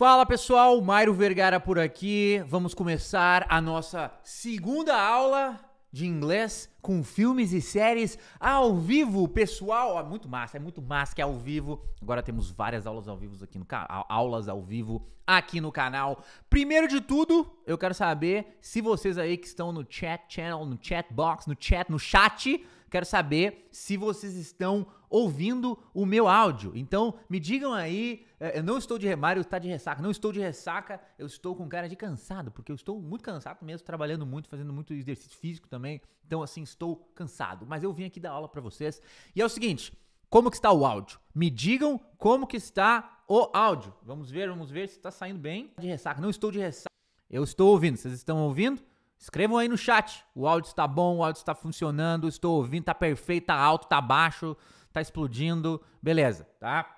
Fala pessoal, Mairo Vergara por aqui. Vamos começar a nossa segunda aula de inglês com filmes e séries ao vivo, pessoal. É muito massa, é muito massa que é ao vivo. Agora temos várias aulas ao vivo aqui no aulas ao vivo aqui no canal. Primeiro de tudo, eu quero saber se vocês aí que estão no chat channel, no chat box, no chat, no chat, quero saber se vocês estão ouvindo o meu áudio. Então, me digam aí, é, eu não estou de remário, está de ressaca, não estou de ressaca, eu estou com cara de cansado, porque eu estou muito cansado mesmo, trabalhando muito, fazendo muito exercício físico também. Então, assim, estou cansado, mas eu vim aqui dar aula para vocês. E é o seguinte, como que está o áudio? Me digam como que está o áudio. Vamos ver, vamos ver se está saindo bem. Tá de ressaca, não estou de ressaca. Eu estou ouvindo, vocês estão ouvindo? Escrevam aí no chat. O áudio está bom, o áudio está funcionando, estou ouvindo, está perfeito, está alto, está baixo tá explodindo, beleza, tá?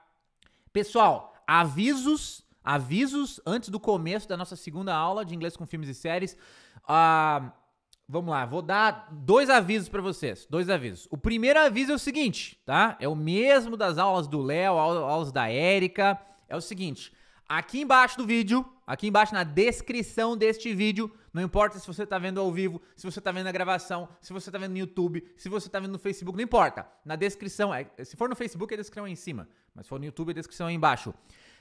Pessoal, avisos, avisos antes do começo da nossa segunda aula de inglês com filmes e séries. Ah, vamos lá, vou dar dois avisos para vocês, dois avisos. O primeiro aviso é o seguinte, tá? É o mesmo das aulas do Léo, aulas da Érica, é o seguinte, aqui embaixo do vídeo, aqui embaixo na descrição deste vídeo, não importa se você está vendo ao vivo, se você está vendo a gravação, se você está vendo no YouTube, se você está vendo no Facebook, não importa. Na descrição, é, se for no Facebook, a descrição é em cima, mas se for no YouTube, a descrição é embaixo.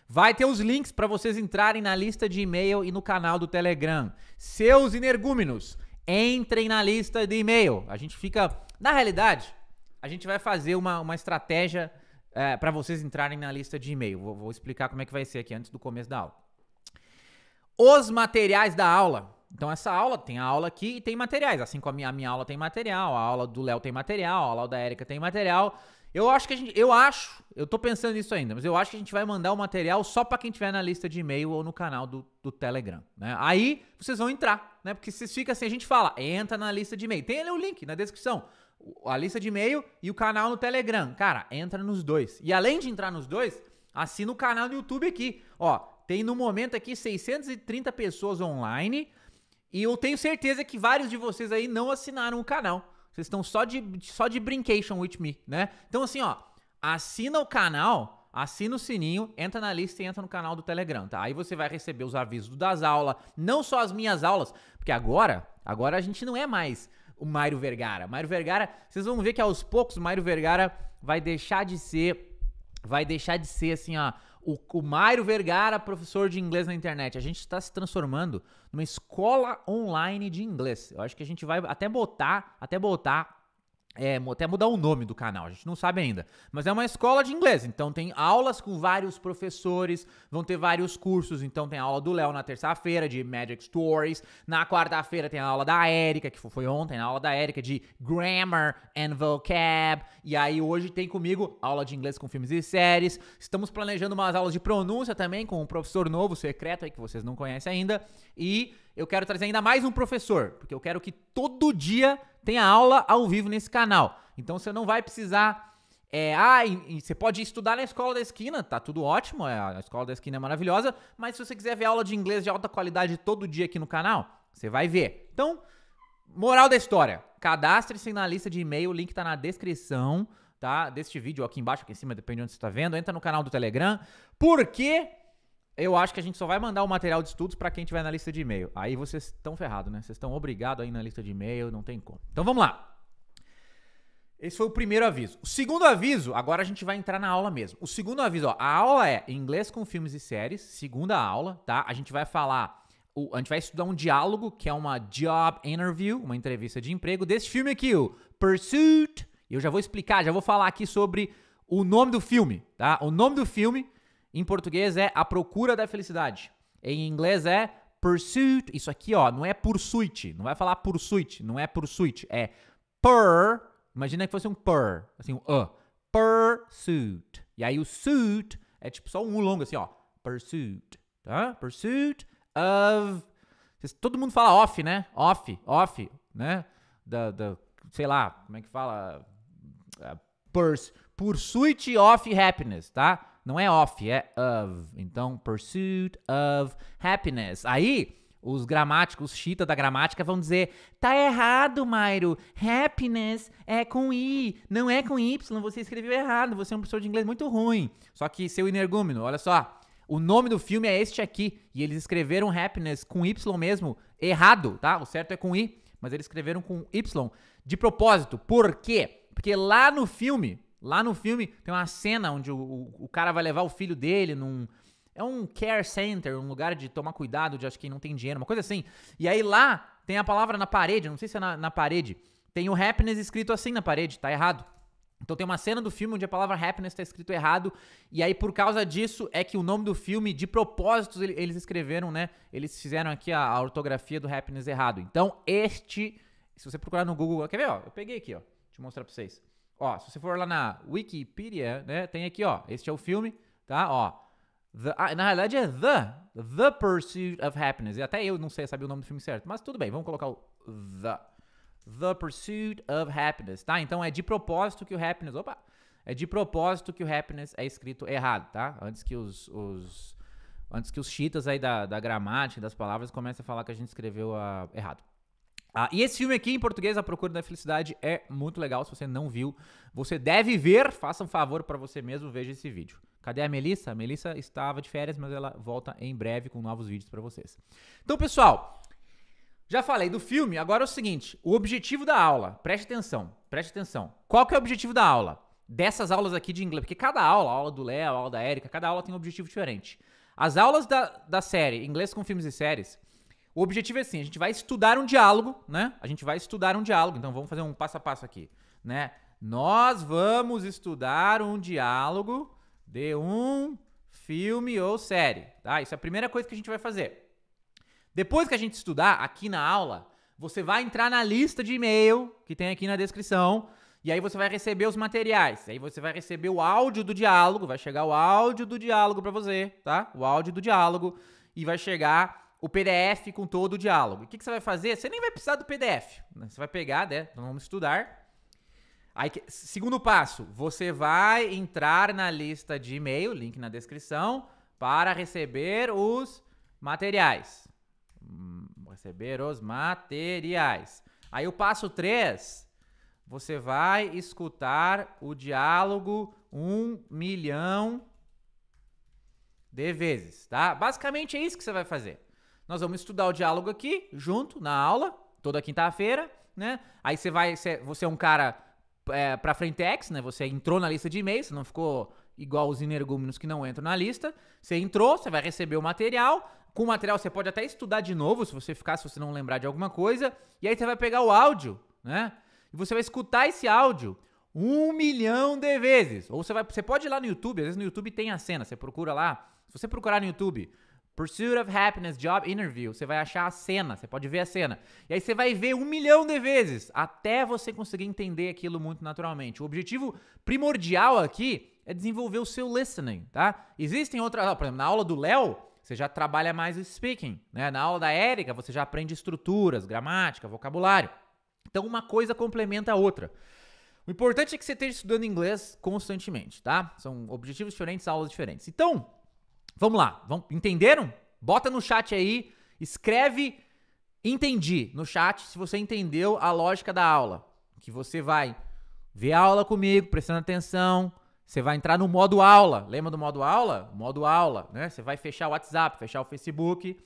Vai ter os links para vocês entrarem na lista de e-mail e no canal do Telegram. Seus energúmenos, entrem na lista de e-mail. A gente fica. Na realidade, a gente vai fazer uma, uma estratégia é, para vocês entrarem na lista de e-mail. Vou, vou, explicar como é que vai ser aqui antes do começo da aula. Os materiais da aula. Então, essa aula tem a aula aqui e tem materiais. Assim como a minha, a minha aula tem material, a aula do Léo tem material, a aula da Érica tem material. Eu acho que a gente. Eu acho, eu tô pensando nisso ainda, mas eu acho que a gente vai mandar o material só para quem tiver na lista de e-mail ou no canal do, do Telegram. Né? Aí vocês vão entrar, né? Porque vocês ficam assim, a gente fala, entra na lista de e-mail. Tem ali o link na descrição a lista de e-mail e o canal no Telegram. Cara, entra nos dois. E além de entrar nos dois, assina o canal do YouTube aqui. Ó, tem no momento aqui 630 pessoas online. E eu tenho certeza que vários de vocês aí não assinaram o canal. Vocês estão só de, só de brincation with me, né? Então, assim, ó, assina o canal, assina o sininho, entra na lista e entra no canal do Telegram, tá? Aí você vai receber os avisos das aulas, não só as minhas aulas, porque agora, agora a gente não é mais o Mário Vergara. Mário Vergara, vocês vão ver que aos poucos o Mário Vergara vai deixar de ser, vai deixar de ser assim, ó, o, o Mário Vergara, professor de inglês na internet. A gente está se transformando numa escola online de inglês. Eu acho que a gente vai até botar, até botar é, até mudar o nome do canal, a gente não sabe ainda. Mas é uma escola de inglês, então tem aulas com vários professores, vão ter vários cursos. Então tem a aula do Léo na terça-feira de Magic Stories, na quarta-feira tem a aula da Érica, que foi ontem, a aula da Érica de Grammar and Vocab. E aí hoje tem comigo aula de inglês com filmes e séries. Estamos planejando umas aulas de pronúncia também com um professor novo, secreto aí que vocês não conhecem ainda. E eu quero trazer ainda mais um professor, porque eu quero que todo dia tenha aula ao vivo nesse canal. Então você não vai precisar. É, ah, e, e você pode estudar na escola da esquina, tá tudo ótimo, é, a escola da esquina é maravilhosa, mas se você quiser ver aula de inglês de alta qualidade todo dia aqui no canal, você vai ver. Então, moral da história: cadastre-se na lista de e-mail, o link tá na descrição tá? Deste vídeo aqui embaixo, aqui em cima, depende de onde você está vendo. Entra no canal do Telegram, porque eu acho que a gente só vai mandar o material de estudos para quem tiver na lista de e-mail. Aí vocês estão ferrados, né? Vocês estão obrigados aí na lista de e-mail, não tem como. Então vamos lá. Esse foi o primeiro aviso. O segundo aviso, agora a gente vai entrar na aula mesmo. O segundo aviso, ó, a aula é inglês com filmes e séries, segunda aula, tá? A gente vai falar, a gente vai estudar um diálogo, que é uma job interview, uma entrevista de emprego, desse filme aqui, o Pursuit. Eu já vou explicar, já vou falar aqui sobre o nome do filme, tá? O nome do filme em português é A Procura da Felicidade. Em inglês é Pursuit. Isso aqui, ó, não é pursuit. Não vai falar pursuit. Não é pursuit. É per. Imagina que fosse um per. Assim, um uh. Pursuit. E aí o suit é tipo só um U longo, assim, ó. Pursuit. Tá? Pursuit of. Todo mundo fala off, né? Off, off, né? Da, da, sei lá, como é que fala? É, pursuit of happiness, tá? Não é off, é of. Então, pursuit of happiness. Aí, os gramáticos, os chita da gramática vão dizer: tá errado, Mairo. Happiness é com I, não é com Y. Você escreveu errado. Você é um professor de inglês muito ruim. Só que seu energúmeno, olha só. O nome do filme é este aqui. E eles escreveram happiness com Y mesmo, errado, tá? O certo é com I, mas eles escreveram com Y de propósito. Por quê? Porque lá no filme, Lá no filme tem uma cena onde o, o, o, cara vai levar o filho dele num. É um care center, um lugar de tomar cuidado, de acho que não tem dinheiro, uma coisa assim. E aí lá tem a palavra na parede, não sei se é na, na parede. Tem o happiness escrito assim na parede, tá errado. Então tem uma cena do filme onde a palavra happiness está escrito errado, e aí por causa disso é que o nome do filme, de propósito, eles escreveram, né? Eles fizeram aqui a, a ortografia do happiness errado. Então este, se você procurar no Google, quer ver, ó, eu peguei aqui, ó, deixa eu mostrar pra vocês. Ó, se você for lá na Wikipedia, né, tem aqui, ó, este é o filme, tá? Ó, the, ah, na realidade é The, The Pursuit of Happiness. E até eu não sei saber o nome do filme certo, mas tudo bem, vamos colocar o The. The Pursuit of Happiness, tá? Então é de propósito que o happiness, opa, é de propósito que o happiness é escrito errado, tá? Antes que os, os antes que os cheetahs aí da, da gramática, das palavras, comecem a falar que a gente escreveu a, ah, errado. Ah, e esse filme aqui, em português, A Procura da Felicidade, é muito legal. Se você não viu, você deve ver. Faça um favor para você mesmo, veja esse vídeo. Cadê a Melissa? A Melissa estava de férias, mas ela volta em breve com novos vídeos para vocês. Então, pessoal, já falei do filme. Agora é o seguinte: o objetivo da aula, preste atenção, preste atenção. Qual que é o objetivo da aula? Dessas aulas aqui de inglês, porque cada aula, a aula do Léo, a aula da Érica, cada aula tem um objetivo diferente. As aulas da, da série Inglês com Filmes e Séries o objetivo é assim, a gente vai estudar um diálogo, né? A gente vai estudar um diálogo, então vamos fazer um passo a passo aqui, né? Nós vamos estudar um diálogo de um filme ou série, tá? Isso é a primeira coisa que a gente vai fazer. Depois que a gente estudar aqui na aula, você vai entrar na lista de e-mail que tem aqui na descrição e aí você vai receber os materiais. Aí você vai receber o áudio do diálogo, vai chegar o áudio do diálogo para você, tá? O áudio do diálogo e vai chegar o PDF com todo o diálogo. O que, que você vai fazer? Você nem vai precisar do PDF. Né? Você vai pegar, né? Então vamos estudar. Aí, segundo passo, você vai entrar na lista de e-mail, link na descrição, para receber os materiais. Hum, receber os materiais. Aí o passo 3, você vai escutar o diálogo um milhão de vezes, tá? Basicamente é isso que você vai fazer. Nós vamos estudar o diálogo aqui, junto, na aula, toda quinta-feira, né? Aí você vai, você é um cara é, pra Frentex, né? Você entrou na lista de e-mails, você não ficou igual os energúmenos que não entram na lista. Você entrou, você vai receber o material. Com o material você pode até estudar de novo, se você ficar, se você não lembrar de alguma coisa. E aí você vai pegar o áudio, né? E você vai escutar esse áudio um milhão de vezes. Ou você vai. Você pode ir lá no YouTube, às vezes no YouTube tem a cena, você procura lá. Se você procurar no YouTube Pursuit of Happiness Job Interview. Você vai achar a cena, você pode ver a cena. E aí você vai ver um milhão de vezes até você conseguir entender aquilo muito naturalmente. O objetivo primordial aqui é desenvolver o seu listening, tá? Existem outras, por exemplo, na aula do Léo, você já trabalha mais o speaking, né? Na aula da Érica, você já aprende estruturas, gramática, vocabulário. Então uma coisa complementa a outra. O importante é que você esteja estudando inglês constantemente, tá? São objetivos diferentes, aulas diferentes. Então, Vamos lá, vamos, entenderam? Bota no chat aí, escreve entendi no chat se você entendeu a lógica da aula, que você vai ver a aula comigo, prestando atenção, você vai entrar no modo aula. Lembra do modo aula? Modo aula, né? Você vai fechar o WhatsApp, fechar o Facebook,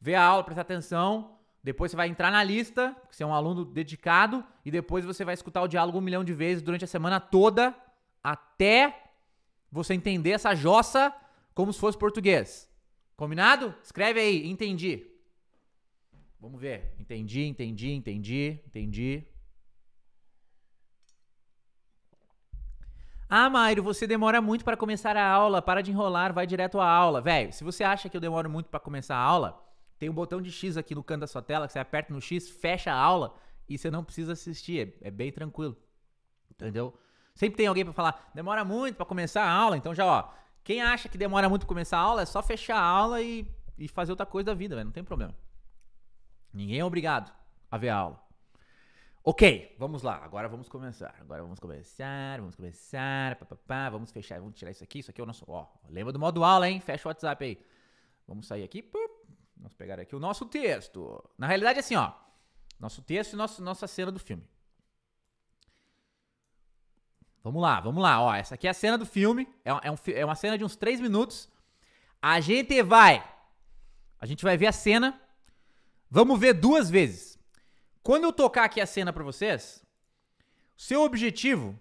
ver a aula, prestar atenção. Depois você vai entrar na lista, você é um aluno dedicado, e depois você vai escutar o diálogo um milhão de vezes durante a semana toda, até você entender essa jossa como se fosse português. Combinado? Escreve aí, entendi. Vamos ver. Entendi, entendi, entendi, entendi. Ah, Mairo, você demora muito para começar a aula. Para de enrolar, vai direto à aula. Velho, se você acha que eu demoro muito para começar a aula, tem um botão de X aqui no canto da sua tela, que você aperta no X, fecha a aula e você não precisa assistir. É, é bem tranquilo. Entendeu? Sempre tem alguém para falar, demora muito para começar a aula, então já, ó, quem acha que demora muito pra começar a aula, é só fechar a aula e, e fazer outra coisa da vida, Não tem problema. Ninguém é obrigado a ver a aula. Ok, vamos lá. Agora vamos começar. Agora vamos começar, vamos começar. vamos fechar, vamos tirar isso aqui. Isso aqui é o nosso. Ó, lembra do modo aula, hein? Fecha o WhatsApp aí. Vamos sair aqui. vamos pegar aqui o nosso texto. Na realidade, é assim, ó. Nosso texto e nosso, nossa cena do filme. Vamos lá, vamos lá. Ó, essa aqui é a cena do filme. É, é, um, é uma cena de uns três minutos. A gente vai. A gente vai ver a cena. Vamos ver duas vezes. Quando eu tocar aqui a cena para vocês, seu objetivo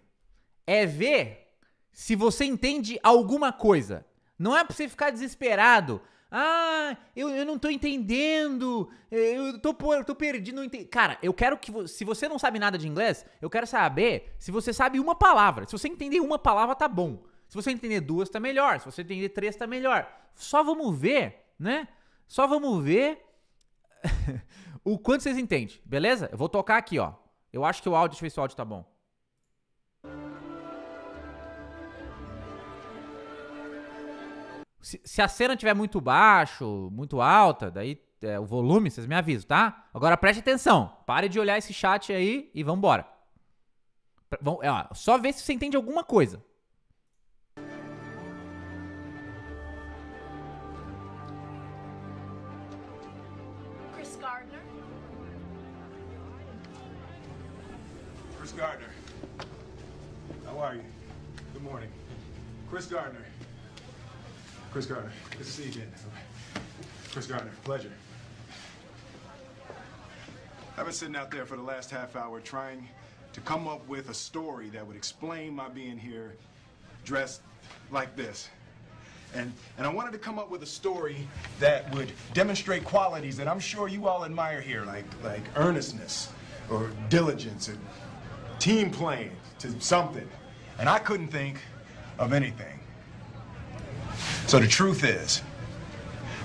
é ver se você entende alguma coisa. Não é pra você ficar desesperado. Ah, eu, eu não tô entendendo. Eh, eu tô, eu tô perdido. Não Cara, eu quero que. Se você não sabe nada de inglês, eu quero saber se você sabe uma palavra. Se você entender uma palavra, tá bom. Se você entender duas, tá melhor. Se você entender três, tá melhor. Só vamos ver, né? Só vamos ver o quanto vocês entendem, beleza? Eu vou tocar aqui, ó. Eu acho que o áudio, deixa eu ver se o áudio tá bom. Se, se a cena tiver muito baixo, muito alta, daí é, o volume, vocês me avisam, tá? Agora preste atenção. Pare de olhar esse chat aí e vambora. Vão, é, ó, só ver se você entende alguma coisa. Chris Gardner. How are you? Good morning. Chris Gardner. Chris Gardner, good to see you again. Chris Gardner, pleasure. I've been sitting out there for the last half hour trying to come up with a story that would explain my being here dressed like this. And, and I wanted to come up with a story that would demonstrate qualities that I'm sure you all admire here, like, like earnestness or diligence and team playing to something. And I couldn't think of anything. So the truth is,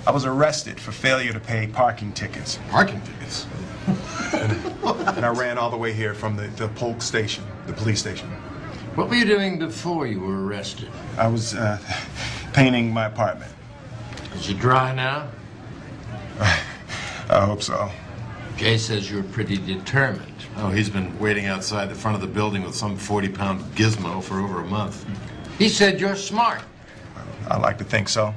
I was arrested for failure to pay parking tickets. Parking tickets? and, and, I ran all the way here from the, the Polk station, the police station. What were you doing before you were arrested? I was uh, painting my apartment. Is it dry now? I hope so. Jay says you're pretty determined. Oh, he's been waiting outside the front of the building with some 40 pound gizmo for over a month. He said you're smart. I like to think so.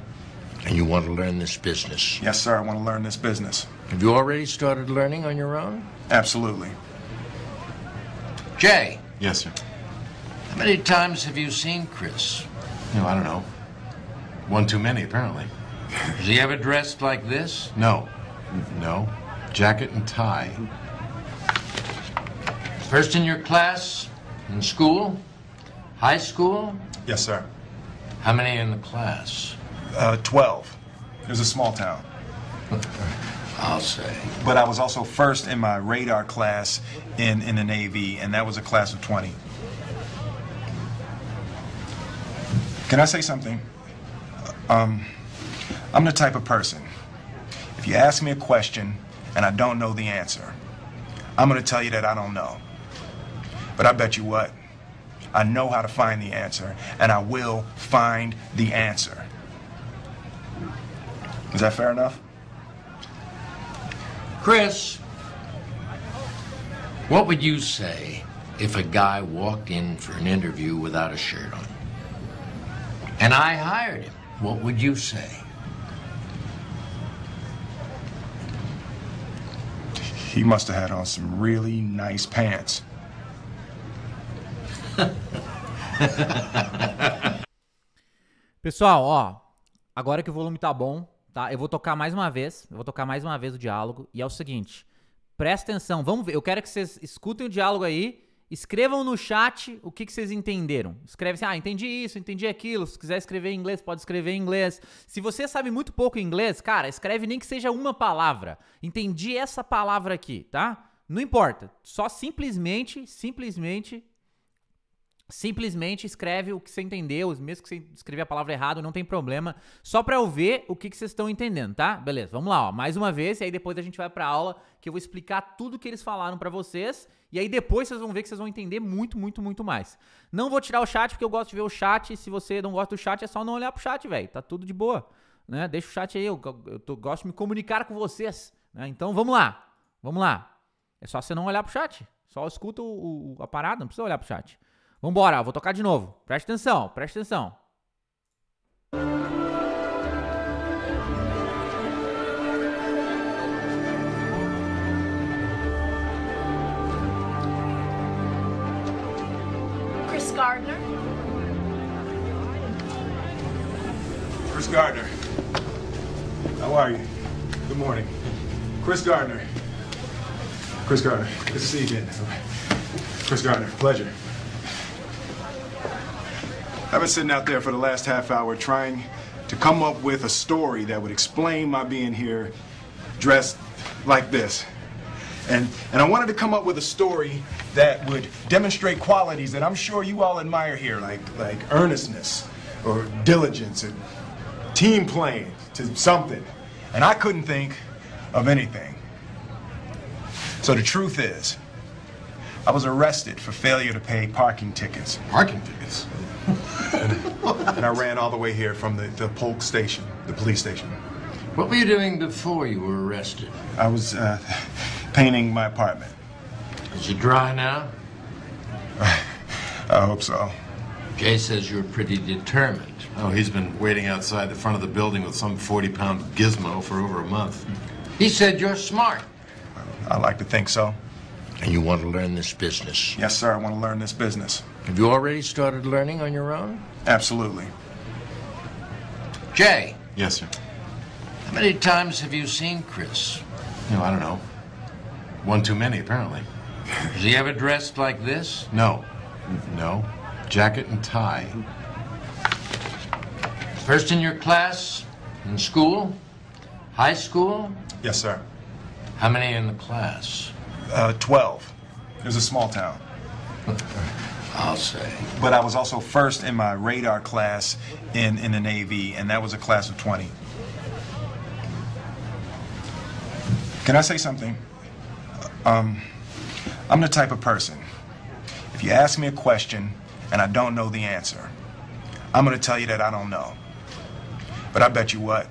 And you want to learn this business? Yes, sir. I want to learn this business. Have you already started learning on your own? Absolutely. Jay. Yes, sir. How many times have you seen Chris? know, I don't know. One too many, apparently. Is he ever dressed like this? No. No. Jacket and tie. First in your class? In school? High school? Yes, sir. How many in the class? Uh, 12. It was a small town. I'll say. But I was also first in my radar class in, in the Navy, and that was a class of 20. Can I say something? Um, I'm the type of person, if you ask me a question and I don't know the answer, I'm going to tell you that I don't know. But I bet you what, I know how to find the answer, and I will find the answer. Is that fair enough? Chris, what would you say if a guy walked in for an interview without a shirt on? And I hired him. What would you say? He must have had on some really nice pants. Pessoal, ó, agora que o volume tá bom, tá? Eu vou tocar mais uma vez, eu vou tocar mais uma vez o diálogo e é o seguinte, presta atenção, vamos ver, eu quero que vocês escutem o diálogo aí, escrevam no chat o que, que vocês entenderam. Escreve assim, ah, entendi isso, entendi aquilo, se quiser escrever em inglês, pode escrever em inglês. Se você sabe muito pouco inglês, cara, escreve nem que seja uma palavra. Entendi essa palavra aqui, tá? Não importa, só simplesmente, simplesmente Simplesmente escreve o que você entendeu, mesmo que você escrever a palavra errado, não tem problema. Só para eu ver o que, que vocês estão entendendo, tá? Beleza, vamos lá, ó. Mais uma vez, e aí depois a gente vai pra aula que eu vou explicar tudo que eles falaram para vocês. E aí depois vocês vão ver que vocês vão entender muito, muito, muito mais. Não vou tirar o chat, porque eu gosto de ver o chat. Se você não gosta do chat, é só não olhar pro chat, velho. Tá tudo de boa. Né? Deixa o chat aí, eu, eu, gosto de me comunicar com vocês. Né? Então vamos lá, vamos lá. É só você não olhar pro chat. Só escuta o, o, a parada, não precisa olhar pro chat. Vambora, vou tocar de novo. Preste atenção, preste atenção. Chris Gardner. Chris Gardner. How are you? Good morning. Chris Gardner. Chris Gardner. Good to see you again. Chris Gardner, pleasure. I've been sitting out there for the last half hour trying to come up with a story that would explain my being here dressed like this. And, and I wanted to come up with a story that would demonstrate qualities that I'm sure you all admire here, like, like earnestness or diligence and team playing to something. And I couldn't think of anything. So the truth is, I was arrested for failure to pay parking tickets. Parking tickets? and, and I ran all the way here from the, the Polk station, the police station. What were you doing before you were arrested? I was uh, painting my apartment. Is it dry now? I hope so. Jay says you're pretty determined. Oh, he's been waiting outside the front of the building with some 40-pound gizmo for over a month. He said you're smart. I like to think so. And you want to learn this business? Yes, sir. I want to learn this business. Have you already started learning on your own? Absolutely. Jay. Yes, sir. How many times have you seen Chris? You know, I don't know. One too many, apparently. Is he ever dressed like this? No. No. Jacket and tie. First in your class? In school? High school? Yes, sir. How many in the class? Uh, Twelve. It was a small town. I'll say. But I was also first in my radar class in, in the Navy, and that was a class of 20. Can I say something? Um, I'm the type of person, if you ask me a question and I don't know the answer, I'm going to tell you that I don't know. But I bet you what?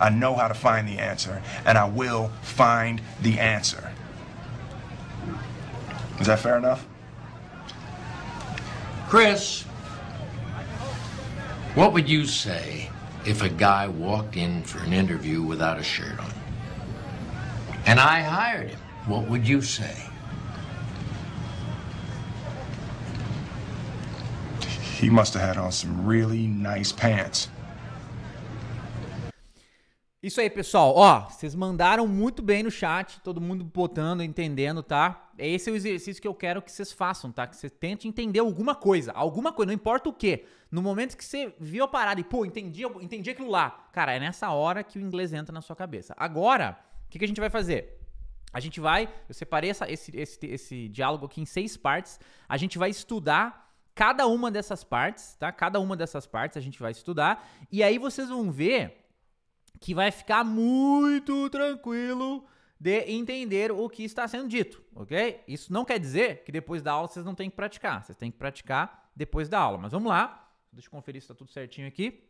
I know how to find the answer, and I will find the answer. Is that fair enough? Chris, what would you say if a guy walked in for an interview without a shirt on? And I hired him. What would you say? He must have had on some really nice pants. Isso aí, pessoal. Ó, vocês mandaram muito bem no chat, todo mundo botando, entendendo, tá? esse é o exercício que eu quero que vocês façam, tá? Que você tente entender alguma coisa, alguma coisa, não importa o que. No momento que você viu a parada e, pô, entendi, entendi aquilo lá. Cara, é nessa hora que o inglês entra na sua cabeça. Agora, o que, que a gente vai fazer? A gente vai, eu separei essa, esse, esse, esse diálogo aqui em seis partes. A gente vai estudar cada uma dessas partes, tá? Cada uma dessas partes a gente vai estudar. E aí vocês vão ver que vai ficar muito tranquilo de entender o que está sendo dito, ok? Isso não quer dizer que depois da aula vocês não têm que praticar, vocês têm que praticar depois da aula. Mas vamos lá, deixa eu conferir se está tudo certinho aqui.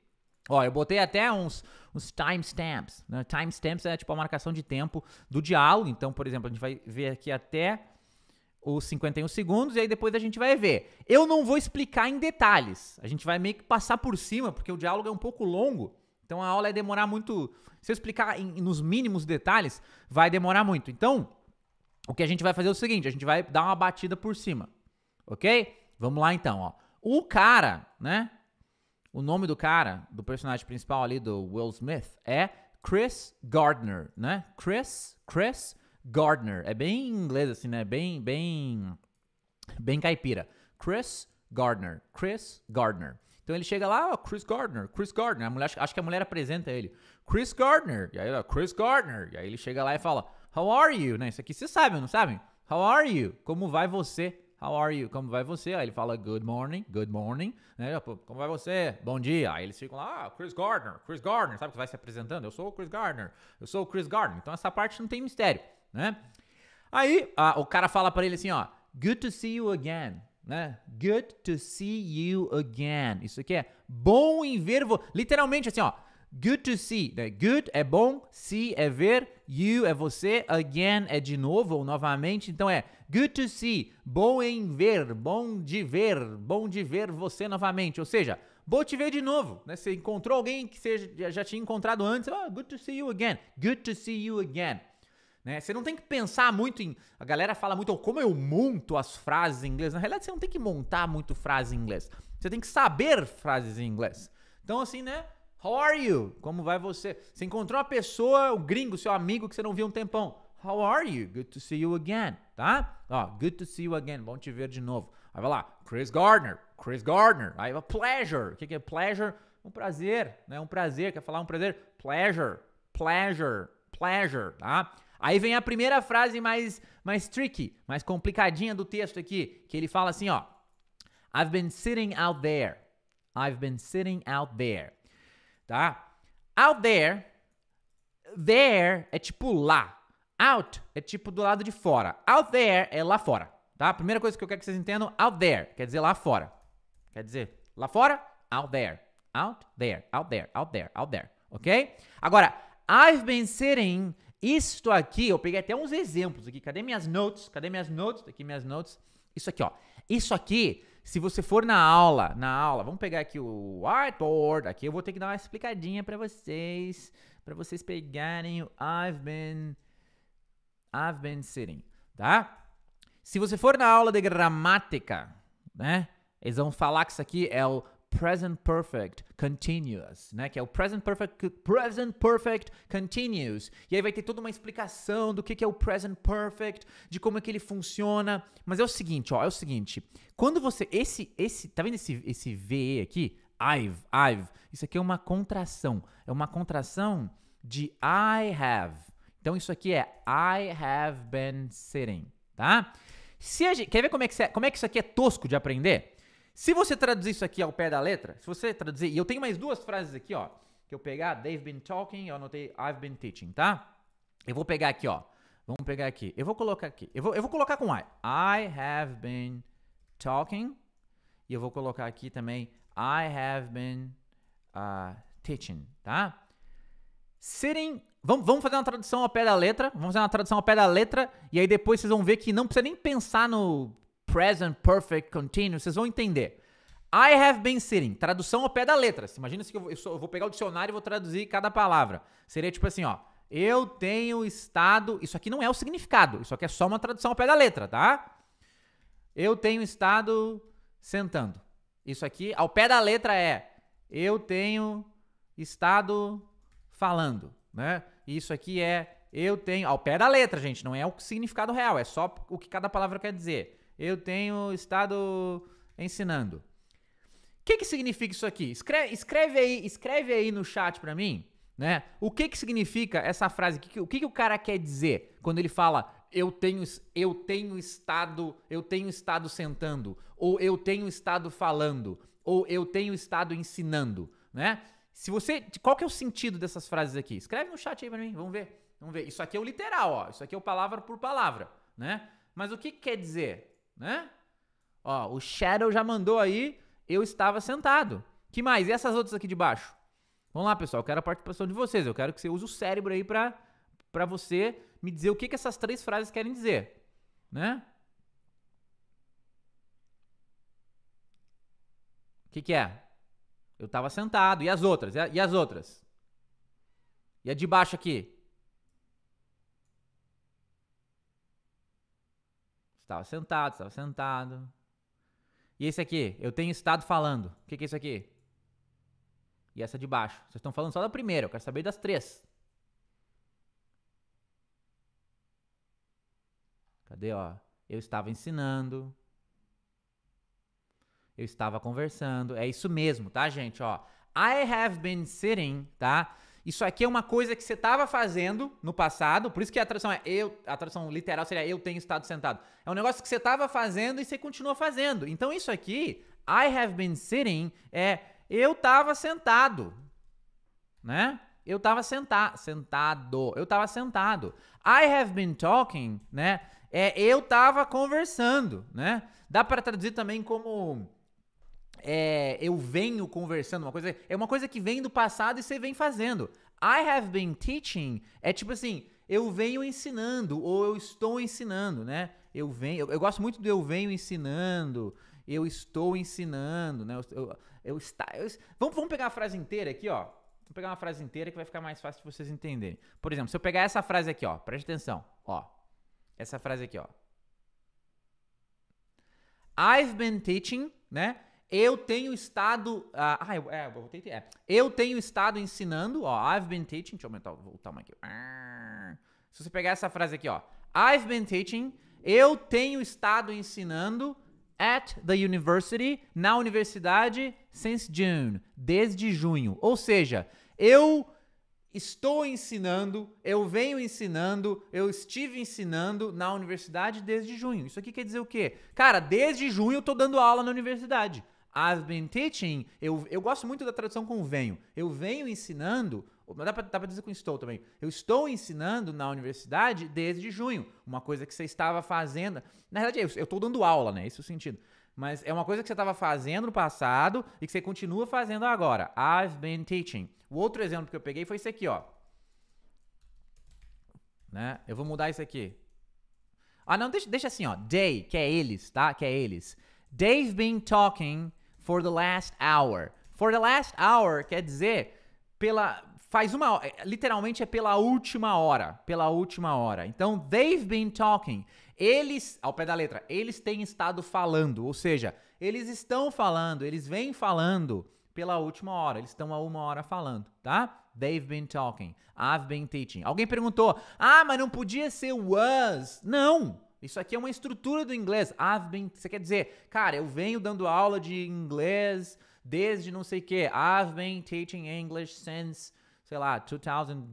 Ó, eu botei até uns, uns timestamps. Né? Timestamps é tipo a marcação de tempo do diálogo. Então, por exemplo, a gente vai ver aqui até os 51 segundos e aí depois a gente vai ver. Eu não vou explicar em detalhes. A gente vai meio que passar por cima, porque o diálogo é um pouco longo. Então a aula é demorar muito. Se eu explicar em, nos mínimos detalhes, vai demorar muito. Então, o que a gente vai fazer é o seguinte: a gente vai dar uma batida por cima. Ok? Vamos lá então, ó. O cara, né? O nome do cara, do personagem principal ali, do Will Smith, é Chris Gardner, né? Chris, Chris Gardner. É bem inglês, assim, né? Bem, bem, bem caipira. Chris Gardner. Chris Gardner. Então ele chega lá, ó, Chris Gardner, Chris Gardner. A mulher, acho que a mulher apresenta ele. Chris Gardner. E aí, ó, Chris Gardner. E aí ele chega lá e fala, How are you? Né? Isso aqui vocês sabem, não sabem? How are you? Como vai você? How are you? Como vai você? Aí ele fala good morning, good morning. Né? Como vai você? Bom dia. Aí eles ficam lá, ah, Chris Gardner, Chris Gardner. Sabe que vai se apresentando? Eu sou o Chris Gardner, eu sou o Chris Gardner. Então essa parte não tem mistério, né? Aí a, o cara fala para ele assim, ó, good to see you again né? Good to see you again. Isso aqui é bom em ver, você. literalmente assim, ó. Good to see, né? Good é bom, see é ver, you é você, again é de novo ou novamente. Então é good to see, bom em ver, bom de ver, bom de ver você novamente. Ou seja, vou te ver de novo, né? Você encontrou alguém que você já tinha encontrado antes, oh, good to see you again, good to see you again. Né? Você não tem que pensar muito em. A galera fala muito oh, como eu monto as frases em inglês. Na realidade, você não tem que montar muito frases em inglês. Você tem que saber frases em inglês. Então, assim, né? How are you? Como vai você? Você encontrou uma pessoa, o um gringo, seu amigo que você não viu um tempão. How are you? Good to see you again, tá? Ó, good to see you again. Bom te ver de novo. Aí vai lá, Chris Gardner, Chris Gardner. Aí vai pleasure. O que, que é pleasure? Um prazer, né? Um prazer. Quer falar um prazer? Pleasure, pleasure, pleasure, tá? Aí vem a primeira frase mais, mais tricky, mais complicadinha do texto aqui, que ele fala assim, ó. I've been sitting out there. I've been sitting out there. Tá? Out there, there é tipo lá. Out é tipo do lado de fora. Out there é lá fora, tá? Primeira coisa que eu quero que vocês entendam, out there quer dizer lá fora. Quer dizer lá fora, out there. Out there, out there, out there, out there, ok? Agora, I've been sitting isto aqui, eu peguei até uns exemplos aqui. Cadê minhas notes? Cadê minhas notes? Tá aqui minhas notes. Isso aqui, ó. Isso aqui, se você for na aula, na aula, vamos pegar aqui o whiteboard. Aqui eu vou ter que dar uma explicadinha para vocês, para vocês pegarem o I've been I've been sitting, tá? Se você for na aula de gramática, né? Eles vão falar que isso aqui é o present perfect continuous, né? Que é o present perfect, present perfect continuous. E aí vai ter toda uma explicação do que, que é o present perfect, de como é que ele funciona. Mas é o seguinte, ó, é o seguinte. Quando você esse esse, tá vendo esse esse VE aqui? I've, I've. Isso aqui é uma contração. É uma contração de I have. Então isso aqui é I have been sitting, tá? Se gente, quer ver como é, que, como é que isso aqui é tosco de aprender? Se você traduzir isso aqui ao pé da letra, se você traduzir, e eu tenho mais duas frases aqui, ó, que eu pegar, they've been talking, eu anotei I've been teaching, tá? Eu vou pegar aqui, ó. Vamos pegar aqui. Eu vou colocar aqui. Eu vou, eu vou colocar com I. I have been talking. E eu vou colocar aqui também I have been uh, teaching, tá? Serem. Vamos, vamos fazer uma tradução ao pé da letra. Vamos fazer uma tradução ao pé da letra. E aí depois vocês vão ver que não precisa nem pensar no present perfect continuous, vocês vão entender. I have been sitting, tradução ao pé da letra. Imagina se eu, eu, eu vou pegar o dicionário e vou traduzir cada palavra. Seria tipo assim, ó. Eu tenho estado. Isso aqui não é o significado, isso aqui é só uma tradução ao pé da letra, tá? Eu tenho estado sentando. Isso aqui, ao pé da letra, é eu tenho estado falando, né? Isso aqui é eu tenho. Ao pé da letra, gente, não é o significado real, é só o que cada palavra quer dizer eu tenho estado ensinando. O que, que significa isso aqui? Escreve, escreve aí, escreve aí no chat para mim, né? O que, que significa essa frase? O, que, o que, que o cara quer dizer quando ele fala eu tenho, eu tenho estado, eu tenho estado sentando, ou eu tenho estado falando, ou eu tenho estado ensinando, né? Se você, qual que é o sentido dessas frases aqui? Escreve no chat aí para mim, vamos ver. Vamos ver. Isso aqui é o literal, ó. Isso aqui é o palavra por palavra, né? Mas o que, que quer dizer? né? Ó, o Shadow já mandou aí, eu estava sentado. Que mais? E essas outras aqui de baixo? Vamos lá, pessoal, eu quero a participação de vocês. Eu quero que você use o cérebro aí pra, você me dizer o que, que essas três frases querem dizer, né? O que, que é? Eu estava sentado. E as outras? E as outras? E a de baixo aqui? Estava sentado, estava sentado. E esse aqui? Eu tenho estado falando. O que, que é isso aqui? E essa de baixo. Vocês estão falando só da primeira, eu quero saber das três. Cadê, ó? Eu estava ensinando. Eu estava conversando. É isso mesmo, tá, gente? Ó, I have been sitting, tá? Isso aqui é uma coisa que você estava fazendo no passado, por isso que a tradução é eu, a tradução literal seria eu tenho estado sentado. É um negócio que você estava fazendo e você continua fazendo. Então isso aqui, I have been sitting, é eu estava sentado, né? Eu estava senta sentado, eu estava sentado. I have been talking, né? É eu estava conversando, né? Dá para traduzir também como é, eu venho conversando, uma coisa. É uma coisa que vem do passado e você vem fazendo. I have been teaching é tipo assim, eu venho ensinando, ou eu estou ensinando, né? Eu venho. Eu, eu gosto muito do eu venho ensinando, eu estou ensinando, né? Eu, eu, eu está, vamos, vamos pegar a frase inteira aqui, ó. Vamos pegar uma frase inteira que vai ficar mais fácil de vocês entenderem. Por exemplo, se eu pegar essa frase aqui, ó, preste atenção, ó. Essa frase aqui, ó. I've been teaching, né? Eu tenho estado. Uh, ah, eu, é, eu voltei. É. Eu tenho estado ensinando, ó. I've been teaching. Deixa eu aumentar, voltar uma aqui. Se você pegar essa frase aqui, ó. I've been teaching. Eu tenho estado ensinando at the university, na universidade, since June, desde junho. Ou seja, eu estou ensinando, eu venho ensinando, eu estive ensinando na universidade desde junho. Isso aqui quer dizer o quê? Cara, desde junho eu tô dando aula na universidade. I've been teaching. Eu, eu gosto muito da tradução com venho. Eu venho ensinando. Dá pra, dá pra dizer com estou também. Eu estou ensinando na universidade desde junho. Uma coisa que você estava fazendo. Na verdade, é eu estou dando aula, né? Esse é o sentido. Mas é uma coisa que você estava fazendo no passado e que você continua fazendo agora. I've been teaching. O outro exemplo que eu peguei foi esse aqui, ó. Né? Eu vou mudar isso aqui. Ah, não, deixa, deixa assim, ó. They, que é eles, tá? Que é eles. They've been talking for the last hour. For the last hour quer dizer pela faz uma literalmente é pela última hora, pela última hora. Então they've been talking. Eles, ao pé da letra, eles têm estado falando, ou seja, eles estão falando, eles vêm falando pela última hora. Eles estão a uma hora falando, tá? They've been talking. I've been teaching. Alguém perguntou: "Ah, mas não podia ser was?" Não. Isso aqui é uma estrutura do inglês. I've been. Você quer dizer, cara, eu venho dando aula de inglês desde não sei o quê. I've been teaching English since, sei lá, 2000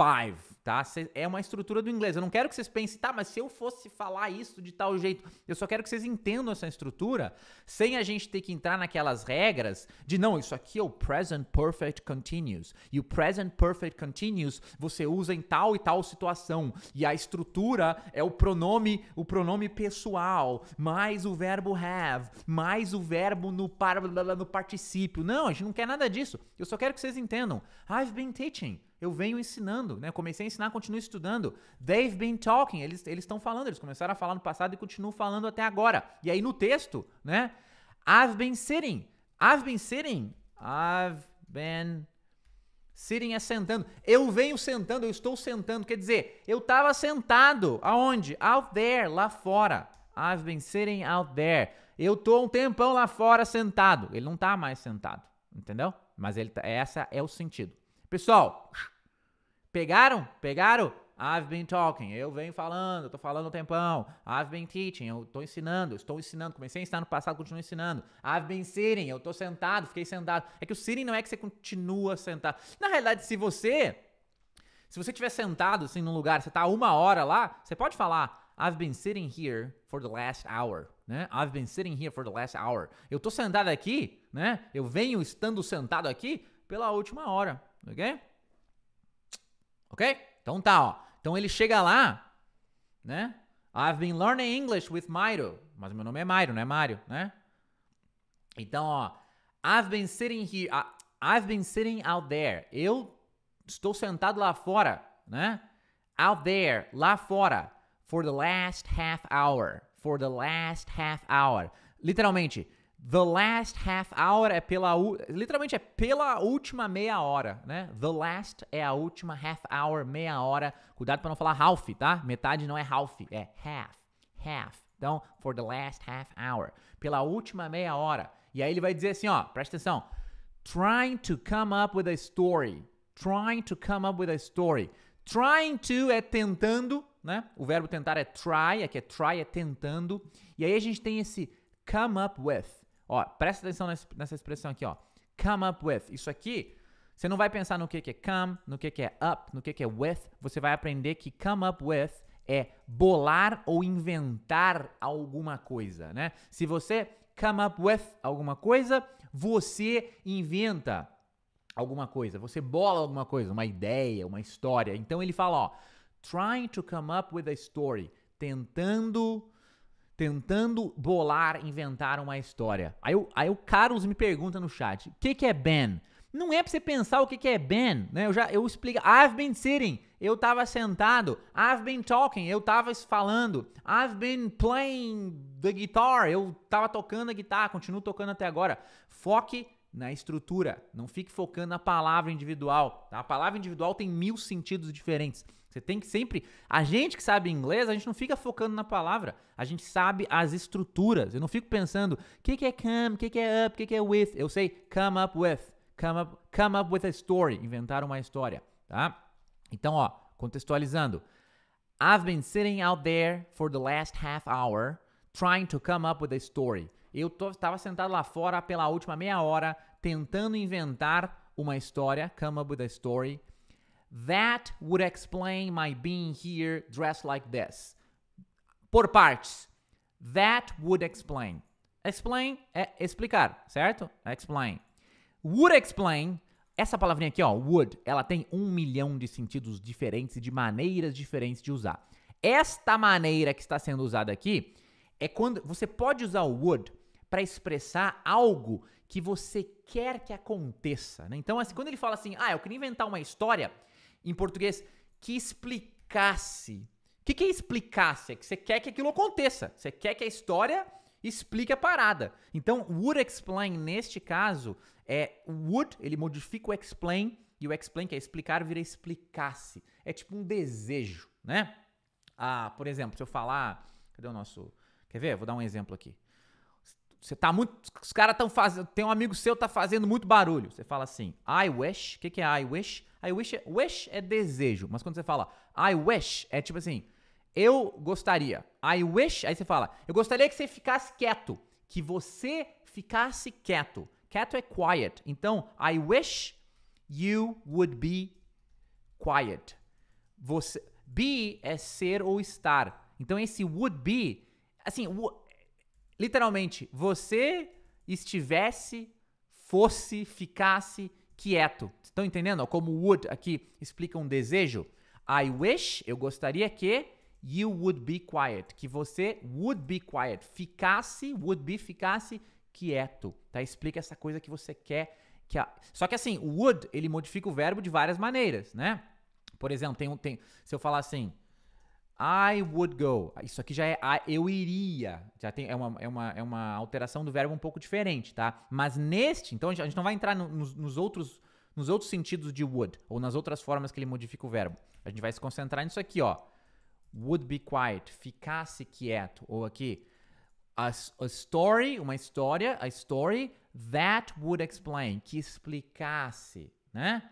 five, tá? É uma estrutura do inglês. Eu não quero que vocês pensem, tá, mas se eu fosse falar isso de tal jeito, eu só quero que vocês entendam essa estrutura sem a gente ter que entrar naquelas regras de não, isso aqui é o present perfect continuous. E o present perfect continuous você usa em tal e tal situação. E a estrutura é o pronome, o pronome pessoal, mais o verbo have, mais o verbo no par, no particípio. Não, a gente não quer nada disso. Eu só quero que vocês entendam. I've been teaching eu venho ensinando, né? Comecei a ensinar, continuo estudando. They've been talking, eles estão falando, eles começaram a falar no passado e continuam falando até agora. E aí no texto, né? I've been sitting, I've been sitting, I've been sitting é sentando. Eu venho sentando, eu estou sentando, quer dizer, eu estava sentado, aonde? Out there, lá fora. I've been sitting out there. Eu tô um tempão lá fora sentado. Ele não tá mais sentado, entendeu? Mas ele tá, essa é o sentido. Pessoal, pegaram? Pegaram? I've been talking, eu venho falando, eu tô falando um tempão. I've been teaching, eu tô ensinando, estou ensinando, comecei a ensinar no passado, continuo ensinando. I've been sitting, eu tô sentado, fiquei sentado. É que o sitting não é que você continua sentado. Na realidade, se você se você estiver sentado assim num lugar, você tá uma hora lá, você pode falar I've been sitting here for the last hour, né? I've been sitting here for the last hour. Eu tô sentado aqui, né? Eu venho estando sentado aqui pela última hora. Ok? Ok? Então tá, ó. Então ele chega lá, né? I've been learning English with Mairo. Mas meu nome é Mairo, não é Mário, né? Então, ó. I've been sitting here. I, ah, I've been sitting out there. Eu estou sentado lá fora, né? Out there, lá fora. For the last half hour. For the last half hour. Literalmente, The last half hour é pela literalmente é pela última meia hora, né? The last é a última half hour, meia hora. Cuidado para não falar half, tá? Metade não é half, é half, half. Então, for the last half hour, pela última meia hora. E aí ele vai dizer assim, ó, presta atenção. Trying to come up with a story. Trying to come up with a story. Trying to é tentando, né? O verbo tentar é try, aqui é try é tentando. E aí a gente tem esse come up with Ó, presta atenção nessa expressão aqui, ó. Come up with. Isso aqui, você não vai pensar no que, que é come, no que, que é up, no que, que é with. Você vai aprender que come up with é bolar ou inventar alguma coisa, né? Se você come up with alguma coisa, você inventa alguma coisa, você bola alguma coisa, uma ideia, uma história. Então ele fala, ó, trying to come up with a story, tentando tentando bolar, inventar uma história. Aí, aí o Carlos me pergunta no chat: o que, que é Ben? Não é pra você pensar o que, que é Ben, né? Eu já eu explico. I've been sitting, eu tava sentado. I've been talking, eu tava falando. I've been playing the guitar, eu tava tocando a guitarra, continuo tocando até agora. Foque na estrutura, não fique focando na palavra individual. Tá? A palavra individual tem mil sentidos diferentes. Você tem que sempre. A gente que sabe inglês, a gente não fica focando na palavra. A gente sabe as estruturas. Eu não fico pensando o que, que é come, o que, que é up, o que, que é with. Eu sei come up with. Come up, come up with a story. Inventar uma história. Tá? Então, ó, contextualizando. I've been sitting out there for the last half hour trying to come up with a story. Eu estava sentado lá fora pela última meia hora tentando inventar uma história, come up with a story, That would explain my being here dressed like this. Por partes. That would explain. Explain é explicar, certo? Explain. Would explain. Essa palavrinha aqui, ó, would, ela tem um milhão de sentidos diferentes e de maneiras diferentes de usar. Esta maneira que está sendo usada aqui é quando você pode usar o would para expressar algo que você quer que aconteça. Né? Então, assim, quando ele fala assim, ah, eu queria inventar uma história em português que explicasse. O que, que é explicasse? É que você quer que aquilo aconteça. Você quer que a história explique a parada. Então, would explain, neste caso, é would, ele modifica o explain, e o explain, que é explicar, vira explicasse. É tipo um desejo, né? Ah, por exemplo, se eu falar. Cadê o nosso. Quer ver? Vou dar um exemplo aqui. Você tá muito. Os caras estão fazendo. Tem um amigo seu tá fazendo muito barulho. Você fala assim, I wish. O que, que é I wish? I wish é, wish é desejo. Mas quando você fala I wish, é tipo assim, eu gostaria. I wish. Aí você fala, eu gostaria que você ficasse quieto. Que você ficasse quieto. Quieto é quiet. Então, I wish you would be quiet. Você, be é ser ou estar. Então, esse would be, assim, literalmente, você estivesse, fosse, ficasse quieto. Estão entendendo? Como would aqui explica um desejo. I wish, eu gostaria que you would be quiet, que você would be quiet, ficasse, would be ficasse quieto, tá? Explica essa coisa que você quer que a... Só que assim, would, ele modifica o verbo de várias maneiras, né? Por exemplo, tem um tem, se eu falar assim, I would go. Isso aqui já é I, eu iria. Já tem, é, uma, é, uma, é uma alteração do verbo um pouco diferente, tá? Mas neste, então a gente não vai entrar no, nos, nos, outros, nos outros sentidos de would, ou nas outras formas que ele modifica o verbo. A gente vai se concentrar nisso aqui, ó. Would be quiet, ficasse quieto. Ou aqui, a, a story, uma história, a story that would explain, que explicasse, né?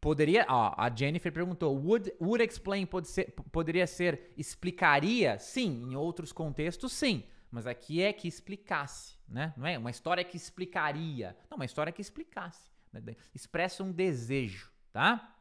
Poderia. Ó, a Jennifer perguntou: would, would explain pode ser, poderia ser explicaria? Sim, em outros contextos, sim. Mas aqui é que explicasse, né? Não é uma história que explicaria. Não, uma história que explicasse. Né? Expressa um desejo, tá?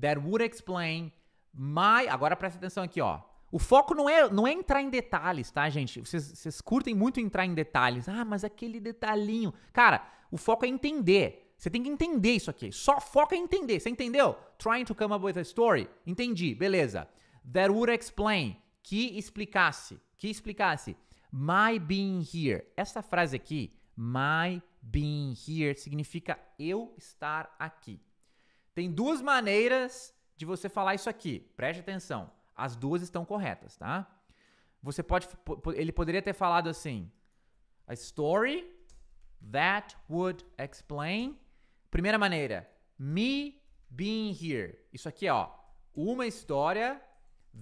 That would explain my. Agora presta atenção aqui, ó. O foco não é, não é entrar em detalhes, tá, gente? Vocês, vocês curtem muito entrar em detalhes. Ah, mas aquele detalhinho. Cara, o foco é entender. Você tem que entender isso aqui. Só foca em entender. Você entendeu? Trying to come up with a story. Entendi, beleza. That would explain. Que explicasse. Que explicasse. My being here. Essa frase aqui, my being here, significa eu estar aqui. Tem duas maneiras de você falar isso aqui. Preste atenção. As duas estão corretas, tá? Você pode. Ele poderia ter falado assim: a story that would explain Primeira maneira, me being here. Isso aqui é ó, uma história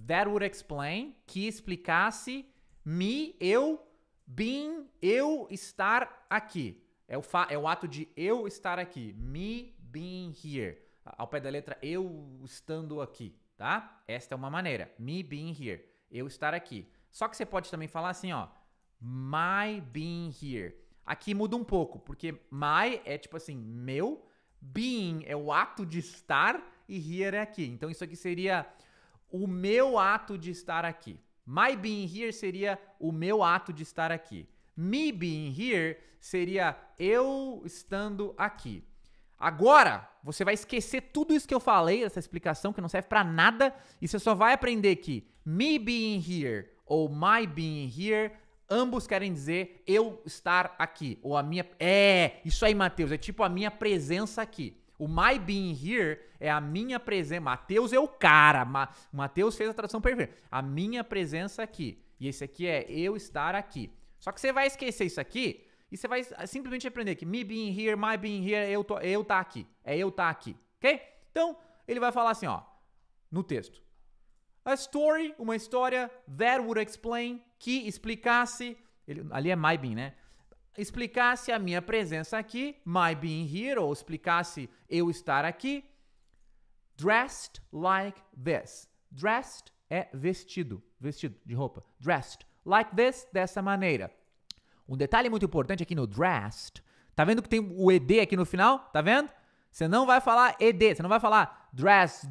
that would explain que explicasse me, eu, being, eu estar aqui. É o, é o ato de eu estar aqui. Me being here. Ao pé da letra, eu estando aqui, tá? Esta é uma maneira. Me being here. Eu estar aqui. Só que você pode também falar assim, ó. My being here. Aqui muda um pouco, porque my é tipo assim, meu Being é o ato de estar e here é aqui. Então isso aqui seria o meu ato de estar aqui. My being here seria o meu ato de estar aqui. Me being here seria eu estando aqui. Agora, você vai esquecer tudo isso que eu falei, essa explicação que não serve para nada, e você só vai aprender que me being here ou my being here Ambos querem dizer eu estar aqui, ou a minha. É, isso aí, Mateus, é tipo a minha presença aqui. O my being here é a minha presença. Mateus é o cara. Ma... Mateus fez a tradução perfeita. A minha presença aqui. E esse aqui é eu estar aqui. Só que você vai esquecer isso aqui e você vai simplesmente aprender que me being here, my being here, eu tô, eu tá aqui. É eu tá aqui, ok? Então, ele vai falar assim, ó, no texto. A story, uma história, that would explain, que explicasse, ele, ali é my being, né? Explicasse a minha presença aqui, my being here, ou explicasse eu estar aqui. Dressed like this. Dressed é vestido, vestido de roupa. Dressed like this, dessa maneira. Um detalhe muito importante aqui no dressed, tá vendo que tem o ed aqui no final? Tá vendo? Você não vai falar ed, você não vai falar dressed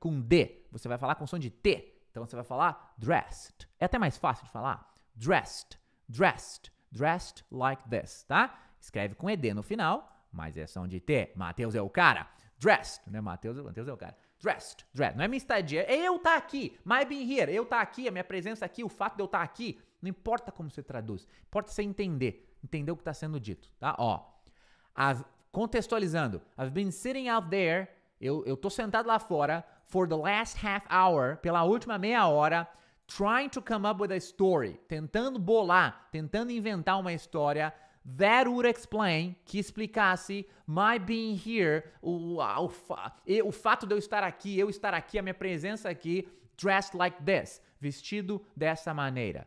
com d você vai falar com som de T. Então você vai falar dressed. É até mais fácil de falar. Dressed, dressed, dressed like this, tá? Escreve com ED no final, mas é som de T. Matheus é o cara. Dressed, né? Mateus, Matheus é o cara. Dressed, dressed. Não é minha estadia. É eu tá aqui. My being here. Eu tá aqui. A minha presença aqui. O fato de eu estar tá aqui. Não importa como você traduz. Importa você entender. Entender o que está sendo dito, tá? Ó. I've, contextualizando. I've been sitting out there eu, eu tô sentado lá fora for the last half hour, pela última meia hora, trying to come up with a story, tentando bolar, tentando inventar uma história that would explain, que explicasse my being here, o, o, o, fato de eu estar aqui, eu estar aqui, a minha presença aqui, dressed like this, vestido dessa maneira.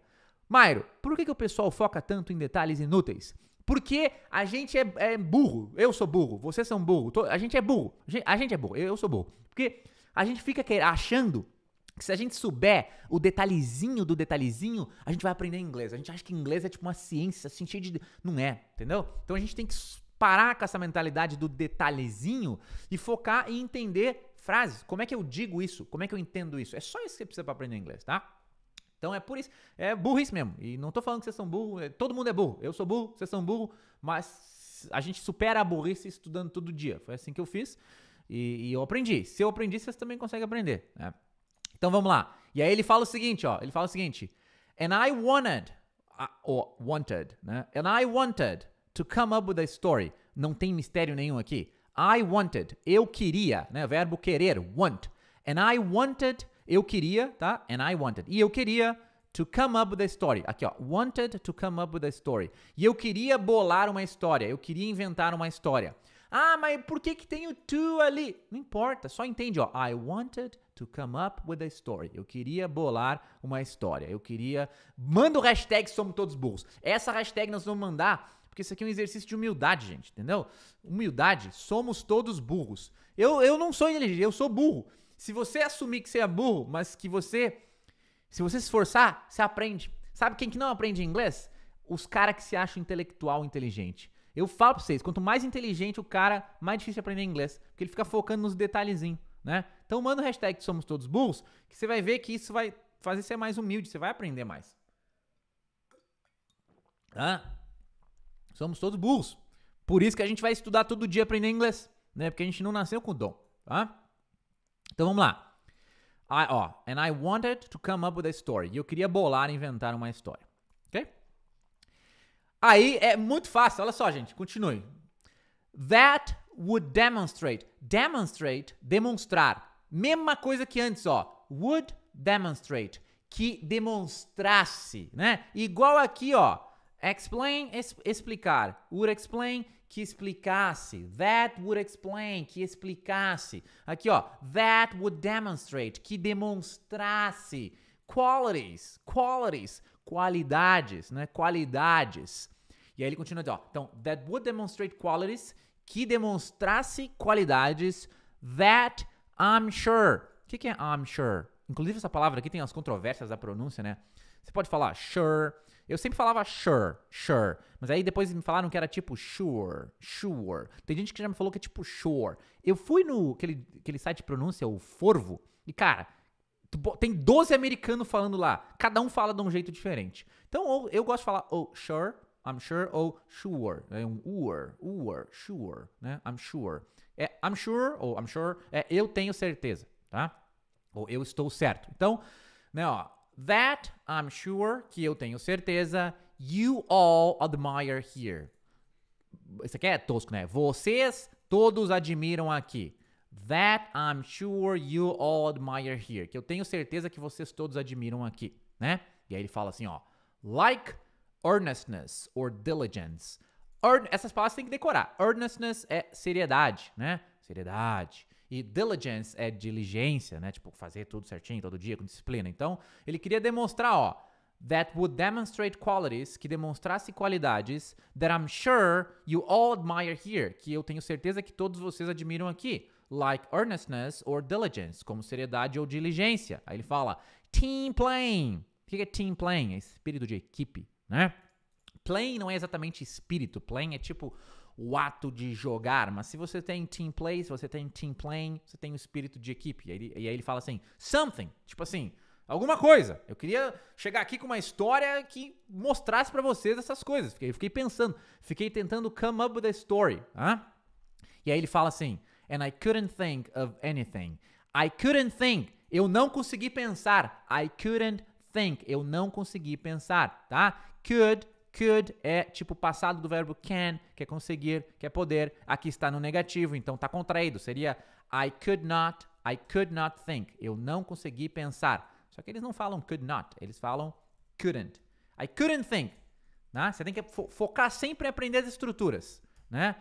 Mairo, por que, que o pessoal foca tanto em detalhes inúteis? Porque a gente é, é, burro. Eu sou burro. Vocês são burro. a gente é burro. A gente é burro. Eu, eu sou burro. Porque a gente fica achando que se a gente souber o detalhezinho do detalhezinho, a gente vai aprender inglês. A gente acha que inglês é tipo uma ciência, assim, cheia de. Não é, entendeu? Então a gente tem que parar com essa mentalidade do detalhezinho e focar em entender frases. Como é que eu digo isso? Como é que eu entendo isso? É só isso que você precisa para aprender inglês, tá? Então é por isso, é burrice mesmo. E não tô falando que vocês são burros, é, todo mundo é burro. Eu sou burro, vocês são burro, mas a gente supera a burrice estudando todo dia. Foi assim que eu fiz e, e eu aprendi. Se eu aprendi, vocês também conseguem aprender, né? Então vamos lá. E aí ele fala o seguinte, ó, ele fala o seguinte: "And I wanted, uh, or wanted, né? And I wanted to come up with a story." Não tem mistério nenhum aqui. I wanted, eu queria, né? Verbo querer, want. And I wanted eu queria, tá? And I wanted. E eu queria to come up with a story. Aqui, ó. Wanted to come up with a story. E eu queria bolar uma história. Eu queria inventar uma história. Ah, mas por que que tem o to ali? Não importa, só entende, ó. I wanted to come up with a story. Eu queria bolar uma história. Eu queria... Manda o hashtag Somos Todos Burros. Essa hashtag nós vamos mandar porque isso aqui é um exercício de humildade, gente, entendeu? Humildade, somos todos burros. Eu, eu não sou inteligente, eu sou burro. Se você assumir que você é burro, mas que você. Se você se esforçar, você aprende. Sabe quem que não aprende inglês? Os caras que se acham intelectual inteligente. Eu falo pra vocês, quanto mais inteligente o cara, mais difícil é aprender inglês. Porque ele fica focando nos detalhezinhos, né? Então manda o hashtag Somos Todos Burros, que você vai ver que isso vai fazer você mais humilde, você vai aprender mais. somos todos burros. Por isso que a gente vai estudar todo dia aprender inglês, né? Porque a gente não nasceu com o dom, tá? Então vamos lá. I, and I wanted to come up with a story. eu queria bolar, inventar uma história. Ok? Aí é muito fácil. Olha só, gente. Continue. That would demonstrate. Demonstrate, demonstrar. Mesma coisa que antes, ó. Would demonstrate. Que demonstrasse, né? Igual aqui, ó. Explain, es, explicar. Would explain, que explicasse. That would explain, que explicasse. Aqui, ó. That would demonstrate, que demonstrasse. Qualities, qualities, qualidades, né? Qualidades. E aí ele continua ó. Então, that would demonstrate qualities, que demonstrasse qualidades. That I'm sure. O que, que é I'm sure? Inclusive, essa palavra aqui tem as controvérsias da pronúncia, né? Você pode falar sure. Eu sempre falava sure, sure. Mas aí depois me falaram que era tipo sure, sure. Tem gente que já me falou que é tipo sure. Eu fui no aquele, aquele site pronúncia, o Forvo, e cara, tem 12 americanos falando lá. Cada um fala de um jeito diferente. Então, ou eu gosto de falar oh, sure, I'm sure, ou sure. É um ur, ur, sure, né? I'm sure. É I'm sure, ou I'm sure, é eu tenho certeza, tá? Ou eu estou certo. Então, né, ó, That, I'm sure, que eu tenho certeza, you all admire here. Isso aqui é tosco, né? Vocês todos admiram aqui. That I'm sure you all admire here. Que eu tenho certeza que vocês todos admiram aqui, né? E aí ele fala assim, ó. Like earnestness or diligence. Earn, essas palavras tem que decorar. Earnestness é seriedade, né? Seriedade. E diligence é diligência, né? Tipo, fazer tudo certinho todo dia, com disciplina. Então, ele queria demonstrar, ó. That would demonstrate qualities, que demonstrasse qualidades that I'm sure you all admire here, que eu tenho certeza que todos vocês admiram aqui. Like earnestness or diligence, como seriedade ou diligência. Aí ele fala, team playing. O que é team playing? É espírito de equipe, né? Playing não é exatamente espírito. Playing é tipo o ato de jogar, mas se você tem team play, se você tem team playing, você tem o espírito de equipe. E aí, e aí ele fala assim, something, tipo assim, alguma coisa. Eu queria chegar aqui com uma história que mostrasse para vocês essas coisas. Fiquei, fiquei pensando, fiquei tentando come up with a story. Huh? E aí ele fala assim, and I couldn't think of anything. I couldn't think. Eu não consegui pensar. I couldn't think. Eu não consegui pensar, tá? Could Could é tipo passado do verbo can, que é conseguir, que é poder. Aqui está no negativo, então está contraído. Seria I could not, I could not think. Eu não consegui pensar. Só que eles não falam could not, eles falam couldn't. I couldn't think. Né? Você tem que fo focar sempre em aprender as estruturas. Né?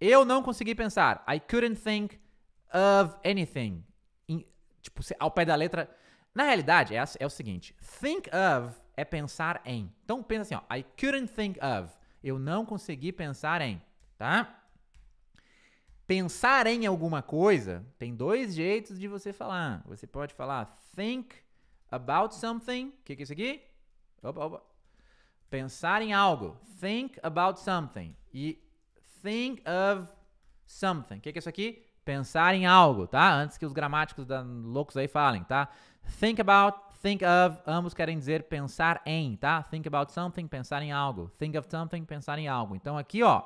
Eu não consegui pensar. I couldn't think of anything. In, tipo, ao pé da letra. Na realidade, é, é o seguinte: think of é pensar em. Então pensa assim, ó, I couldn't think of. Eu não consegui pensar em, tá? Pensar em alguma coisa tem dois jeitos de você falar. Você pode falar think about something. O que, que é isso aqui? Opa, opa. Pensar em algo. Think about something. E think of something. O que, que é isso aqui? Pensar em algo, tá? Antes que os gramáticos da, loucos aí falem, tá? Think about Think of, ambos querem dizer pensar em, tá? Think about something, pensar em algo. Think of something, pensar em algo. Então aqui, ó.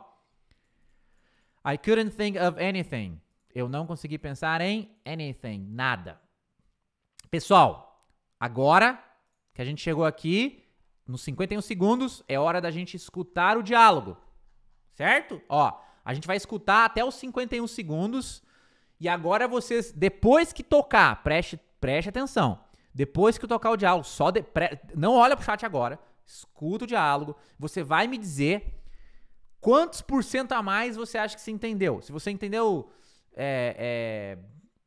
I couldn't think of anything. Eu não consegui pensar em anything, nada. Pessoal, agora que a gente chegou aqui, nos 51 segundos, é hora da gente escutar o diálogo. Certo? Ó, a gente vai escutar até os 51 segundos. E agora vocês, depois que tocar, preste, preste atenção. Depois que eu tocar o diálogo, só de... não olha pro chat agora, escuta o diálogo, você vai me dizer quantos por cento a mais você acha que se entendeu. Se você entendeu é,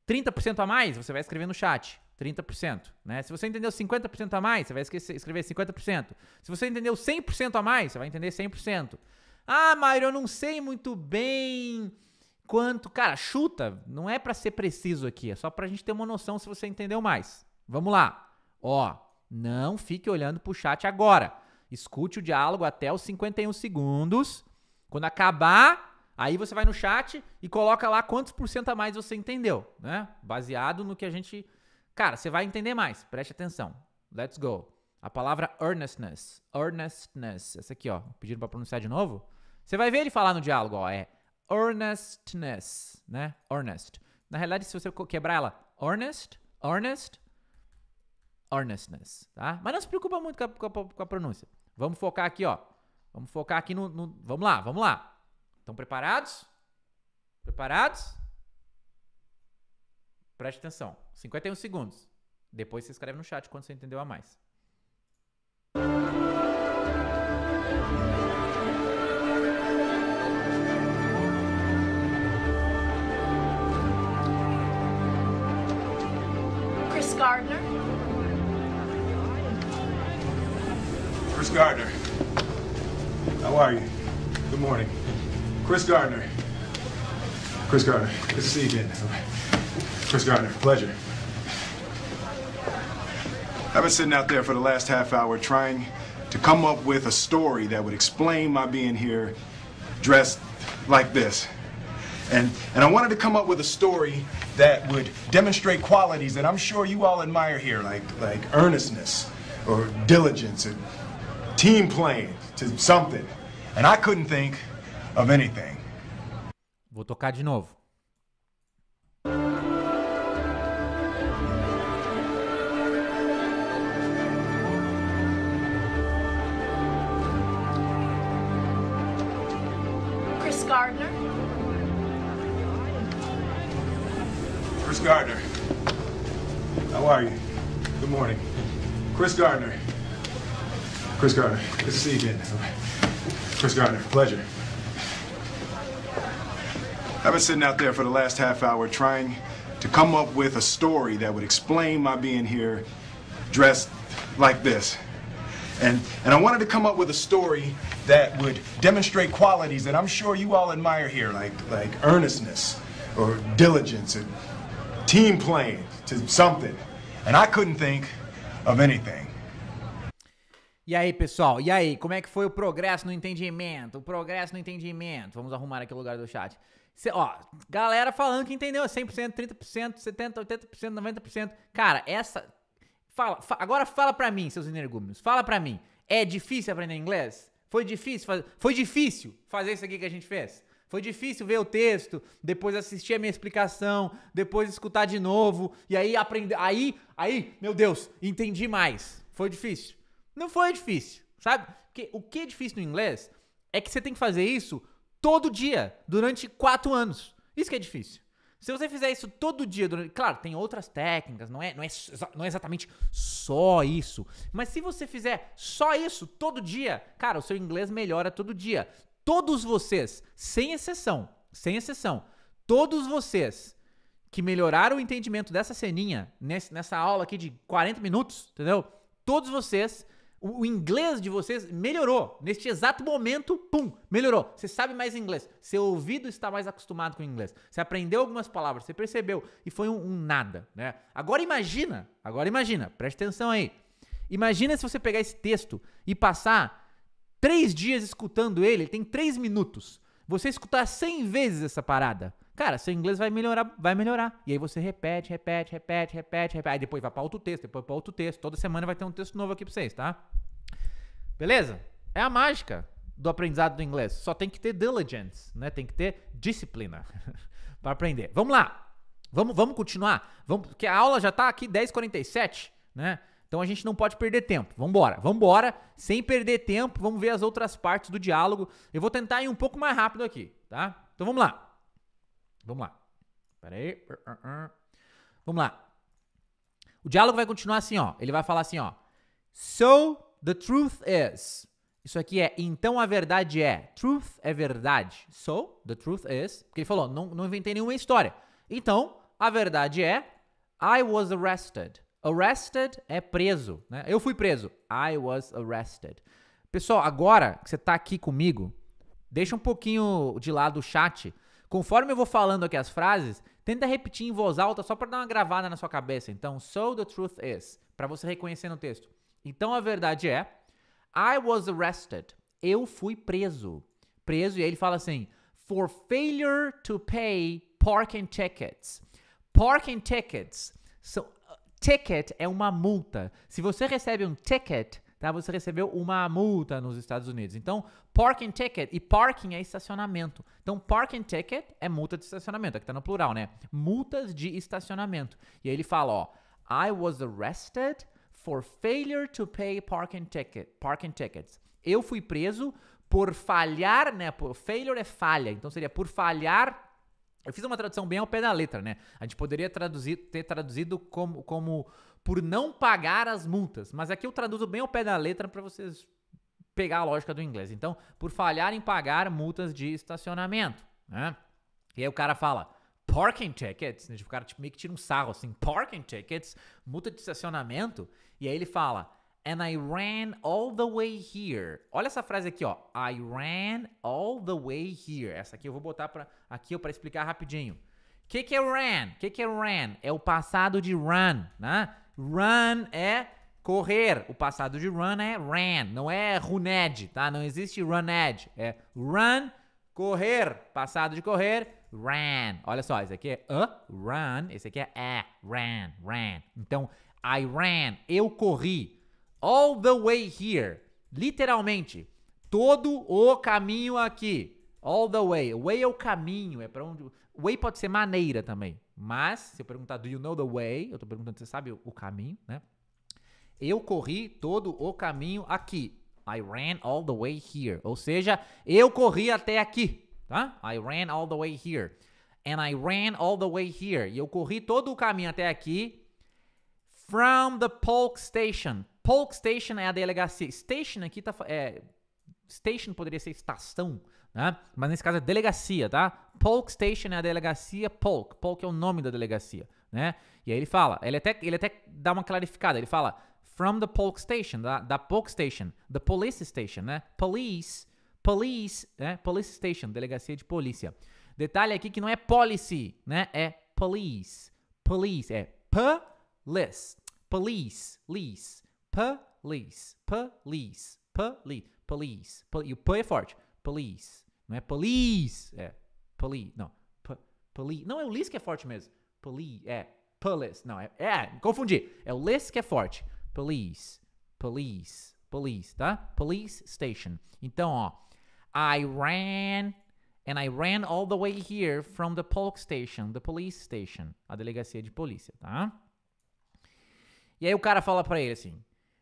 é, 30% a mais, você vai escrever no chat. 30%, né? Se você entendeu 50% a mais, você vai escrever 50%. Se você entendeu 100% a mais, você vai entender 100%. Ah, Mário, eu não sei muito bem quanto. Cara, chuta, não é para ser preciso aqui, é só pra gente ter uma noção se você entendeu mais. Vamos lá. Ó, não fique olhando para o chat agora. Escute o diálogo até os 51 segundos. Quando acabar, aí você vai no chat e coloca lá quantos por cento a mais você entendeu, né? Baseado no que a gente. Cara, você vai entender mais. Preste atenção. Let's go. A palavra earnestness. Earnestness. Essa aqui, ó. Pediram para pronunciar de novo. Você vai ver ele falar no diálogo, ó. É earnestness, né? Earnest. Na realidade, se você quebrar ela, earnest, earnest, earnestness, tá? Mas não se preocupa muito com a, com a, com a pronúncia. Vamos focar aqui, ó. Vamos focar aqui no, no. Vamos lá, vamos lá. Estão preparados? Preparados? Preste atenção. 51 segundos. Depois você escreve no chat quando você entendeu a mais. Chris Gardner. Chris Gardner. How are you? Good morning. Chris Gardner. Chris Gardner. Good to see you again. Chris Gardner, pleasure. I've been sitting out there for the last half hour trying to come up with a story that would explain my being here dressed like this. And, and I wanted to come up with a story that would demonstrate qualities that I'm sure you all admire here, like, like earnestness or diligence and team playing to something. And I couldn't think of anything. Vou tocar de novo. Chris Gardner. Chris Gardner. How are you? Good morning. Chris Gardner. Chris Gardner, good to see you again. Chris Gardner, pleasure. I've been sitting out there for the last half hour trying to come up with a story that would explain my being here dressed like this. And, and I wanted to come up with a story that would demonstrate qualities that I'm sure you all admire here, like, like earnestness or diligence and team playing to something. And I couldn't think of anything. E aí, pessoal? E aí, como é que foi o progresso no entendimento? O progresso no entendimento. Vamos arrumar aqui o lugar do chat. Cê, ó, galera falando que entendeu 100%, 30%, 70%, 80%, 90%. Cara, essa... Fala, fa... agora fala pra mim, seus energúmenos. Fala pra mim. É difícil aprender inglês? Foi difícil, foi difícil fazer isso aqui que a gente fez? Foi difícil ver o texto, depois assistir a minha explicação, depois escutar de novo, e aí aprender. Aí, aí, meu Deus, entendi mais. Foi difícil. Não foi difícil, sabe? Porque o que é difícil no inglês é que você tem que fazer isso todo dia, durante quatro anos. Isso que é difícil. Se você fizer isso todo dia, durante... claro, tem outras técnicas, não é, não, é, não é exatamente só isso. Mas se você fizer só isso todo dia, cara, o seu inglês melhora todo dia. Todos vocês, sem exceção, sem exceção, todos vocês que melhoraram o entendimento dessa ceninha nessa aula aqui de 40 minutos, entendeu? Todos vocês o, inglês de vocês melhorou. Neste exato momento, pum, melhorou. Você sabe mais inglês. Seu ouvido está mais acostumado com o inglês. Você aprendeu algumas palavras, você percebeu. E foi um, um nada, né? Agora imagina, agora imagina, preste atenção aí. Imagina se você pegar esse texto e passar três dias escutando ele, ele tem três minutos. Você escutar cem vezes essa parada. Cara, seu inglês vai melhorar, vai melhorar. E aí você repete, repete, repete, repete, repete. Aí depois vai para outro texto, depois para outro texto. Toda semana vai ter um texto novo aqui para vocês, tá? Beleza? É a mágica do aprendizado do inglês. Só tem que ter diligence, né? Tem que ter disciplina para aprender. Vamos lá. Vamos, vamos continuar. Vamos, porque a aula já tá aqui 10:47, né? Então a gente não pode perder tempo. Vamos embora, vamos embora, sem perder tempo. Vamos ver as outras partes do diálogo. Eu vou tentar ir um pouco mais rápido aqui, tá? Então vamos lá. Vamos lá. Pera aí. Vamos lá. O diálogo vai continuar assim, ó. Ele vai falar assim, ó. So the truth is. Isso aqui é então a verdade é. Truth é verdade. So the truth is. Porque ele falou, não, não inventei nenhuma história. Então, a verdade é. I was arrested. Arrested é preso, né? Eu fui preso. I was arrested. Pessoal, agora que você está aqui comigo, deixa um pouquinho de lado o chat Conforme eu vou falando aqui as frases, tenta repetir em voz alta só para dar uma gravada na sua cabeça. Então, so the truth is, para você reconhecer no texto. Então a verdade é, I was arrested. Eu fui preso. Preso e aí ele fala assim, for failure to pay parking tickets. Parking tickets. So, uh, ticket é uma multa. Se você recebe um ticket, tá? Você recebeu uma multa nos Estados Unidos. Então, parking ticket e parking é estacionamento. Então, parking ticket é multa de estacionamento, aqui tá no plural, né? Multas de estacionamento. E aí ele fala, ó, I was arrested for failure to pay parking ticket, parking tickets. Eu fui preso por falhar, né? Por, failure é falha, então seria por falhar eu fiz uma tradução bem ao pé da letra, né? A gente poderia traduzir, ter traduzido como, como por não pagar as multas, mas aqui eu traduzo bem ao pé da letra para vocês pegar a lógica do inglês. Então, por falhar em pagar multas de estacionamento, né? E aí o cara fala parking tickets, né? Tipo, o cara tipo, meio que tira um sarro assim, parking tickets, multa de estacionamento, e aí ele fala And I ran all the way here. Olha essa frase aqui, ó. I ran all the way here. Essa aqui eu vou botar pra, aqui para explicar rapidinho. O que, que é ran? O que, que é ran? É o passado de run, né? Run é correr. O passado de run é ran, não é runed, tá? Não existe runed. É run, correr. Passado de correr, ran. Olha só, esse aqui é a, run. Esse aqui é a, ran, ran. Então, I ran, eu corri. All the way here. Literalmente, todo o caminho aqui. All the way. Way é o caminho, é para onde. Way pode ser maneira também. Mas, se eu perguntar, do you know the way? Eu estou perguntando, você sabe o, o caminho, né? Eu corri todo o caminho aqui. I ran all the way here. Ou seja, eu corri até aqui, tá? I ran all the way here. And I ran all the way here. E eu corri todo o caminho até aqui. From the Polk Station. Polk Station é a delegacia. Station aqui tá. É, station poderia ser estação, né? Mas nesse caso é delegacia, tá? Polk Station é a delegacia Polk. Polk é o nome da delegacia, né? E aí ele fala, ele até, ele até dá uma clarificada, ele fala from the Polk Station, da, da Polk Station, the police station, né? Police, police, né? Police station, delegacia de polícia. Detalhe aqui que não é policy, né? É police, police, é p s police, lease. Police. Police. Police. Police. E o P é forte. Police. Não é police. É. Police. Não. Police. Não, é o lis que é forte mesmo. Police. É. Police. Não, é. É. Confundi. É o lis que é forte. Police. Police. Police, tá? Police station. Então, ó. I ran and I ran all the way here from the polk station, the police station, a delegacia de polícia, tá? E aí o cara fala para ele assim: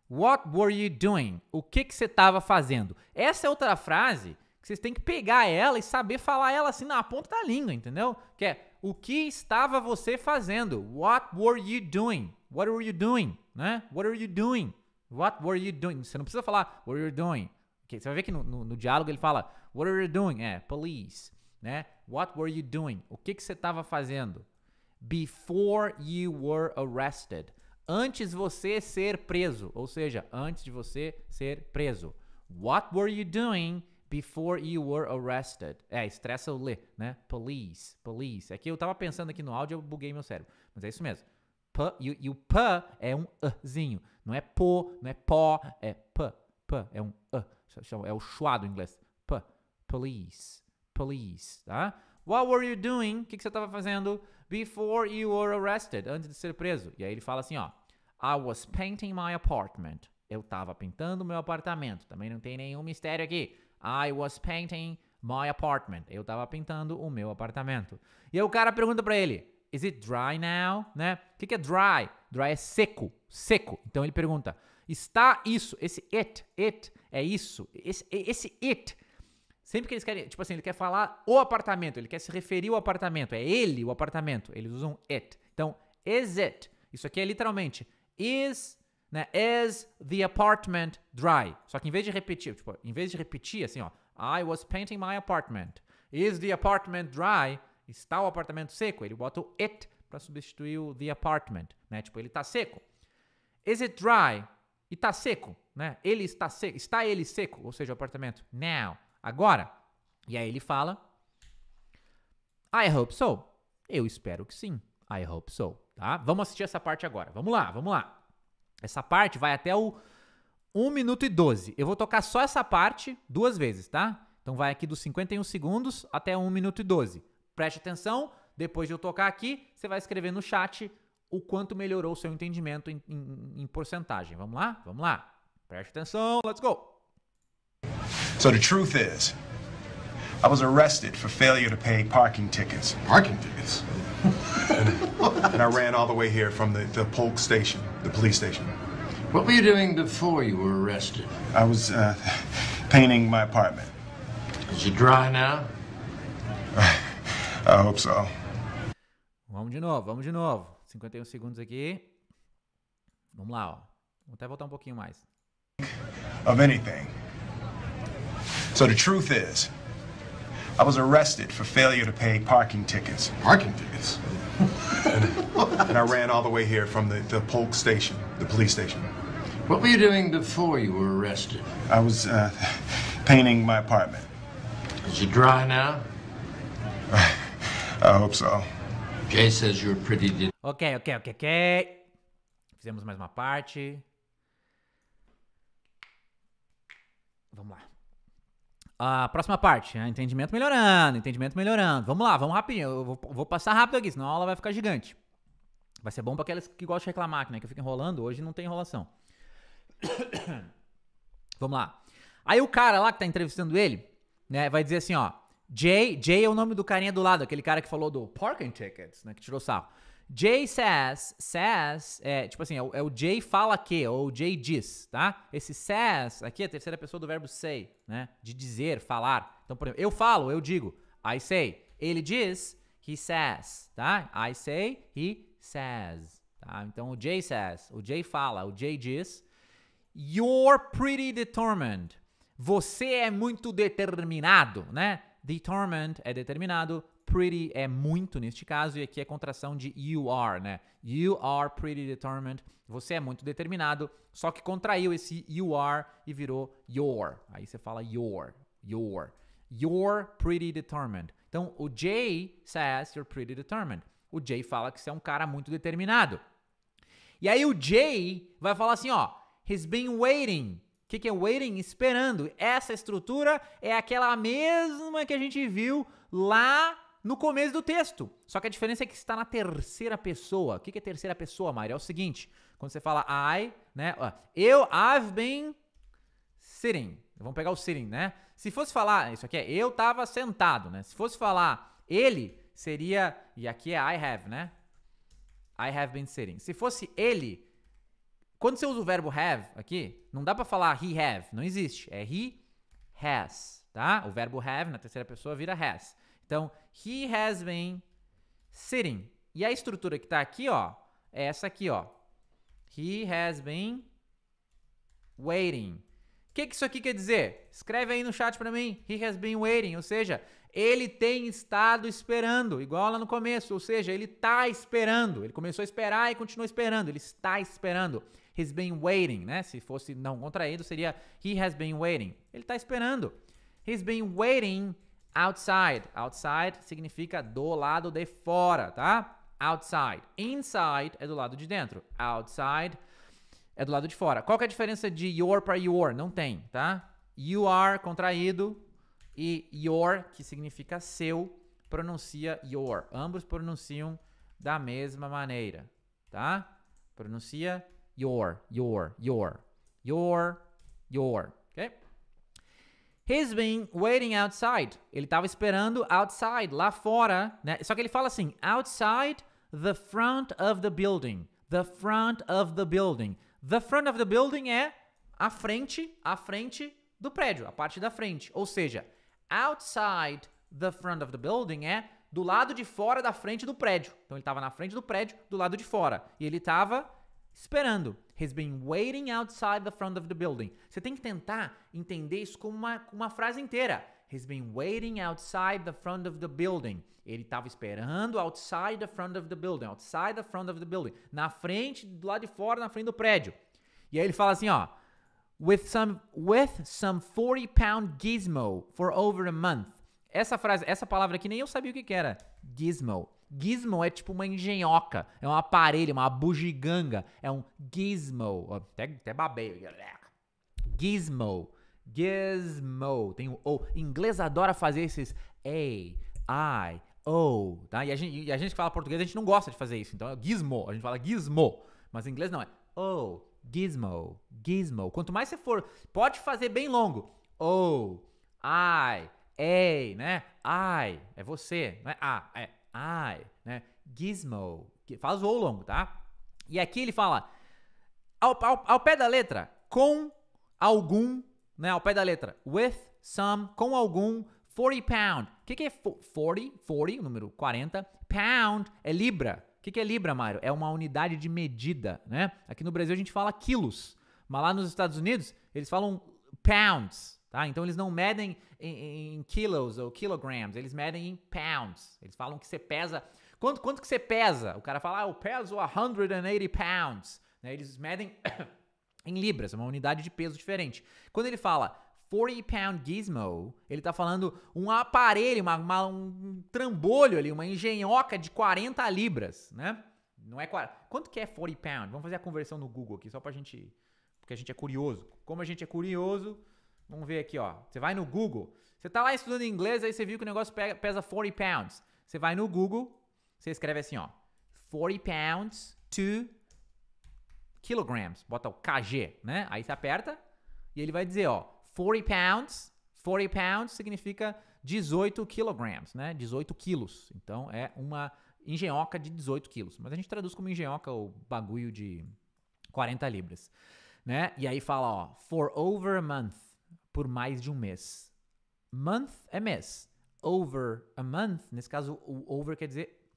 What were you doing? O que, que você estava fazendo? Essa é outra frase que vocês têm que pegar ela e saber falar ela assim na ponta da língua, entendeu? Que é o que estava você fazendo? What were you doing? What were you doing? Né? What were you doing? What were you doing? Você não precisa falar what were you doing. Okay, você vai ver que no, no, no diálogo ele fala what were you doing? É, police. Né? What were you doing? O que, que você estava fazendo? Before you were arrested antes você ser preso, ou seja, antes de você ser preso. What were you doing before you were arrested? É, estressa o le, né? Police, police. É que eu tava pensando aqui no áudio, eu buguei meu cérebro, mas é isso mesmo. P, e, e o p é um zinho, não é pô, não é pó, é p, p é um a, é o chuado do inglês. P, police, police, tá? What were you doing? O que, que você tava fazendo before you were arrested? Antes de ser preso. E aí ele fala assim, ó. I was painting my apartment. Eu estava pintando meu apartamento. Também não tem nenhum mistério aqui. I was painting my apartment. Eu estava pintando o meu apartamento. E aí o cara pergunta para ele: Is it dry now? Né? O que, que é dry? Dry é seco, seco. Então ele pergunta: Está isso? Esse it, it é isso. Esse, esse it. Sempre que eles querem, tipo assim, ele quer falar o apartamento, ele quer se referir ao apartamento, é ele o apartamento. Eles usam it. Então, is it? Isso aqui é literalmente Is, né? Is the apartment dry? Só que em vez de repetir, tipo, em vez de repetir assim, ó, I was painting my apartment. Is the apartment dry? Está o apartamento seco? Ele bota o it para substituir o the apartment, né? Tipo, ele está seco. Is it dry? E está seco, né? Ele está seco. Está ele seco, ou seja, o apartamento. Now, agora. E aí ele fala I hope so. Eu espero que sim. I hope so tá? Vamos assistir essa parte agora. Vamos lá, vamos lá. Essa parte vai até o 1 minuto e 12. Eu vou tocar só essa parte duas vezes, tá? Então vai aqui dos 51 segundos até 1 minuto e 12. Preste atenção, depois de eu tocar aqui, você vai escrever no chat o quanto melhorou o seu entendimento em, em, em porcentagem. Vamos lá? Vamos lá. Preste atenção, let's go. So the truth is, I was arrested for failure to pay parking tickets. Parking tickets? and, and, I ran all the way here from the, the Polk station, the police station. What were you doing before you were arrested? I was uh, painting my apartment. Is it dry now? I hope so. Vamos de novo, vamos de novo. 51 segundos aqui. Vamos lá, ó. Vou até voltar um pouquinho mais. Of anything. So the truth is, I was arrested for failure to pay parking tickets. Parking tickets? and, and, I ran all the way here from the, the Polk station, the police station. What were you doing before you were arrested? I was uh, painting my apartment. Is it dry now? I hope so. Jay says you're pretty. Ok, ok, ok, ok. Fizemos mais uma parte. Vamos lá. A próxima parte, né? entendimento melhorando, entendimento melhorando. Vamos lá, vamos rapidinho. Eu vou, vou, passar rápido aqui, senão a aula vai ficar gigante. Vai ser bom para aquelas que gostam de reclamar, né? Que eu fico enrolando, hoje não tem enrolação. vamos lá. Aí o cara lá que tá entrevistando ele, né, vai dizer assim, ó. Jay, Jay é o nome do carinha do lado, aquele cara que falou do parking tickets, né, que tirou sarro. Jay says, says, é, tipo assim, é o, é o Jay fala que, ou é o Jay diz, tá? Esse says aqui é a terceira pessoa do verbo say, né? De dizer, falar. Então, por exemplo, eu falo, eu digo, I say. Ele diz, he says, tá? I say, he says, tá? Então, o Jay says, o Jay fala, o Jay diz, you're pretty determined. Você é muito determinado, né? Determined é determinado, Pretty é muito neste caso, e aqui é contração de you are, né? You are pretty determined. Você é muito determinado, só que contraiu esse you are e virou your. Aí você fala your, your. You're pretty determined. Então o Jay says you're pretty determined. O Jay fala que você é um cara muito determinado. E aí o Jay vai falar assim, ó, he's been waiting. O que, que é waiting? Esperando. Essa estrutura é aquela mesma que a gente viu lá no começo do texto. Só que a diferença é que está na terceira pessoa. O que é terceira pessoa, Mário? É o seguinte: quando você fala I, né? Eu, I've been sitting. Vamos pegar o sitting, né? Se fosse falar, isso aqui é eu estava sentado, né? Se fosse falar ele, seria. E aqui é I have, né? I have been sitting. Se fosse ele, quando você usa o verbo have aqui, não dá para falar he have, não existe. É he has, tá? O verbo have na terceira pessoa vira has. Então, he has been sitting. E a estrutura que está aqui, ó, é essa aqui, ó. He has been waiting. O que, que isso aqui quer dizer? Escreve aí no chat para mim. He has been waiting, ou seja, ele tem estado esperando, igual lá no começo, ou seja, ele está esperando. Ele começou a esperar e continuou esperando. Ele está esperando. He's been waiting, né? Se fosse não contraído, seria he has been waiting. Ele está esperando. He's been waiting Outside. Outside significa do lado de fora, tá? Outside. Inside é do lado de dentro. Outside é do lado de fora. Qual é a diferença de your para your? Não tem, tá? You are contraído e your, que significa seu, pronuncia your. Ambos pronunciam da mesma maneira, tá? Pronuncia your, your, your, your, your. He's been waiting outside. Ele estava esperando outside, lá fora, né? Só que ele fala assim, outside the front of the building. The front of the building. The front of the building é a frente, a frente do prédio, a parte da frente. Ou seja, outside the front of the building é do lado de fora da frente do prédio. Então ele estava na frente do prédio, do lado de fora. E ele estava esperando has been waiting outside the front of the building. Você tem que tentar entender isso como uma, uma frase inteira. He's been waiting outside the front of the building. Ele estava esperando outside the front of the building, outside the front of the building, na frente, do lado de fora, na frente do prédio. E aí ele fala assim, ó, with some with some 40 pound gizmo for over a month. Essa frase, essa palavra aqui nem eu sabia o que, que era. Gizmo. Gizmo é tipo uma engenhoca, é um aparelho, uma bugiganga, é um gizmo. Até, até babei. Gizmo. Gizmo. Tem o O. Inglês adora fazer esses A, I, O. Tá? E, a gente, e a gente que fala português, a gente não gosta de fazer isso. Então é gizmo. A gente fala gizmo. Mas em inglês não, é O, gizmo, gizmo. Quanto mais você for, pode fazer bem longo. O, I, A, né? I, é você, não é A, é I, né? Gizmo, que faz o longo, tá? E aqui ele fala ao, ao, ao pé da letra, com algum, né? Ao pé da letra, with some, com algum, 40 pound. O que, que é 40? 40, número 40. Pound é libra. O que, que é libra, Mário? É uma unidade de medida, né? Aqui no Brasil a gente fala quilos, mas lá nos Estados Unidos eles falam pounds, tá? Então eles não medem em, em kilos ou kilograms, eles medem em pounds. Eles falam que você pesa. Quanto, quanto que você pesa? O cara fala, ah, eu peso 180 pounds. Né? Eles medem em libras, é uma unidade de peso diferente. Quando ele fala 40 pound gizmo, ele tá falando um aparelho, uma, uma, um trambolho ali, uma engenhoca de 40 libras, né? Não é 40. Quanto que é 40 pound? Vamos fazer a conversão no Google aqui, só pra gente. Porque a gente é curioso. Como a gente é curioso, Vamos ver aqui, ó. Você vai no Google. Você tá lá estudando inglês, aí você viu que o negócio pesa 40 pounds. Você vai no Google, você escreve assim, ó. 40 pounds to kilograms. Bota o KG, né? Aí você aperta e ele vai dizer, ó, 40 pounds. 40 pounds significa 18 kilograms, né? 18 quilos. Então é uma engenhoca de 18 quilos. Mas a gente traduz como engenhoca o bagulho de 40 libras, né? E aí fala, ó, for over a month por mais de um mês. Month é mês. Over a month, nesse caso, o over quer dizer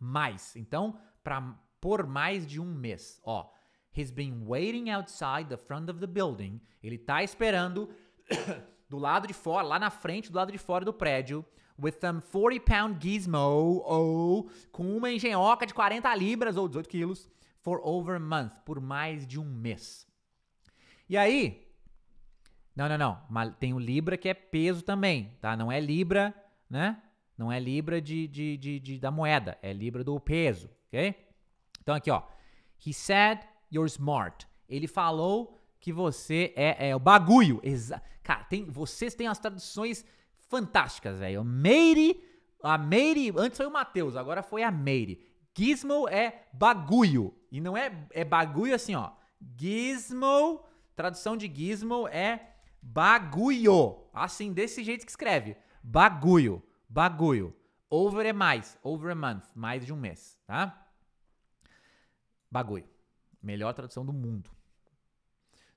mais. Então, para por mais de um mês. Ó, he's been waiting outside the front of the building. Ele tá esperando do lado de fora, lá na frente, do lado de fora do prédio, with some 40 pound gizmo, ou oh, com uma engenhoca de 40 libras ou 18 quilos, for over a month, por mais de um mês. E aí, não, não, não. Mas tem o libra que é peso também, tá? Não é libra, né? Não é libra de, de, de, de da moeda, é libra do peso, ok? Então aqui, ó. He said you're smart. Ele falou que você é, é o bagulho. Exa Cara, tem, vocês têm as traduções fantásticas, velho. Meire, a Meire, antes foi o Matheus, agora foi a Meire. Gizmo é bagulho. E não é, é bagulho assim, ó. Gizmo, tradução de gizmo é Bagulho. Assim, desse jeito que escreve. Bagulho. Bagulho. Over é mais. Over a month. Mais de um mês, tá? Bagulho. Melhor tradução do mundo.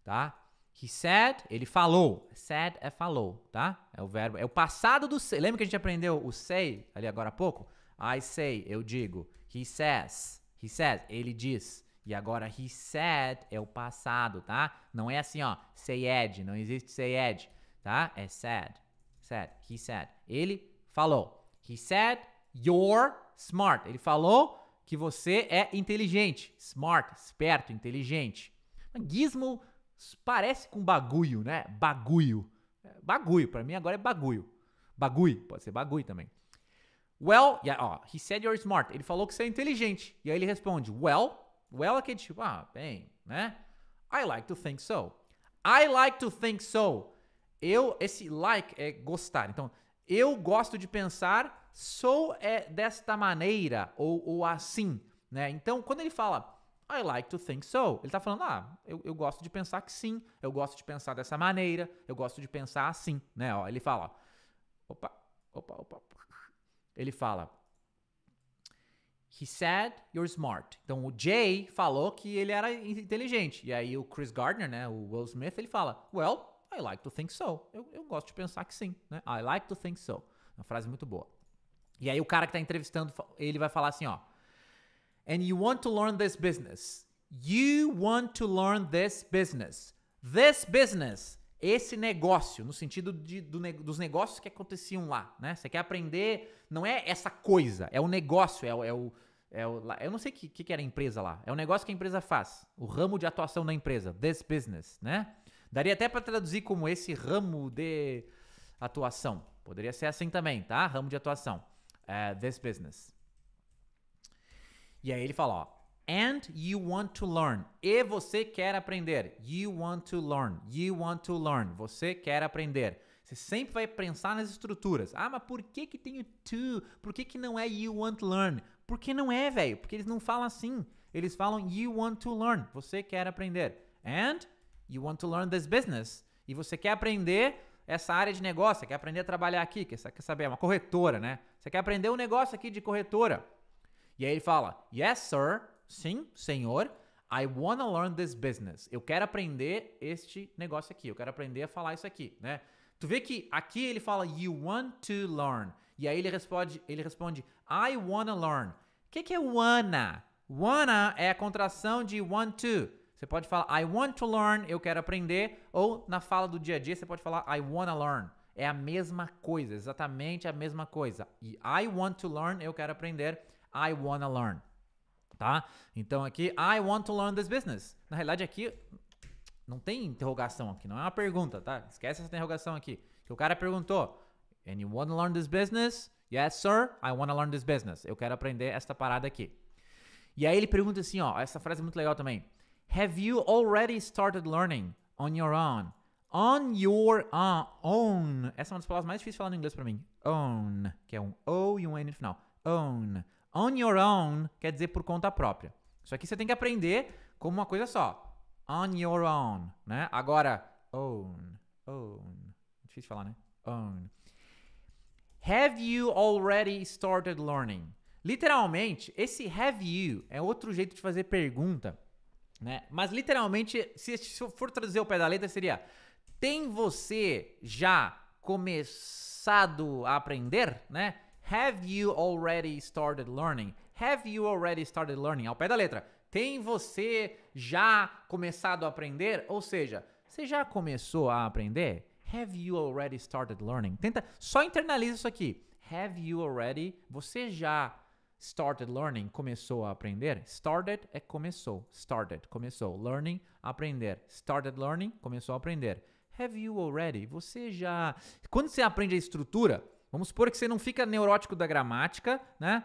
Tá? He said, ele falou. Said é falou, tá? É o verbo, é o passado do say. Lembra que a gente aprendeu o say ali agora há pouco? I say, eu digo. He says, he says, ele diz. E agora he said é o passado, tá? Não é assim, ó, said, não existe said, tá? É said, said, he said. Ele falou. He said you're smart. Ele falou que você é inteligente, smart, esperto, inteligente. Gizmo parece com bagulho, né? Bagulho. Bagulho, para mim agora é bagulho. Bagulho, pode ser bagulho também. Well, yeah, he said you're smart. Ele falou que você é inteligente. E aí ele responde, well, o ela quer tipo, ah, bem, né? I like to think so. I like to think so. Eu, esse like é gostar. Então, eu gosto de pensar, sou é desta maneira ou, ou assim, né? Então, quando ele fala I like to think so, ele tá falando, ah, eu, eu gosto de pensar que sim, eu gosto de pensar dessa maneira, eu gosto de pensar assim, né? Ó, ele fala, opa, opa, opa. Ele fala, He said you're smart. Então o Jay falou que ele era inteligente. E aí o Chris Gardner, né, o Will Smith, ele fala: Well, I like to think so. Eu, eu gosto de pensar que sim, né? I like to think so. Uma frase muito boa. E aí o cara que tá entrevistando, ele vai falar assim, ó: And you want to learn this business. You want to learn this business. This business esse negócio, no sentido de, do, dos negócios que aconteciam lá, né? Você quer aprender, não é essa coisa, é o negócio, é, o, é o, é o eu não sei o que, que era a empresa lá, é o negócio que a empresa faz, o ramo de atuação da empresa, this business, né? Daria até para traduzir como esse ramo de atuação, poderia ser assim também, tá? Ramo de atuação, eh, this business. E aí ele fala, ó, And you want to learn. E você quer aprender. You want to learn. You want to learn. Você quer aprender. Você sempre vai pensar nas estruturas. Ah, mas por que que tem o to? Por que que não é you want to learn? Porque não é, velho. Porque eles não falam assim. Eles falam you want to learn. Você quer aprender. And you want to learn this business. E você quer aprender essa área de negócio. quer aprender a trabalhar aqui. Quer saber? É uma corretora, né? Você quer aprender um negócio aqui de corretora. E aí ele fala, yes, sir. Sim, senhor. I wanna learn this business. Eu quero aprender este negócio aqui. Eu quero aprender a falar isso aqui, né? Tu vê que aqui ele fala you want to learn. E aí ele responde, ele responde I wanna learn. O que, que é wanna? Wanna é a contração de want to. Você pode falar I want to learn, eu quero aprender, ou na fala do dia a dia você pode falar I wanna learn. É a mesma coisa, exatamente a mesma coisa. E I want to learn, eu quero aprender, I wanna learn tá? Então aqui, I want to learn this business. Na realidade aqui não tem interrogação aqui, não é uma pergunta, tá? Esquece essa interrogação aqui. Que o cara perguntou, and you want to learn this business? Yes, sir, I want to learn this business. Eu quero aprender esta parada aqui. E aí ele pergunta assim, ó, essa frase é muito legal também. Have you already started learning on your own? On your uh, own. Essa é uma das palavras mais difíceis de falar no inglês para mim. Own, que é um O e um N no final. Own. On your own quer dizer por conta própria. Isso aqui você tem que aprender como uma coisa só. On your own, né? Agora, own, own. Difícil falar, né? Own. Have you already started learning? Literalmente, esse have you é outro jeito de fazer pergunta, né? Mas literalmente, se, se eu for traduzir o pé da letra, seria: Tem você já começado a aprender, né? Have you already started learning? Have you already started learning? Ao pé da letra. Tem você já começado a aprender? Ou seja, você já começou a aprender? Have you already started learning? Tenta, só internaliza isso aqui. Have you already? Você já started learning? Começou a aprender? Started é começou. Started, começou. Learning, aprender. Started learning, começou a aprender. Have you already? Você já. Quando você aprende a estrutura, Vamos supor que você não fica neurótico da gramática, né?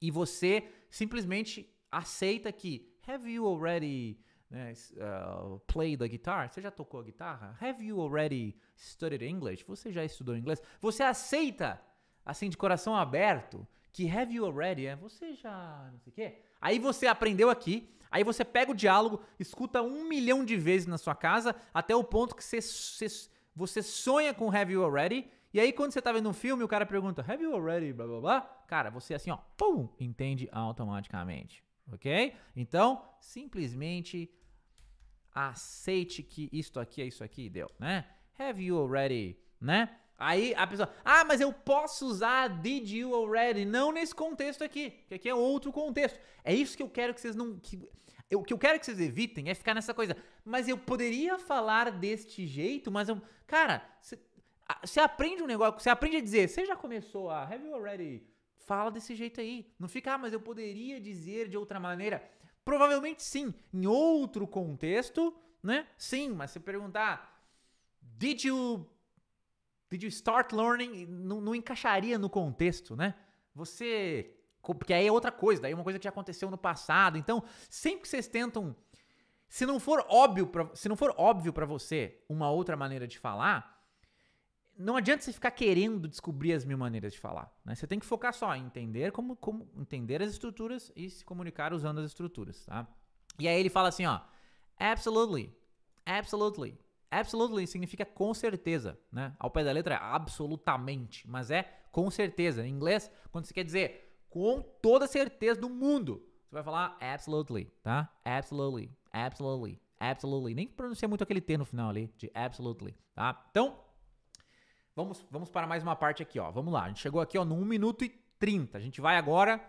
E você simplesmente aceita que have you already né, uh, played a guitar? Você já tocou a guitarra? Have you already studied English? Você já estudou inglês? Você aceita, assim, de coração aberto, que have you already é você já não sei o quê. Aí você aprendeu aqui, aí você pega o diálogo, escuta um milhão de vezes na sua casa, até o ponto que você, você sonha com have you already e aí, quando você tá vendo um filme, o cara pergunta, have you already, blá blá blá? Cara, você assim, ó, pum, entende automaticamente, ok? Então, simplesmente aceite que isto aqui é isso aqui, deu, né? Have you already, né? Aí a pessoa, ah, mas eu posso usar did you already? Não nesse contexto aqui, que aqui é outro contexto. É isso que eu quero que vocês não. Que, eu, que eu quero que vocês evitem é ficar nessa coisa. Mas eu poderia falar deste jeito, mas eu. Cara, você você aprende um negócio, você aprende a dizer, você já começou a have you already? Fala desse jeito aí. Não fica, ah, mas eu poderia dizer de outra maneira. Provavelmente sim, em outro contexto, né? Sim, mas se perguntar, did you Did you start learning? Não, não, encaixaria no contexto, né? Você. Porque aí é outra coisa, daí é uma coisa que já aconteceu no passado. Então, sempre que vocês tentam. Se não for óbvio pra, se não for óbvio para você uma outra maneira de falar, não adianta você ficar querendo descobrir as mil maneiras de falar. Né? Você tem que focar só em entender como, como entender as estruturas e se comunicar usando as estruturas, tá? E aí ele fala assim, ó, absolutely, absolutely, Absolutely significa com certeza, né? Ao pé da letra é absolutamente, mas é com certeza. Em inglês, quando você quer dizer com toda certeza do mundo, você vai falar absolutely, tá? Absolutely, absolutely, absolutely. Nem pronuncia muito aquele T no final ali, de absolutely, tá? Então, Vamos, vamos para mais uma parte aqui, ó. Vamos lá. A gente chegou aqui, ó, no 1 minuto e 30. A gente vai agora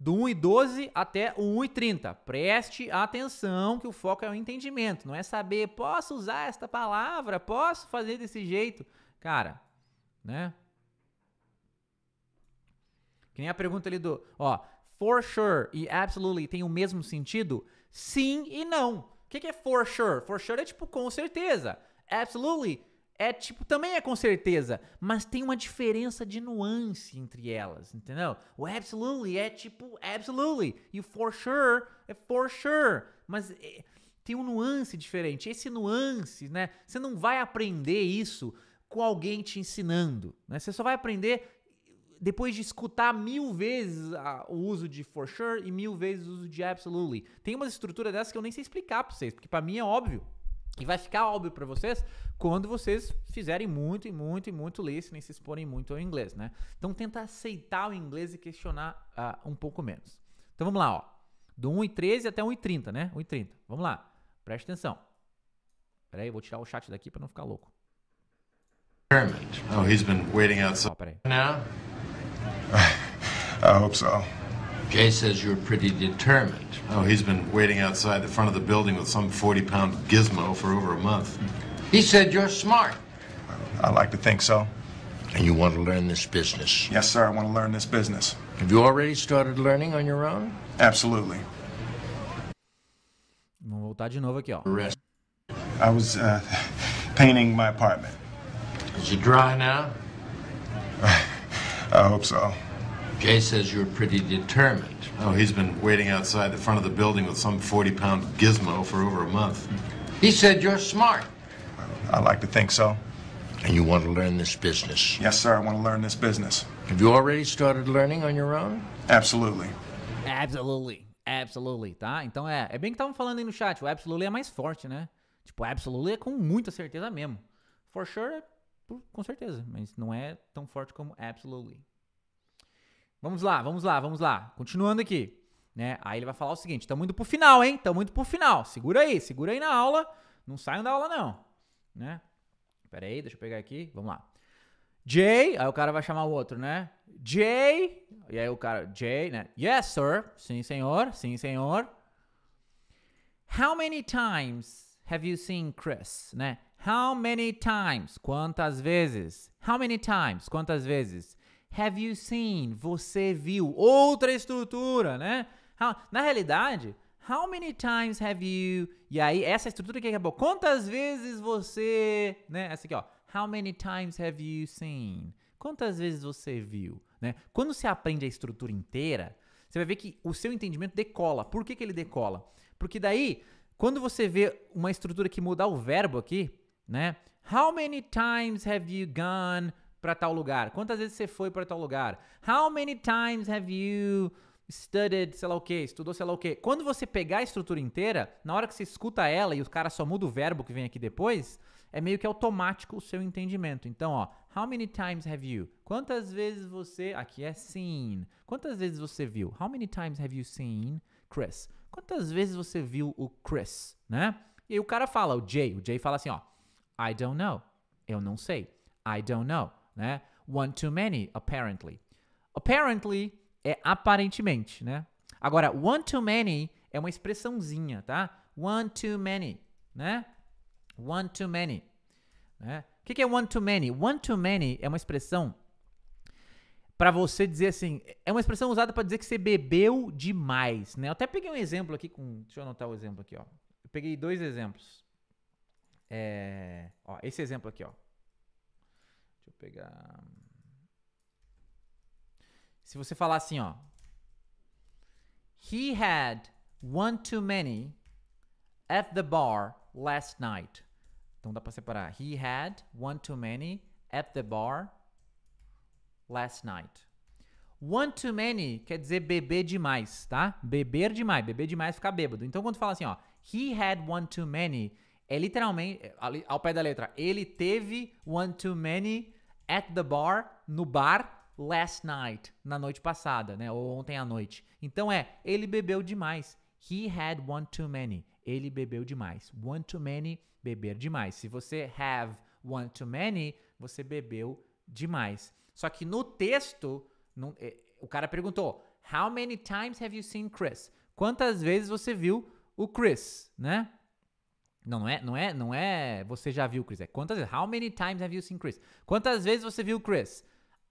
do 1 e 12 até o 1 e 30. Preste atenção que o foco é o entendimento, não é saber posso usar esta palavra, posso fazer desse jeito. Cara, né? Que nem a pergunta ali do, ó, for sure e absolutely tem o mesmo sentido? Sim e não. O que, que é for sure? For sure é tipo com certeza. Absolutely é tipo, também é com certeza, mas tem uma diferença de nuance entre elas, entendeu? O absolutely é tipo absolutely e o for sure é for sure, mas é, tem um nuance diferente. Esse nuance, né? Você não vai aprender isso com alguém te ensinando, né? Você só vai aprender depois de escutar mil vezes a, o uso de for sure e mil vezes o uso de absolutely. Tem umas estruturas dessas que eu nem sei explicar pra vocês, porque para mim é óbvio. E vai ficar óbvio para vocês quando vocês fizerem muito e muito e muito listening, se exporem muito ao inglês, né? Então tenta aceitar o inglês e questionar uh, um pouco menos. Então vamos lá, ó. Do 1,13 até 1,30, né? 1,30. Vamos lá. Preste atenção. Pera eu vou tirar o chat daqui para não ficar louco. Oh, he's been waiting outside. Oh, peraí. Now? I hope so. Jay says you're pretty determined. Oh, he's been waiting outside the front of the building with some 40 pound gizmo for over a month. He said you're smart. I like to think so. And you want to learn this business? Yes, sir, I want to learn this business. Have you already started learning on your own? Absolutely. Vamos voltar de novo aqui, ó. Rest. I was uh, painting my apartment. Is it dry now? I hope so. Jay says you're pretty determined. Oh, he's been waiting outside the front of the building with some 40-pound gizmo for over a month. He said you're smart. I like to think so. And you want to learn this business? Yes, sir. I want to learn this business. Have you already started learning on your own? Absolutely. Absolutely. Absolutely, tá? Então é, é bem que estavam falando aí no chat, o absolutely é mais forte, né? Tipo, absolutely é com muita certeza mesmo. For sure é com certeza, mas não é tão forte como absolutely. Vamos lá, vamos lá, vamos lá. Continuando aqui. Né? Aí ele vai falar o seguinte: estamos indo pro final, hein? Estamos indo pro final. Segura aí, segura aí na aula. Não saiam da aula, não. Né? Pera aí, deixa eu pegar aqui. Vamos lá. Jay, aí o cara vai chamar o outro, né? Jay, e aí o cara, Jay, né? Yes, sir. Sim, senhor. Sim, senhor. How many times have you seen Chris, né? How many times? Quantas vezes? How many times? Quantas vezes? Have you seen? Você viu? Outra estrutura, né? How, na realidade, how many times have you? E aí, essa estrutura que acabou. Quantas vezes você. Né? Essa aqui, ó. How many times have you seen? Quantas vezes você viu? Né? Quando você aprende a estrutura inteira, você vai ver que o seu entendimento decola. Por que, que ele decola? Porque daí, quando você vê uma estrutura que mudar o verbo aqui, né? How many times have you gone? para tal lugar? Quantas vezes você foi para tal lugar? How many times have you studied, sei lá o quê? estudou sei lá o que. Quando você pegar a estrutura inteira, na hora que você escuta ela e o cara só muda o verbo que vem aqui depois, é meio que automático o seu entendimento. Então, ó, how many times have you? Quantas vezes você, aqui é seen. Quantas vezes você viu? How many times have you seen Chris? Quantas vezes você viu o Chris, né? E aí o cara fala, o Jay, o Jay fala assim, ó, I don't know. Eu não sei. I don't know né? One too many, apparently. Apparently é aparentemente, né? Agora, one too many é uma expressãozinha, tá? One too many, né? One too many. Né? O que, é one too many? One too many é uma expressão para você dizer assim, é uma expressão usada para dizer que você bebeu demais, né? Eu até peguei um exemplo aqui com, deixa eu anotar o exemplo aqui, ó. Eu peguei dois exemplos. É, ó, esse exemplo aqui, ó. Deixa eu pegar. Se você falar assim, ó. He had one too many at the bar last night. Então dá para separar. He had one too many at the bar last night. One too many quer dizer beber demais, tá? Beber demais. Beber demais ficar bêbado. Então quando fala assim, ó. He had one too many é literalmente, é, ali, ao pé da letra, ele teve one too many at the bar, no bar, last night, na noite passada, né? Ou ontem à noite. Então é, ele bebeu demais. He had one too many. Ele bebeu demais. One too many, beber demais. Se você have one too many, você bebeu demais. Só que no texto, no, é, o cara perguntou: How many times have you seen Chris? Quantas vezes você viu o Chris, né? Não, não é, não é, não é. Você já viu o Chris? É quantas vezes? How many times have you seen Chris? Quantas vezes você viu o Chris?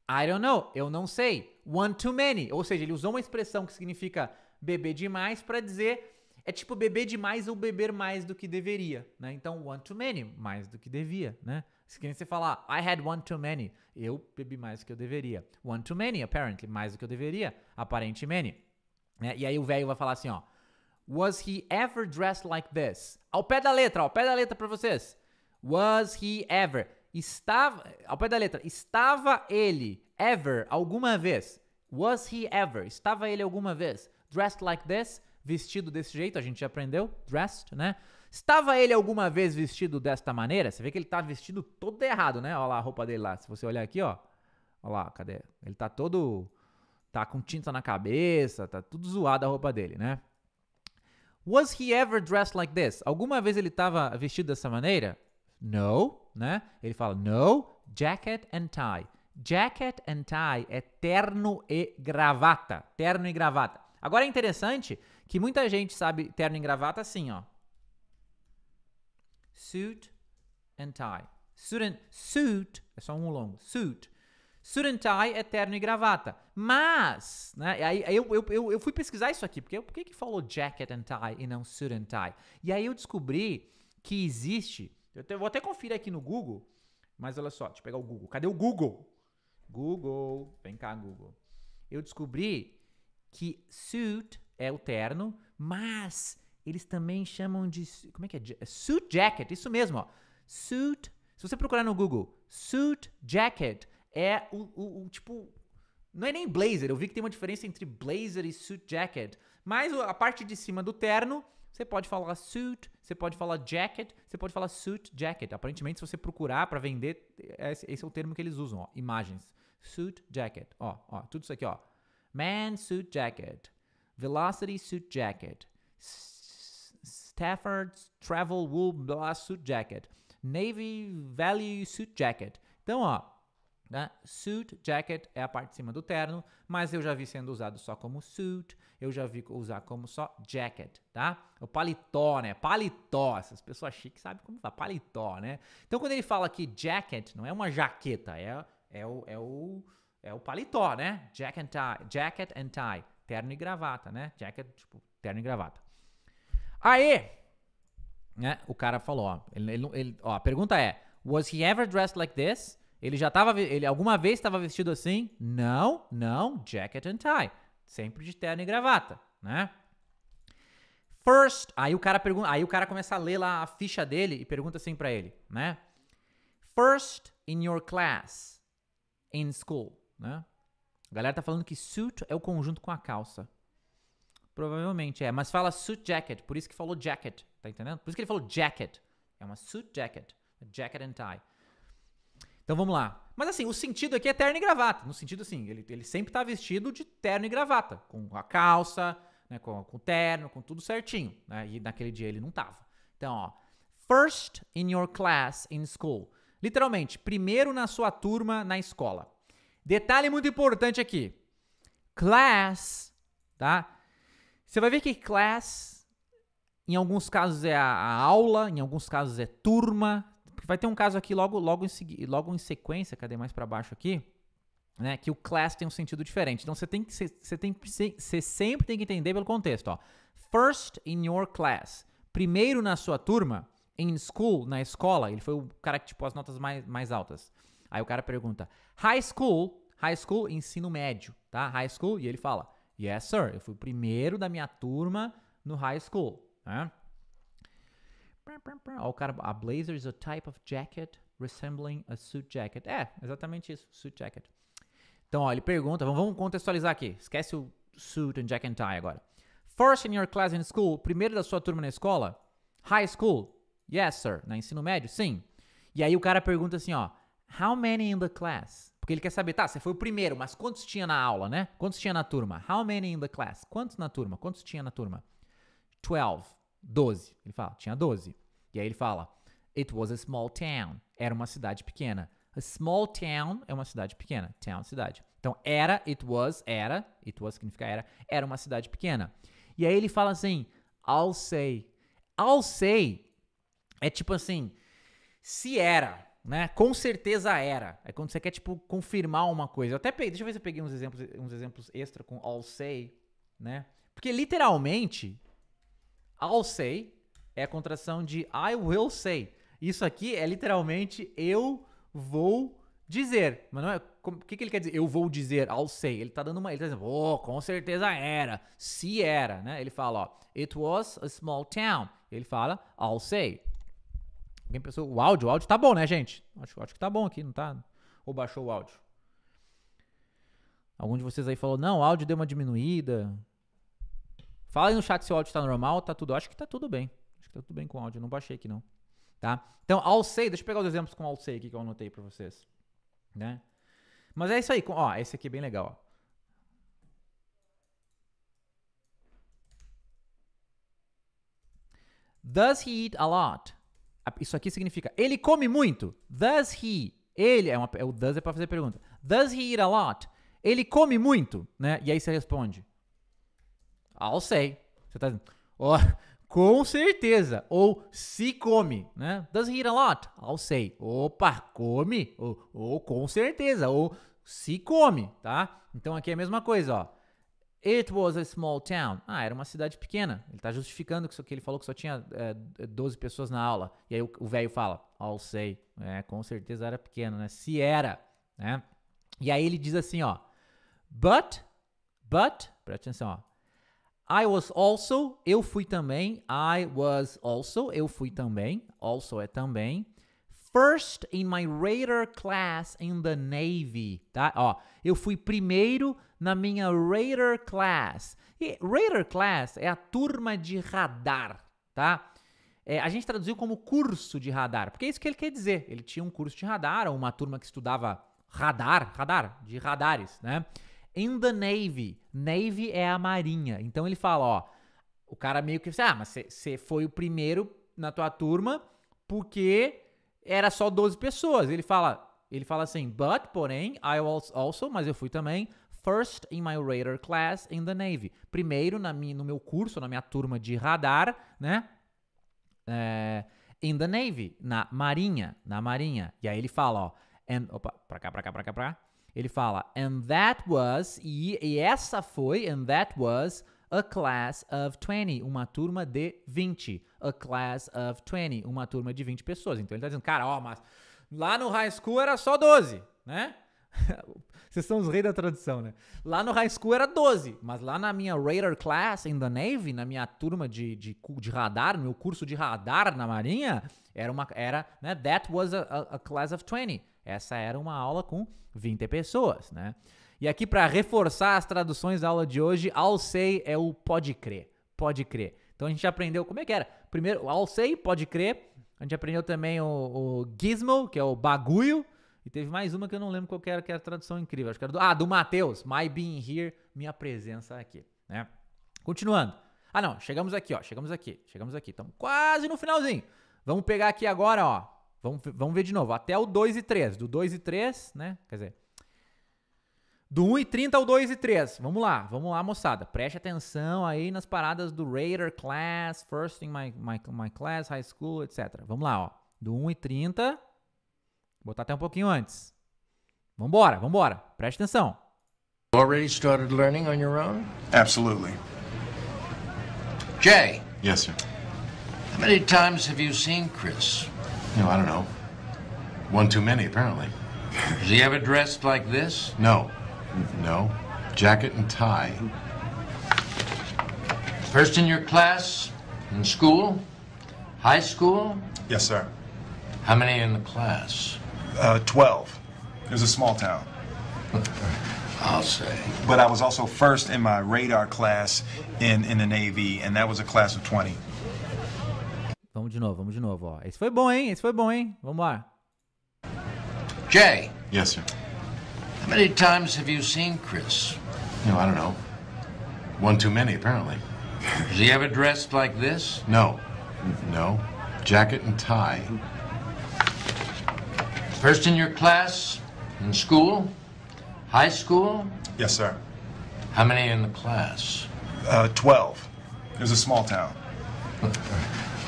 I don't know. Eu não sei. One too many. Ou seja, ele usou uma expressão que significa beber demais para dizer é tipo beber demais ou beber mais do que deveria, né? Então one too many, mais do que devia, né? Se quer você falar I had one too many, eu bebi mais do que eu deveria. One too many, apparently, mais do que eu deveria, aparentemente. Né? E aí o velho vai falar assim, ó. Was he ever dressed like this? Ao pé da letra, ao pé da letra para vocês. Was he ever? Estava, ao pé da letra, estava ele ever alguma vez? Was he ever? Estava ele alguma vez dressed like this? Vestido desse jeito, a gente já aprendeu, dressed, né? Estava ele alguma vez vestido desta maneira? Você vê que ele tá vestido todo errado, né? Olha lá a roupa dele lá. Se você olhar aqui, ó. Olha lá, cadê? Ele tá todo. Tá com tinta na cabeça, tá tudo zoado a roupa dele, né? Was he ever dressed like this? Alguma vez ele estava vestido dessa maneira? No, né? Ele fala no, jacket and tie. Jacket and tie é terno e gravata. Terno e gravata. Agora é interessante que muita gente sabe terno e gravata assim, ó. Suit and tie. Suit, and, suit é só um longo. Suit Suit and tie é terno e gravata. Mas, né, aí, aí eu, eu, eu, eu, fui pesquisar isso aqui, porque por que que falou jacket and tie e não suit and tie? E aí eu descobri que existe, eu te, vou até conferir aqui no Google, mas olha só, deixa eu pegar o Google. Cadê o Google? Google, vem cá Google. Eu descobri que suit é o terno, mas eles também chamam de, como é que é? Suit jacket, isso mesmo, ó. Suit, se você procurar no Google, suit jacket, é o, o, o tipo. Não é nem blazer, eu vi que tem uma diferença entre blazer e suit jacket. Mas a parte de cima do terno, você pode falar suit, você pode falar jacket, você pode falar suit jacket. Aparentemente, se você procurar para vender, é, esse é o termo que eles usam, ó. Imagens. Suit jacket, ó, ó, tudo isso aqui, ó. Man suit jacket, velocity suit jacket, Stafford's travel wool blah suit jacket, navy value suit jacket. Então, ó, né? Suit, jacket é a parte de cima do terno, mas eu já vi sendo usado só como suit, eu já vi usar como só jacket, tá? O paletó, né? Paletó, essas pessoas chiques sabem como falar, paletó, né? Então quando ele fala aqui jacket, não é uma jaqueta, é, é, o, é, o, é o paletó, né? Jacket and tie, jacket and tie, terno e gravata, né? Jacket, tipo, terno e gravata. Aí, né? O cara falou, ó, ele, ele, ó, a pergunta é, was he ever dressed like this? Ele já estava, ele alguma vez estava vestido assim? Não, não, jacket and tie, sempre de terno e gravata, né? First, aí o cara pergunta, aí o cara começa a ler lá a ficha dele e pergunta assim para ele, né? First in your class in school, né? A galera tá falando que suit é o conjunto com a calça. Provavelmente é, mas fala suit jacket, por isso que falou jacket, tá entendendo? Por isso que ele falou jacket. É uma suit jacket, jacket and tie. Então vamos lá. Mas assim, o sentido aqui é terno e gravata. No sentido assim, ele, ele sempre está vestido de terno e gravata, com a calça, né, com, com o terno, com tudo certinho. Né? E naquele dia ele não tava. Então, ó. First in your class in school. Literalmente, primeiro na sua turma na escola. Detalhe muito importante aqui. Class, tá? Você vai ver que class, em alguns casos é a, a aula, em alguns casos é turma, porque vai ter um caso aqui logo, logo, em, logo em sequência, cadê mais para baixo aqui? Né, que o class tem um sentido diferente. Então você tem que você tem você sempre tem que entender pelo contexto, ó. First in your class. Primeiro na sua turma, in school, na escola, ele foi o cara que tipo as notas mais, mais altas. Aí o cara pergunta: "High school?" High school, ensino médio, tá? High school, e ele fala: "Yes, sir. Eu fui o primeiro da minha turma no high school", né? Ó, o cara, a blazer is a type of jacket resembling a suit jacket. É, exatamente isso, suit jacket. Então, ó, ele pergunta, vamos contextualizar aqui. Esquece o suit and jacket and tie agora. First in your class in school, primeiro da sua turma na escola? High school? Yes, sir. Na ensino médio? Sim. E aí o cara pergunta assim, ó, how many in the class? Porque ele quer saber, tá, você foi o primeiro, mas quantos tinha na aula, né? Quantos tinha na turma? How many in the class? Quantos na turma? Quantos tinha na turma? Twelve. 12. Ele fala, tinha 12. E aí ele fala, it was a small town. Era uma cidade pequena. A small town é uma cidade pequena. Town, cidade. Então, era, it was, era. It was significa era. Era uma cidade pequena. E aí ele fala assim, I'll say. I'll say é tipo assim, se era, né? Com certeza era. É quando você quer, tipo, confirmar uma coisa. Eu até peguei, deixa eu ver se eu peguei uns exemplos, uns exemplos extra com I'll say, né? Porque literalmente, I'll say é a contração de I will say. Isso aqui é literalmente eu vou dizer. Mas não é. O que, que ele quer dizer? Eu vou dizer, I'll say. Ele tá dando uma. Ele tá dizendo, oh, com certeza era. Se era, né? Ele fala, ó, it was a small town. Ele fala, I'll say. Alguém pensou, o áudio, o áudio tá bom, né, gente? Acho, acho que tá bom aqui, não tá? Ou baixou o áudio? Algum de vocês aí falou, não, o áudio deu uma diminuída. Fala aí no chat se o áudio tá normal, tá tudo. Acho que tá tudo bem. Acho que tá tudo bem com o áudio, não baixei aqui não. Tá? Então, Alsei, deixa eu pegar os exemplos com Alsei aqui que eu anotei para vocês, né? Mas é isso aí, ó, esse aqui é bem legal, ó. Does he eat a lot? Isso aqui significa ele come muito. Does he? Ele é uma, é o does é para fazer pergunta. Does he eat a lot? Ele come muito, né? E aí você responde I'll ah, say. Você tá dizendo, ó, com certeza. Ou se come, né? Does he eat a lot? I'll ah, say. Opa, come. Ou, ou com certeza. Ou se come, tá? Então aqui é a mesma coisa, ó. It was a small town. Ah, era uma cidade pequena. Ele está justificando que, que ele falou que só tinha é, eh, 12 pessoas na aula. E aí o velho fala, I'll ah, say. É, com certeza era pequena, né? Se era, né? E aí ele diz assim, ó. But, but, presta atenção, ó. I was also, eu fui também. I was also, eu fui também. Also é também. First in my radar class in the Navy, tá? Ó, eu fui primeiro na minha radar class. E radar class é a turma de radar, tá? É, a gente traduziu como curso de radar, porque é isso que ele quer dizer. Ele tinha um curso de radar, ou uma turma que estudava radar, radar, de radares, né? In the Navy. Navy é a marinha. Então ele fala, ó, o cara meio que, ah, mas você foi o primeiro na tua turma porque era só 12 pessoas. Ele fala, ele fala assim, but, porém, I was also, mas eu fui também, first in my radar class in the Navy. Primeiro na minha, no meu curso, na minha turma de radar, né? É, in the Navy, na marinha, na marinha. E aí ele fala, ó, and, opa, pra cá, pra cá, pra cá, pra cá. Ele fala, and that was, e, e essa foi, and that was a class of 20, uma turma de 20. A class of 20, uma turma de 20 pessoas. Então ele está dizendo, cara, ó, mas lá no high school era só 12, né? Vocês são os reis da tradução, né? Lá no high school era 12, mas lá na minha radar class in the Navy, na minha turma de, de, de radar, meu curso de radar na Marinha, era uma era, né, that was a, a, a class of 20. Essa era uma aula com 20 pessoas, né? E aqui para reforçar as traduções da aula de hoje, all say é o pode crer, pode crer. Então a gente aprendeu como é que era. Primeiro, all say, pode crer. A gente aprendeu também o, o gizmo, que é o bagulho. E teve mais uma que eu não lembro qual que era, que era a tradução incrível. Acho que era do, ah, do Matheus. My being here, minha presença aqui, né? Continuando. Ah, não. Chegamos aqui, ó. Chegamos aqui. Chegamos aqui. Estamos quase no finalzinho. Vamos pegar aqui agora, ó. Vamos, vamos ver de novo. Até o 2 e 3. Do 2 e 3, né? Quer dizer. Do 1 e 30 ao 2 e 3. Vamos lá, vamos lá, moçada. Preste atenção aí nas paradas do Raider Class, First in My, my, my Class, High School, etc. Vamos lá, ó. Do 1 e 30. Vou botar até um pouquinho antes. Vambora, vambora. Preste atenção. Already started learning on your own? Absolutely. Jay. Yes, sir. How many times have you seen Chris? You know, I don't know. One too many, apparently. Is he ever dressed like this? No. No. Jacket and tie. First in your class? In school? High school? Yes, sir. How many in the class? Uh, 12. It was a small town. I'll say. But I was also first in my radar class in, in the Navy, and that was a class of 20. Vamos de novo, vamos de novo. Ó. Esse foi bom, hein? Esse foi bom, hein? Vamos lá. Jay. Yes, sir. How many times have you seen Chris? know, I don't know. One too many, apparently. Is he ever dressed like this? No. No. Jacket and tie. First in your class? In school? High school? Yes, sir. How many in the class? Uh, Twelve. It was a small town.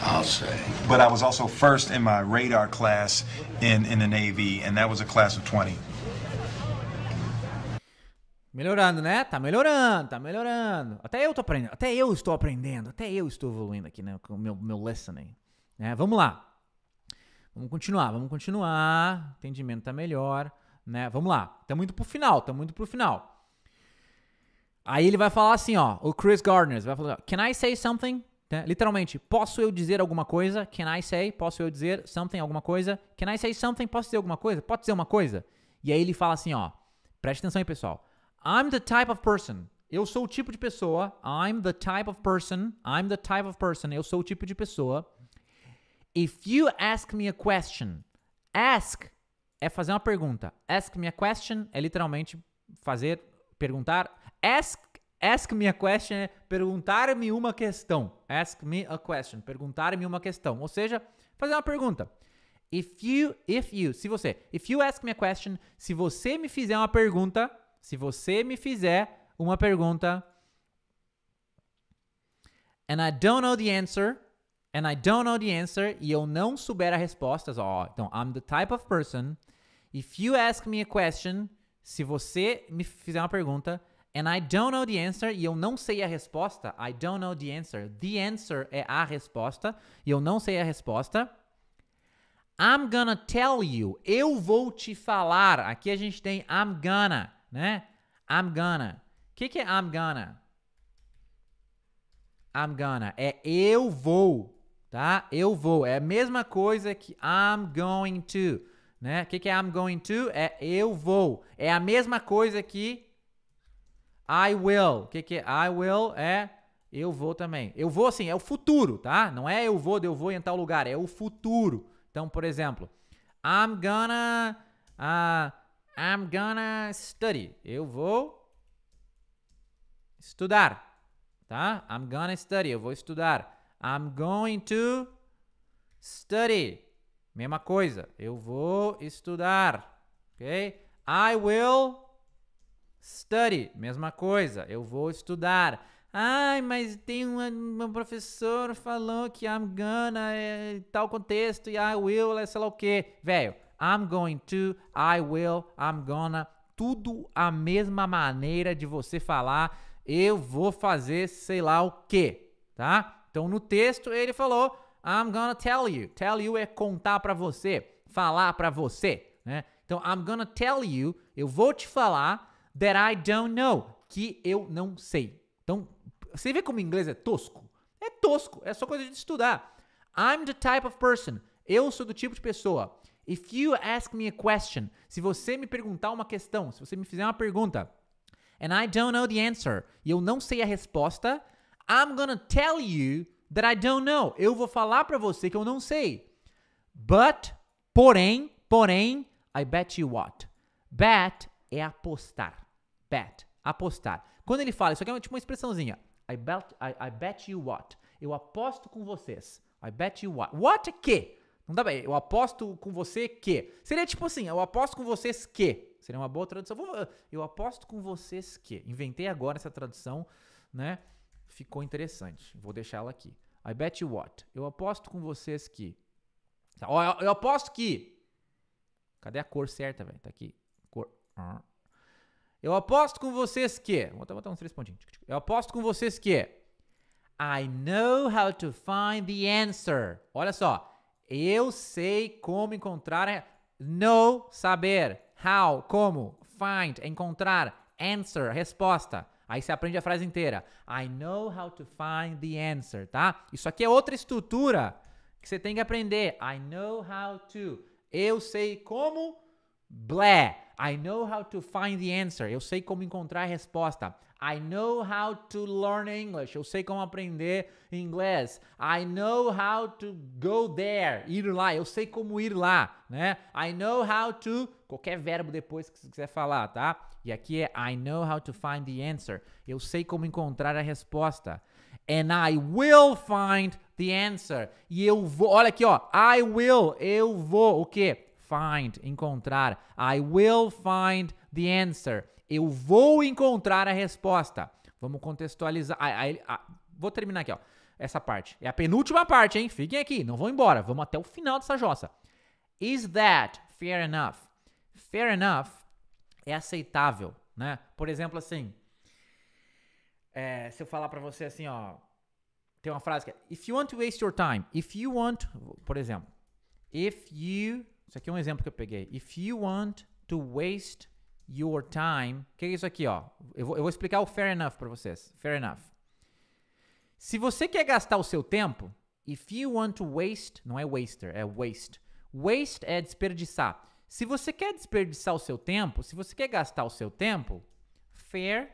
I'll say. But I was also first in my radar class in, in the Navy, and that was a class of 20. Melhorando, né? Tá melhorando, tá melhorando. Até eu tô aprendendo, até eu estou aprendendo, até eu estou evoluindo aqui, né? Com o meu, meu listening. Né? Vamos lá. Vamos continuar, vamos continuar. Entendimento tá melhor, né? Vamos lá. Tá muito pro final, tá muito pro final. Aí ele vai falar assim, ó, o Chris Gardner vai falar, "Can I say something?" Né? Literalmente, posso eu dizer alguma coisa? Can I say? Posso eu dizer something, alguma coisa? Can I say something? Posso dizer alguma coisa? Pode dizer uma coisa? E aí ele fala assim, ó, preste atenção aí, pessoal. I'm the type of person. Eu sou o tipo de pessoa. I'm the type of person. I'm the type of person. Eu sou o tipo de pessoa. If you ask me a question, ask é fazer uma pergunta. Ask me a question é literalmente fazer, perguntar. Ask Ask me a question é perguntar-me uma questão. Ask me a question, perguntar-me uma questão. Ou seja, fazer uma pergunta. If you, if you, se você, if you ask me a question, se você me fizer uma pergunta, se você me fizer uma pergunta, and I don't know the answer, and I don't know the answer, e eu não souber a resposta, ó, então I'm the type of person. If you ask me a question, se você me fizer uma pergunta, And I don't know the answer, e eu não sei a resposta. I don't know the answer. The answer é a resposta, e eu não sei a resposta. I'm gonna tell you. Eu vou te falar. Aqui a gente tem I'm gonna, né? I'm gonna. O que, que é I'm gonna? I'm gonna. É eu vou, tá? Eu vou. É a mesma coisa que I'm going to, né? O que, que é I'm going to? É eu vou. É a mesma coisa que I will. O que, que é? I will é eu vou também. Eu vou assim, é o futuro, tá? Não é eu vou, eu vou em tal lugar, é o futuro. Então, por exemplo, I'm gonna. Uh, I'm gonna study. Eu vou estudar, tá? I'm gonna study. Eu vou estudar. I'm going to study. Mesma coisa. Eu vou estudar, ok? I will Study, mesma coisa, eu vou estudar. Ai, mas tem um, um professor falou que I'm gonna, é, tal contexto, e I will, é sei lá o quê. Velho, I'm going to, I will, I'm gonna, tudo a mesma maneira de você falar, eu vou fazer sei lá o quê, tá? Então no texto ele falou, I'm gonna tell you. Tell you é contar para você, falar para você, né? Então I'm gonna tell you, eu vou te falar that I don't know, que eu não sei. Então, você vê como o inglês é tosco? É tosco, é só coisa de estudar. I'm the type of person. Eu sou do tipo de pessoa. If you ask me a question, se você me perguntar uma questão, se você me fizer uma pergunta, and I don't know the answer, e eu não sei a resposta, I'm gonna tell you that I don't know. Eu vou falar para você que eu não sei. But, porém, porém, I bet you what? Bet é apostar. Bet, apostar. Quando ele fala, isso aqui é tipo uma expressãozinha. I bet, I, I bet you what? Eu aposto com vocês. I bet you what? What é que? Não dá bem. Eu aposto com você que. Seria tipo assim, eu aposto com vocês que. Seria uma boa tradução. Eu aposto com vocês que. Inventei agora essa tradução, né? Ficou interessante. Vou deixar ela aqui. I bet you what? Eu aposto com vocês que. Tá, eu aposto que. Cadê a cor certa, velho? Tá aqui. Cor. Ah. Eu aposto com vocês que. Vou botar uns três pontinhos. Eu aposto com vocês que. I know how to find the answer. Olha só. Eu sei como encontrar. Know, saber. How, como. Find, encontrar. Answer, resposta. Aí você aprende a frase inteira. I know how to find the answer, tá? Isso aqui é outra estrutura que você tem que aprender. I know how to. Eu sei como Blé. I know how to find the answer. Eu sei como encontrar a resposta. I know how to learn English. Eu sei como aprender inglês. I know how to go there. Ir lá. Eu sei como ir lá, né? I know how to qualquer verbo depois que você quiser falar, tá? E aqui é I know how to find the answer. Eu sei como encontrar a resposta. And I will find the answer. E eu vou, olha aqui, ó. I will, eu vou, o quê? Find, encontrar. I will find the answer. Eu vou encontrar a resposta. Vamos contextualizar. I, I, I, vou terminar aqui, ó. Essa parte. É a penúltima parte, hein? Fiquem aqui, não vão embora. Vamos até o final dessa jossa. Is that fair enough? Fair enough é aceitável, né? Por exemplo, assim. É, se eu falar para você assim, ó. Tem uma frase que é: If you want to waste your time, if you want. Por exemplo. If you isso aqui é um exemplo que eu peguei. If you want to waste your time. O que é isso aqui, ó? Eu vou, eu vou explicar o fair enough para vocês. Fair enough. Se você quer gastar o seu tempo, if you want to waste, não é waster, é waste. Waste é desperdiçar. Se você quer desperdiçar o seu tempo, se você quer gastar o seu tempo, fair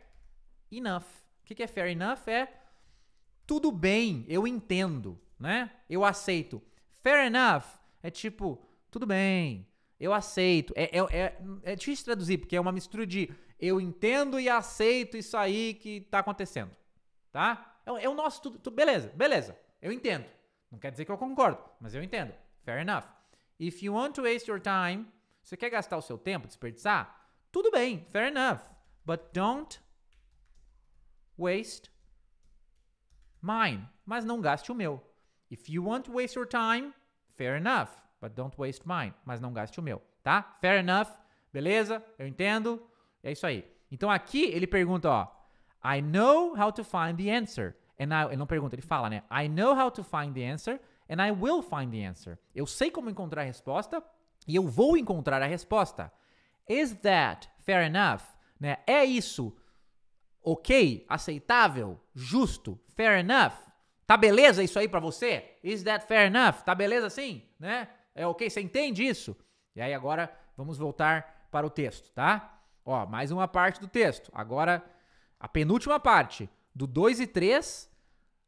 enough. O que é fair enough? É tudo bem, eu entendo, né? Eu aceito. Fair enough é tipo, tudo bem, eu aceito. É, é, é, é difícil traduzir, porque é uma mistura de eu entendo e aceito isso aí que tá acontecendo. Tá? É, é o nosso tudo. beleza, beleza. Eu entendo. Não quer dizer que eu concordo, mas eu entendo. Fair enough. If you want to waste your time, você quer gastar o seu tempo, desperdiçar? Tudo bem, fair enough. But don't waste mine. Mas não gaste o meu. If you want to waste your time, fair enough. But don't waste mine. Mas não gaste o meu, tá? Fair enough. Beleza? Eu entendo. É isso aí. Então aqui ele pergunta, ó. I know how to find the answer. And I, ele não pergunta, ele fala, né? I know how to find the answer and I will find the answer. Eu sei como encontrar a resposta e eu vou encontrar a resposta. Is that fair enough? Né? É isso ok, aceitável, justo, fair enough? Tá beleza isso aí para você? Is that fair enough? Tá beleza assim, né? É ok? Você entende isso? E aí agora vamos voltar para o texto, tá? Ó, mais uma parte do texto. Agora a penúltima parte, do 2 e 3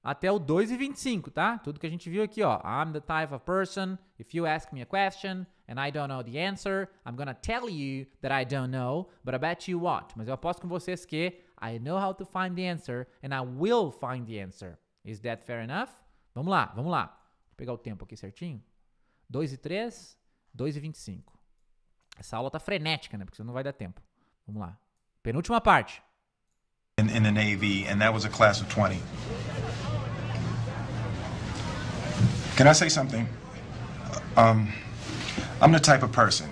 até o 2 e 25, tá? Tudo que a gente viu aqui, ó. I'm the type of person, if you ask me a question and I don't know the answer, I'm gonna tell you that I don't know, but I bet you what? Mas eu aposto com vocês que I know how to find the answer and I will find the answer. Is that fair enough? Vamos lá, vamos lá. Vou pegar o tempo aqui certinho. 2 e 3, 2 e 25. Essa aula tá frenética, né? Porque você não vai dar tempo. Vamos lá. Penúltima parte. In, in the Navy, and that was a class of 20. Can I say something? Um, I'm the type of person.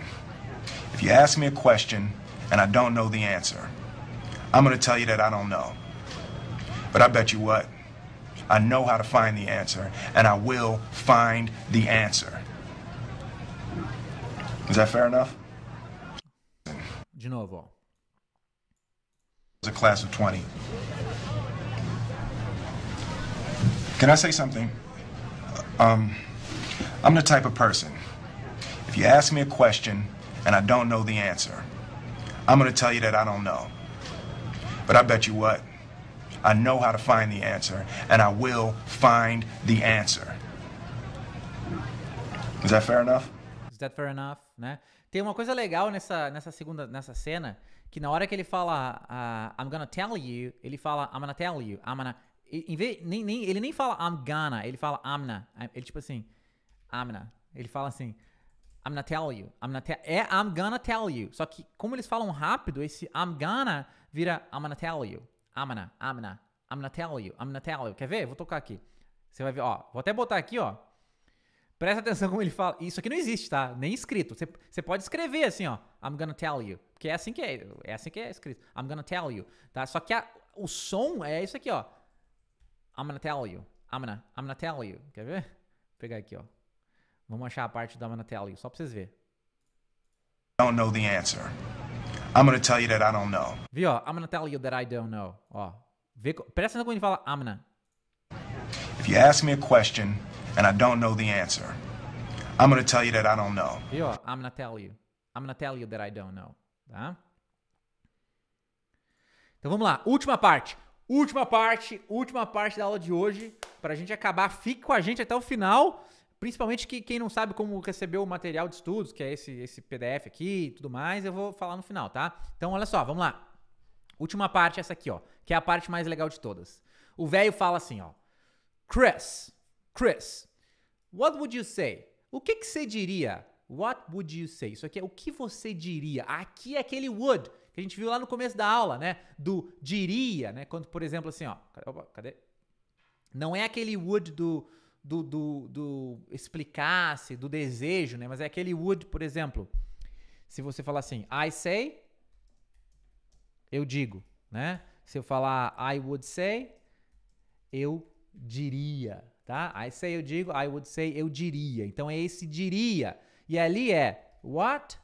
If you ask me a question and I don't know the answer, I'm going to tell you that I don't know. But I bet you what? I know how to find the answer, and I will find the answer. Is that fair enough? Genovo. It's a class of 20. Can I say something? Um, I'm the type of person, if you ask me a question and I don't know the answer, I'm going to tell you that I don't know. But I bet you what? I know how to find the answer, and I will find the answer. Is that fair enough? Is that fair enough? né? Tem uma coisa legal nessa, nessa segunda nessa cena que na hora que ele fala uh, I'm gonna tell you, ele fala I'm gonna tell you, I'm gonna em vez, nem, nem, ele nem fala I'm gonna, ele fala amna. Ele tipo assim, I'm gonna, Ele fala assim, I'm gonna tell you. I'm gonna é I'm gonna tell you. Só que como eles falam rápido, esse I'm gonna vira I'm gonna tell you. I'm gonna, I'm gonna, I'm gonna tell you. I'm gonna tell you. Quer ver? Vou tocar aqui. Você vai ver, ó. Vou até botar aqui, ó. Presta atenção como ele fala. Isso aqui não existe, tá? Nem escrito. Você, pode escrever assim, ó. I'm gonna tell you. Porque é assim que é. É assim que é escrito. I'm gonna tell you. Tá? Só que a, o som é isso aqui, ó. I'm gonna tell you. I'm gonna, I'm gonna tell you. Quer ver? Vou pegar aqui, ó. Vamos achar a parte do I'm gonna tell you, só pra vocês verem. I don't know the answer. I'm gonna tell you that I don't know. Viu, ó. I'm gonna tell you that I don't know. Ó. Vê, presta atenção quando ele fala I'm gonna. If you ask me a question, and I don't know the answer. I'm going to tell you that I don't know. Viu? I'm going to tell you. I'm going tell you that I don't know. Tá? Então vamos lá. Última parte. Última parte. Última parte da aula de hoje. Para a gente acabar. Fique com a gente até o final. Principalmente que quem não sabe como receber o material de estudos, que é esse, esse PDF aqui e tudo mais, eu vou falar no final, tá? Então olha só, vamos lá. Última parte, essa aqui, ó. Que é a parte mais legal de todas. O velho fala assim, ó. Chris, Chris, what would you say? O que, que você diria? What would you say? Isso aqui é o que você diria. Aqui é aquele would que a gente viu lá no começo da aula, né? Do diria, né? Quando, por exemplo, assim, ó. Opa, cadê? Não é aquele would do, do, do, do explicasse, do desejo, né? Mas é aquele would, por exemplo. Se você falar assim, I say, eu digo, né? Se eu falar I would say, eu diria, tá? I say eu digo, I would say eu diria. Então é esse diria. E ali é what?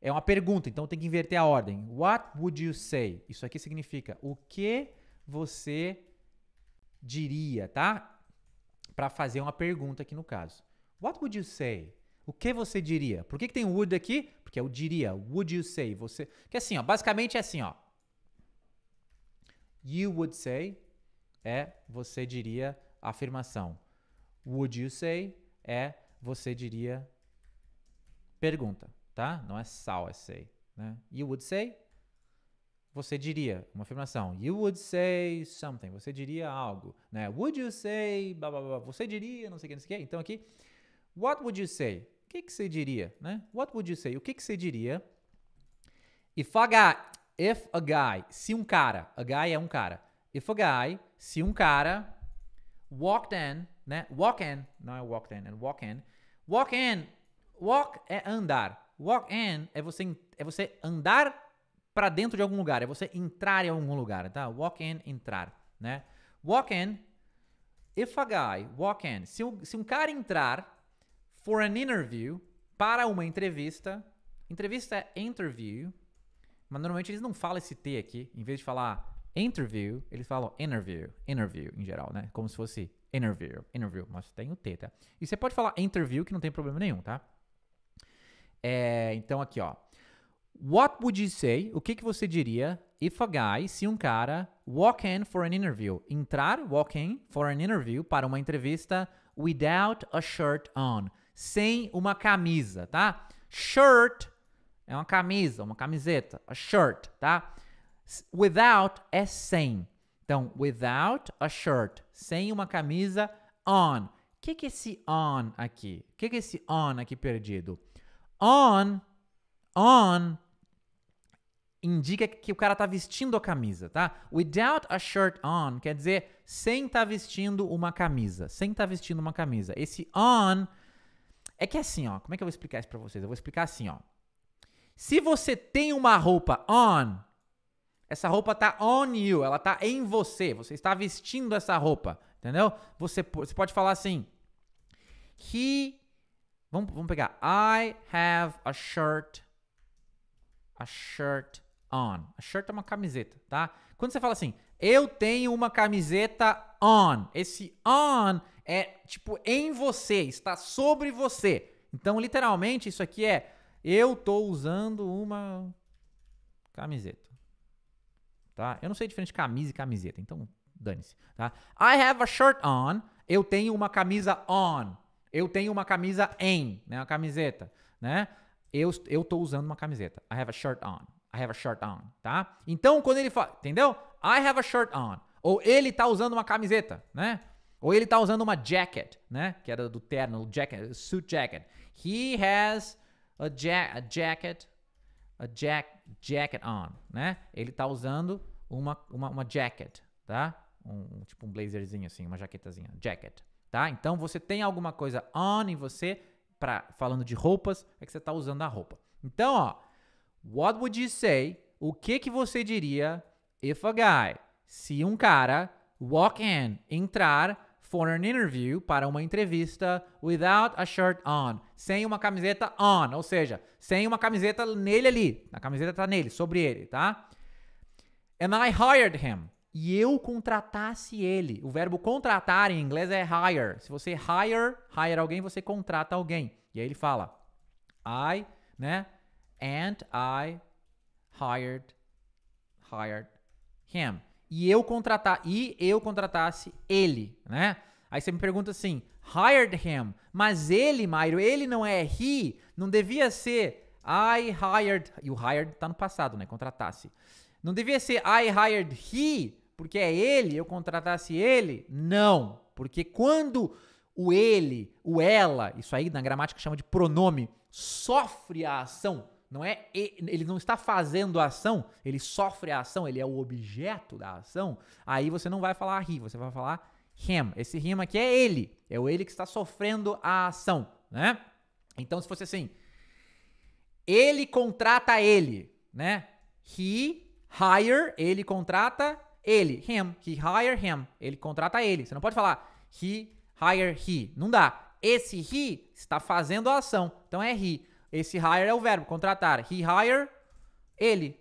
É uma pergunta, então tem que inverter a ordem. What would you say? Isso aqui significa o que você diria, tá? Para fazer uma pergunta aqui no caso. What would you say? O que você diria? Por que, que tem would aqui? Porque é o diria. Would you say? Você. Que assim, ó, basicamente é assim, ó. You would say é você diria afirmação would you say é você diria pergunta, tá? Não é sal, é say, né? You would say você diria uma afirmação. You would say something. Você diria algo, né? Would you say Você diria, não sei o que, não sei o que. Então aqui what would you say? O que que você diria, né? What would you say? O que que você diria? If a guy, if a guy, se um cara, a guy é um cara. If a guy, se um cara walked in, né? Walk in, não é walked in, é walk in. Walk in, walk é andar. Walk in é você, é você andar para dentro de algum lugar, é você entrar em algum lugar, tá? Walk in, entrar, né? Walk in, if a guy, walk in, se, um, se um cara entrar for an interview, para uma entrevista, entrevista é interview, mas normalmente eles não falam esse T aqui, em vez de falar interview, eles falam interview, interview em geral, né? Como se fosse interview, interview, mas tem o T, tá? E você pode falar interview que não tem problema nenhum, tá? É, então aqui, ó. What would you say? O que, que você diria if a guy, se um cara, walk in for an interview? Entrar, walk in for an interview, para uma entrevista, without a shirt on. Sem uma camisa, tá? Shirt é uma camisa, uma camiseta, a shirt, tá? Without é sem. Então, without a shirt, sem uma camisa, on. O que, que é esse on aqui? O que, que é esse on aqui perdido? On, on, indica que o cara tá vestindo a camisa, tá? Without a shirt on quer dizer sem tá vestindo uma camisa, sem tá vestindo uma camisa. Esse on é que é assim, ó, como é que eu vou explicar isso para vocês? Eu vou explicar assim, ó. Se você tem uma roupa on, essa roupa tá on you, ela tá em você. Você está vestindo essa roupa, entendeu? Você, você pode falar assim: He. Vamos, vamos pegar. I have a shirt. A shirt on. A shirt é uma camiseta, tá? Quando você fala assim, eu tenho uma camiseta on. Esse on é tipo em você, está sobre você. Então, literalmente, isso aqui é eu tô usando uma camiseta tá? Eu não sei diferente camisa e camiseta, então dane-se, tá? I have a shirt on. Eu tenho uma camisa on. Eu tenho uma camisa em, né? Uma camiseta, né? Eu, eu tô usando uma camiseta. I have a shirt on. I have a shirt on, tá? Então, quando ele fala, entendeu? I have a shirt on. Ou ele tá usando uma camiseta, né? Ou ele tá usando uma jacket, né? Que era do terno, jacket, suit jacket. He has a, ja a jacket a jack, jacket on, né? Ele tá usando uma, uma, uma jacket, tá? Um, tipo um blazerzinho assim, uma jaquetazinha, jacket, tá? Então você tem alguma coisa on em você, pra, falando de roupas, é que você tá usando a roupa. Então, ó, what would you say? O que que você diria if a guy, se um cara walk in, entrar for an interview, para uma entrevista, without a shirt on, sem uma camiseta on, ou seja, sem uma camiseta nele ali, a camiseta tá nele, sobre ele, tá? And I hired him. E eu contratasse ele. O verbo contratar em inglês é hire. Se você hire, hire alguém, você contrata alguém. E aí ele fala, I, né? And I hired, hired him e eu contratar e eu contratasse ele, né? Aí você me pergunta assim, hired him, mas ele, Mairo, ele não é he, não devia ser I hired, e o hired tá no passado, né? Contratasse. Não devia ser I hired he, porque é ele, eu contratasse ele? Não, porque quando o ele, o ela, isso aí na gramática chama de pronome, sofre a ação não é ele não está fazendo a ação, ele sofre a ação, ele é o objeto da ação. Aí você não vai falar he, você vai falar him. Esse him aqui é ele, é o ele que está sofrendo a ação, né? Então se fosse assim, ele contrata ele, né? He hire, ele contrata ele, him, he hire him, ele contrata ele. Você não pode falar he hire he, não dá. Esse he está fazendo a ação, então é he. Esse hire é o verbo, contratar. He hire, ele.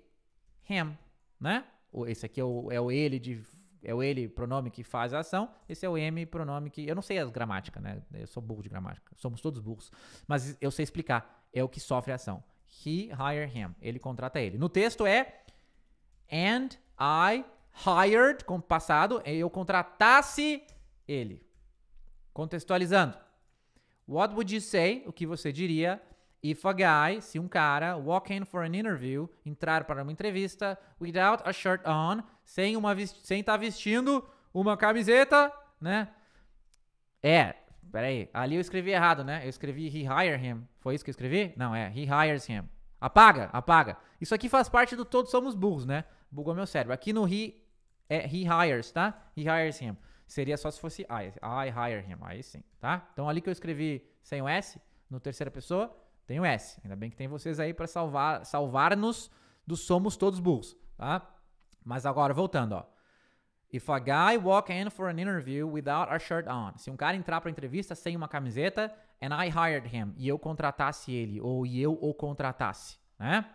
Him, né? Esse aqui é o, é o ele de é o ele pronome que faz a ação, esse é o M pronome que. Eu não sei as gramáticas, né? Eu sou burro de gramática. Somos todos burros. Mas eu sei explicar. É o que sofre a ação. He hire him. Ele contrata ele. No texto é and I hired, como passado, é eu contratasse ele. Contextualizando. What would you say? O que você diria? If a guy, se um cara, walk in for an interview, entrar para uma entrevista, without a shirt on, sem uma sem estar tá vestindo uma camiseta, né? É, peraí, ali eu escrevi errado, né? Eu escrevi he hire him. Foi isso que eu escrevi? Não, é he hires him. Apaga, apaga. Isso aqui faz parte do todos somos burros, né? Bugou meu cérebro. Aqui no he é he hires, tá? He hires him. Seria só se fosse I. I hire him, aí sim, tá? Então ali que eu escrevi sem o S, no terceira pessoa, tem o S. Ainda bem que tem vocês aí para salvar, salvar-nos do somos todos burros, tá? Mas agora voltando, ó. If a guy walk in for an interview without a shirt on. Se um cara entrar para entrevista sem uma camiseta, and I hired him, e eu contratasse ele, ou e eu o contratasse, né?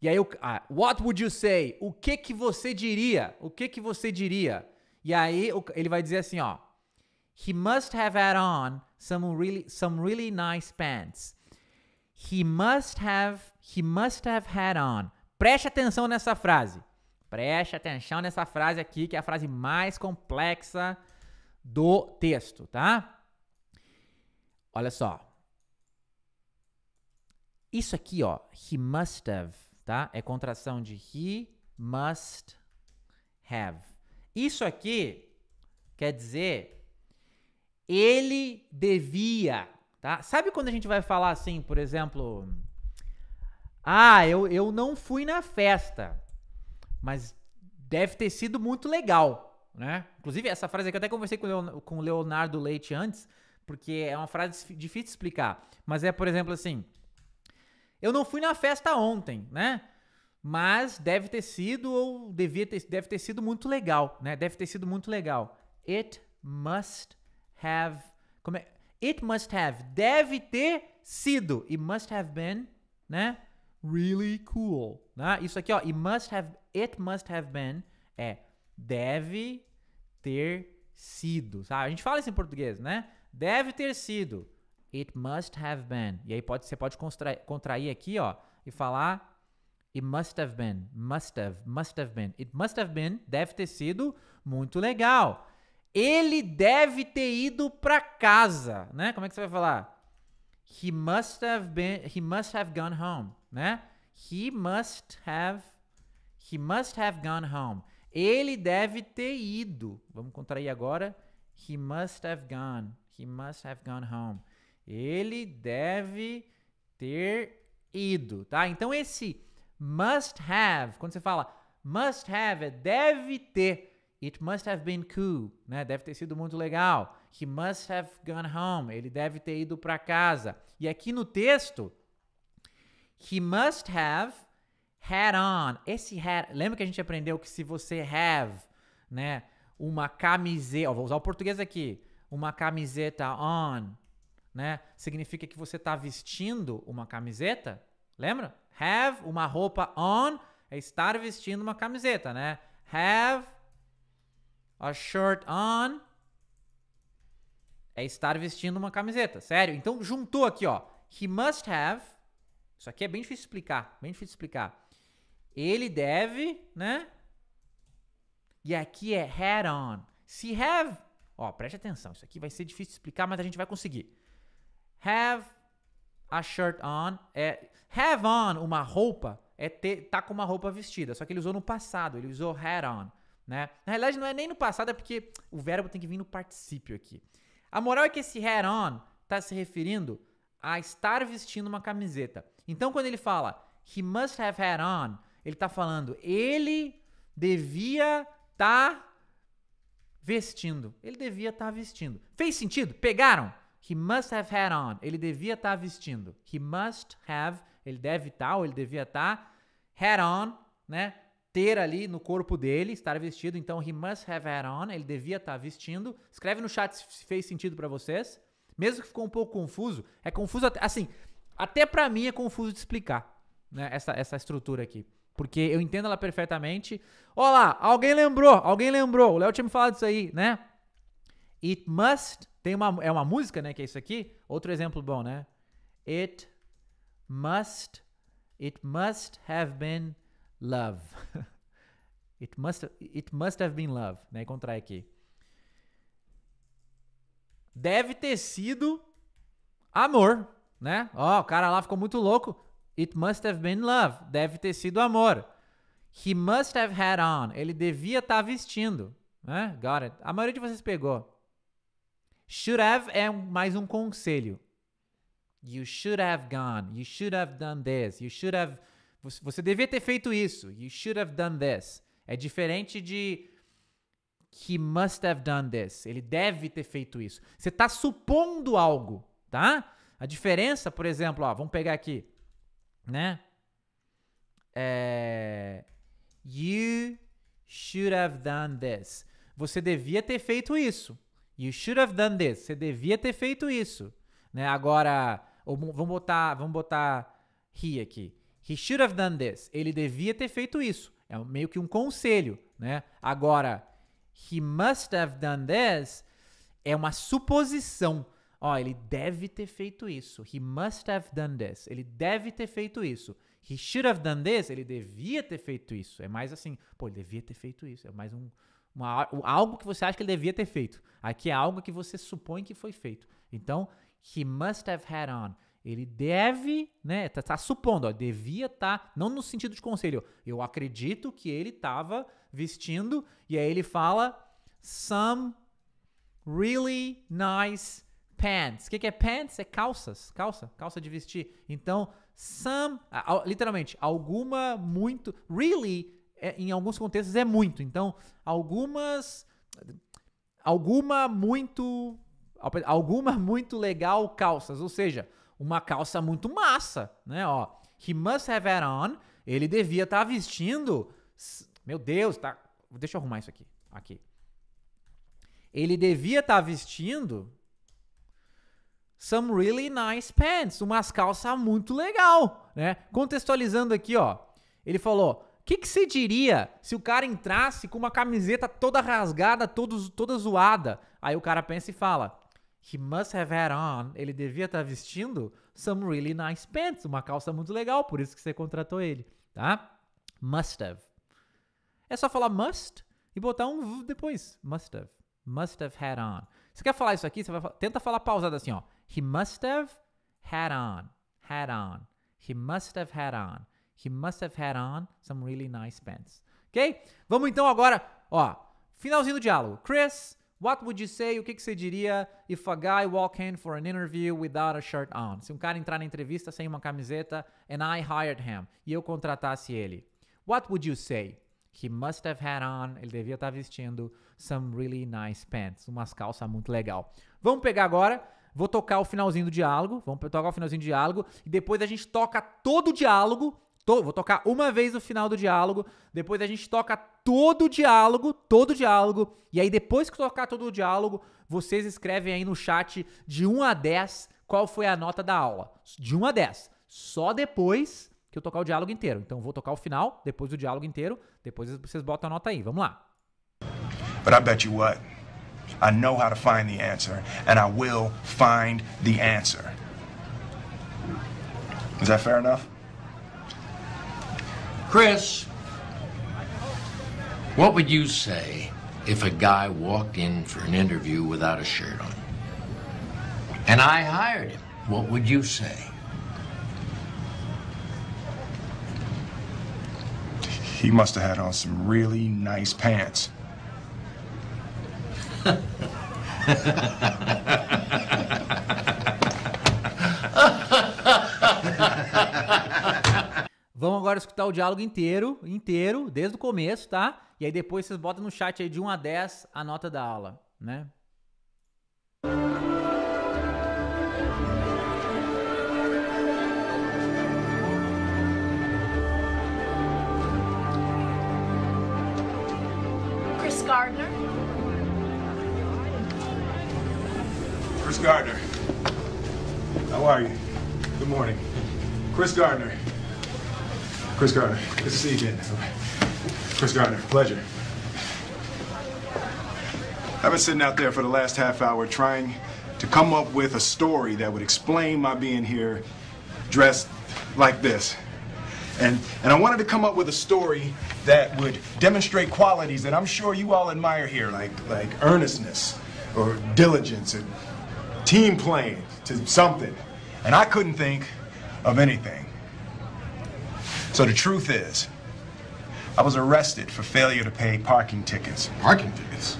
E aí, eu, ah, what would you say? O que que você diria? O que que você diria? E aí ele vai dizer assim, ó. He must have had on some really, some really nice pants. He must have, he must have had on. Preste atenção nessa frase. Preste atenção nessa frase aqui, que é a frase mais complexa do texto, tá? Olha só. Isso aqui, ó, he must have, tá? É contração de he must have. Isso aqui quer dizer ele devia Tá? Sabe quando a gente vai falar assim, por exemplo, ah, eu, eu não fui na festa, mas deve ter sido muito legal, né? Inclusive, essa frase aqui eu até conversei com o Leonardo Leite antes, porque é uma frase difícil de explicar. Mas é, por exemplo, assim, eu não fui na festa ontem, né? Mas deve ter sido ou devia ter, deve ter sido muito legal, né? Deve ter sido muito legal. It must have... Como é... It must have, deve ter sido. It must have been, né? Really cool. Né? Isso aqui, ó. It must have, it must have been é deve ter sido. Sabe? A gente fala isso em português, né? Deve ter sido. It must have been. E aí pode, você pode contrair, contrair aqui, ó, e falar It must have been, must have, must have been. It must have been, deve ter sido muito legal. Ele deve ter ido para casa, né? Como é que você vai falar? He must have been, he must have gone home, né? He must have, he must have gone home. Ele deve ter ido. Vamos contrair agora. He must have gone. He must have gone home. Ele deve ter ido, tá? Então esse must have, quando você fala must have, é deve ter. It must have been cool, né? Deve ter sido muito legal. He must have gone home. Ele deve ter ido para casa. E aqui no texto, he must have had on. Esse had, lembra que a gente aprendeu que se você have, né, uma camiseta, ó, vou usar o português aqui, uma camiseta on, né, significa que você está vestindo uma camiseta? Lembra? Have uma roupa on é estar vestindo uma camiseta, né? Have a shirt on é estar vestindo uma camiseta, sério. Então juntou aqui, ó. He must have. Isso aqui é bem difícil explicar, bem difícil explicar. Ele deve, né? E aqui é hat on. Se have, ó, preste atenção, isso aqui vai ser difícil de explicar, mas a gente vai conseguir. Have a shirt on é have on uma roupa é ter tá com uma roupa vestida, só que ele usou no passado, ele usou hat on. Né? Na realidade, não é nem no passado, é porque o verbo tem que vir no particípio aqui. A moral é que esse head on está se referindo a estar vestindo uma camiseta. Então, quando ele fala he must have had on, ele está falando ele devia estar tá vestindo. Ele devia estar tá vestindo. Fez sentido? Pegaram? He must have had on. Ele devia estar tá vestindo. He must have. Ele deve estar tá ou ele devia estar. Tá, on, né? ter ali no corpo dele, estar vestido. Então, he must have had on, ele devia estar tá vestindo. Escreve no chat se fez sentido para vocês. Mesmo que ficou um pouco confuso, é confuso até, assim, até para mim é confuso de explicar, né, essa, essa estrutura aqui. Porque eu entendo ela perfeitamente. Olá, alguém lembrou, alguém lembrou. O Léo tinha me falado disso aí, né? It must, tem uma, é uma música, né, que é isso aqui. Outro exemplo bom, né? It must, it must have been love. It must, it must have been love, né? Contrai aqui. Deve ter sido amor, né? Ó, oh, o cara lá ficou muito louco. It must have been love. Deve ter sido amor. He must have had on. Ele devia estar tá vestindo, né? Got it. A maioria de vocês pegou. Should have é mais um conselho. You should have gone. You should have done this. You should have você, você devia ter feito isso. You should have done this. É diferente de he must have done this. Ele deve ter feito isso. Você está supondo algo, tá? A diferença, por exemplo, ó, vamos pegar aqui, né? É, you should have done this. Você devia ter feito isso. You should have done this. Você devia ter feito isso, né? Agora, vamos botar, vamos botar he aqui. He should have done this. Ele devia ter feito isso. É meio que um conselho, né? Agora, he must have done this é uma suposição. Ó, oh, ele deve ter feito isso. He must have done this. Ele deve ter feito isso. He should have done this. Ele devia ter feito isso. É mais assim, pô, ele devia ter feito isso. É mais um, uma, algo que você acha que ele devia ter feito. Aqui é algo que você supõe que foi feito. Então, he must have had on. Ele deve, né? Tá, tá supondo, ó, devia estar, tá, não no sentido de conselho. Eu acredito que ele estava vestindo e aí ele fala some really nice pants. O que, que é pants? É calças, calça, calça de vestir. Então, some, literalmente, alguma muito, really, é, em alguns contextos é muito. Então, algumas, alguma muito, alguma muito legal calças. Ou seja, uma calça muito massa, né? Ó, he must have had on. Ele devia estar tá vestindo. Meu Deus, tá. Deixa eu arrumar isso aqui. Aqui. Ele devia estar tá vestindo some really nice pants, umas calças muito legal, né? Contextualizando aqui, ó. Ele falou: "O que que diria se o cara entrasse com uma camiseta toda rasgada, todos, toda zoada?" Aí o cara pensa e fala: He must have had on, ele devia estar tá vestindo some really nice pants, uma calça muito legal, por isso que você contratou ele, tá? Must have. É só falar must e botar um v depois. Must have. Must have had on. Você quer falar isso aqui? Você vai falar, tenta falar pausado assim, ó. He must have had on. Had on. He must have had on. He must have had on some really nice pants. Ok? Vamos então agora, ó. Finalzinho do diálogo. Chris What would you say? O que, que você diria if a guy walk in for an interview without a shirt on? Se um cara entrar na entrevista sem uma camiseta and I hired him e eu contratasse ele. What would you say? He must have had on, ele devia estar vestindo some really nice pants, umas calças muito legal. Vamos pegar agora, vou tocar o finalzinho do diálogo, vamos tocar o finalzinho do diálogo e depois a gente toca todo o diálogo, to, vou tocar uma vez o final do diálogo, depois a gente toca todo o diálogo, todo o diálogo, e aí depois que tocar todo o diálogo, vocês escrevem aí no chat de 1 a 10 qual foi a nota da aula. De 1 a 10. Só depois que eu tocar o diálogo inteiro. Então eu vou tocar o final, depois do diálogo inteiro, depois vocês botam a nota aí. Vamos lá. But I bet you what? I know how to find the answer and I will find the answer. Is that fair enough? Chris, What would you say if a guy walked in for an interview without a shirt on? And I hired him. What would you say? He must have had on some really nice pants. Vão agora escutar o diálogo inteiro, inteiro, desde o começo, tá? E aí depois vocês botam no chat aí de 1 a 10 a nota da aula, né? Chris Gardner. Chris Gardner. How are you? Good morning. Chris Gardner. Chris Gardner, good to see you again. Chris Gardner, pleasure. I've been sitting out there for the last half hour trying to come up with a story that would explain my being here dressed like this. And, and I wanted to come up with a story that would demonstrate qualities that I'm sure you all admire here, like, like earnestness or diligence and team playing to something. And I couldn't think of anything. So the truth is, I was arrested for failure to pay parking tickets. Parking tickets?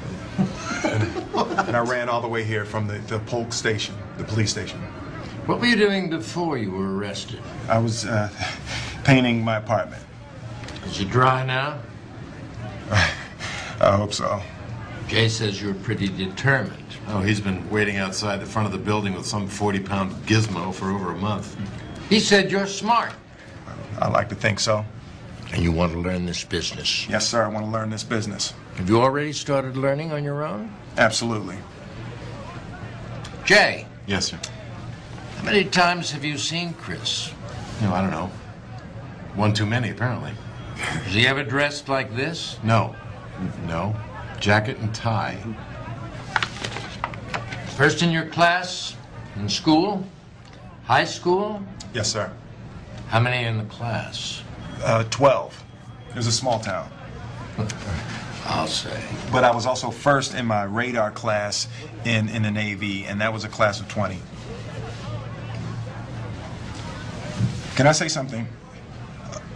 and, and, I ran all the way here from the, the Polk station, the police station. What were you doing before you were arrested? I was uh, painting my apartment. Is it dry now? I hope so. Jay says you're pretty determined. Oh, he's been waiting outside the front of the building with some 40 pound gizmo for over a month. He said you're smart. I like to think so. And you want to learn this business? Yes, sir. I want to learn this business. Have you already started learning on your own? Absolutely. Jay. Yes, sir. How many times have you seen Chris? know, I don't know. One too many, apparently. Is he ever dressed like this? No. No. Jacket and tie. First in your class? In school? High school? Yes, sir. How many in the class? Uh, 12. It was a small town. I'll say. But I was also first in my radar class in, in the Navy, and that was a class of 20. Can I say something?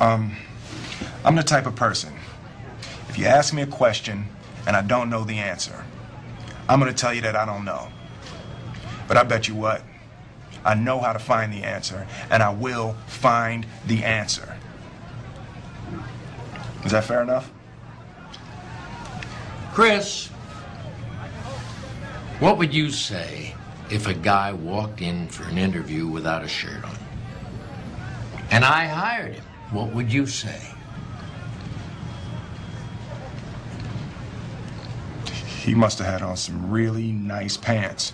Um, I'm the type of person, if you ask me a question and I don't know the answer, I'm going to tell you that I don't know. But I bet you what, I know how to find the answer, and I will find the answer. Is that fair enough? Chris, what would you say if a guy walked in for an interview without a shirt on? And I hired him. What would you say? He must have had on some really nice pants.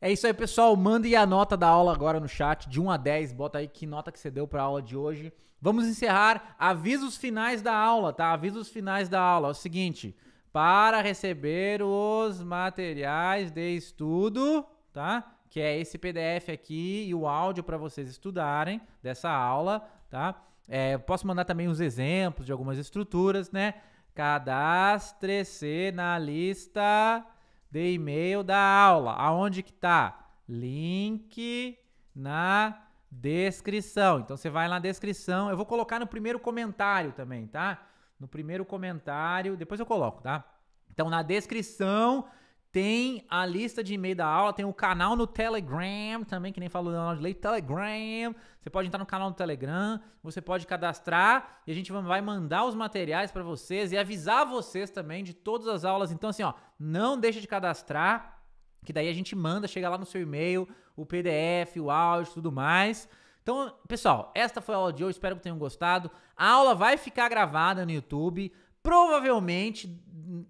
É isso aí, pessoal. Mandem a nota da aula agora no chat, de 1 a 10. Bota aí que nota que você deu para a aula de hoje. Vamos encerrar. Avisos finais da aula, tá? Avisos finais da aula. É o seguinte: para receber os materiais de estudo, tá? Que é esse PDF aqui e o áudio para vocês estudarem dessa aula, tá? É, posso mandar também uns exemplos de algumas estruturas, né? Cadastre-se na lista de e-mail da aula. Aonde que tá? Link na descrição. Então você vai na descrição. Eu vou colocar no primeiro comentário também, tá? No primeiro comentário, depois eu coloco, tá? Então na descrição tem a lista de e-mail da aula, tem o canal no Telegram também, que nem falou aula de lei, Telegram. Você pode entrar no canal no Telegram, você pode cadastrar e a gente vai mandar os materiais para vocês e avisar vocês também de todas as aulas. Então assim, ó, não deixa de cadastrar, que daí a gente manda, chega lá no seu e-mail, o PDF, o áudio, tudo mais. Então, pessoal, esta foi a aula de hoje, espero que tenham gostado. A aula vai ficar gravada no YouTube, provavelmente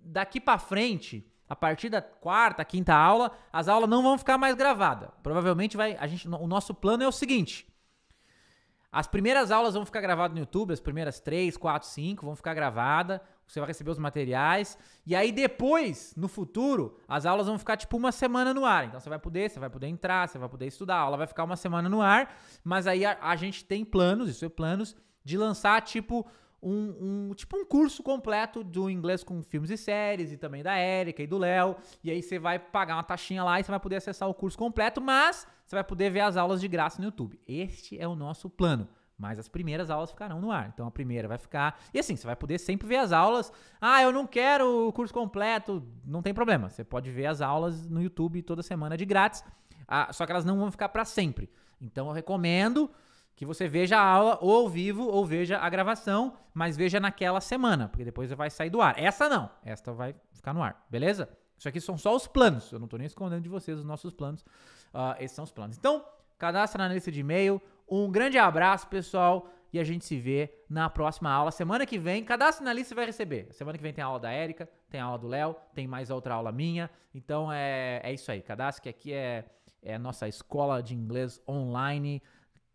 daqui para frente a partir da quarta, quinta aula, as aulas não vão ficar mais gravadas. Provavelmente vai. A gente, o nosso plano é o seguinte: as primeiras aulas vão ficar gravadas no YouTube, as primeiras três, quatro, cinco vão ficar gravadas. Você vai receber os materiais. E aí depois, no futuro, as aulas vão ficar tipo uma semana no ar. Então você vai poder, você vai poder entrar, você vai poder estudar. A aula vai ficar uma semana no ar. Mas aí a, a gente tem planos, isso é planos, de lançar tipo um, um, tipo um curso completo do inglês com filmes e séries e também da Érica e do Léo. E aí você vai pagar uma taxinha lá e você vai poder acessar o curso completo, mas você vai poder ver as aulas de graça no YouTube. Este é o nosso plano. Mas as primeiras aulas ficarão no ar. Então a primeira vai ficar. E assim, você vai poder sempre ver as aulas. Ah, eu não quero o curso completo. Não tem problema. Você pode ver as aulas no YouTube toda semana de grátis. Ah, só que elas não vão ficar para sempre. Então eu recomendo que você veja a aula ou ao vivo ou veja a gravação, mas veja naquela semana, porque depois vai sair do ar. Essa não, esta vai ficar no ar, beleza? Isso aqui são só os planos, eu não estou nem escondendo de vocês os nossos planos, uh, esses são os planos. Então, cadastra na lista de e-mail, um grande abraço, pessoal, e a gente se vê na próxima aula. Semana que vem, cadastre na lista e vai receber. Semana que vem tem a aula da Érica, tem a aula do Léo, tem mais outra aula minha, então é, é isso aí, cadastre que aqui é, é a nossa escola de inglês online,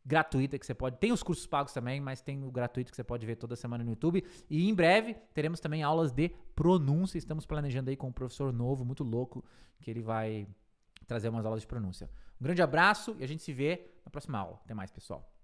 gratuita que você pode. Tem os cursos pagos também, mas tem o gratuito que você pode ver toda semana no YouTube. E em breve teremos também aulas de pronúncia. Estamos planejando aí com um professor novo, muito louco, que ele vai trazer umas aulas de pronúncia. Um grande abraço e a gente se vê na próxima aula. Até mais, pessoal.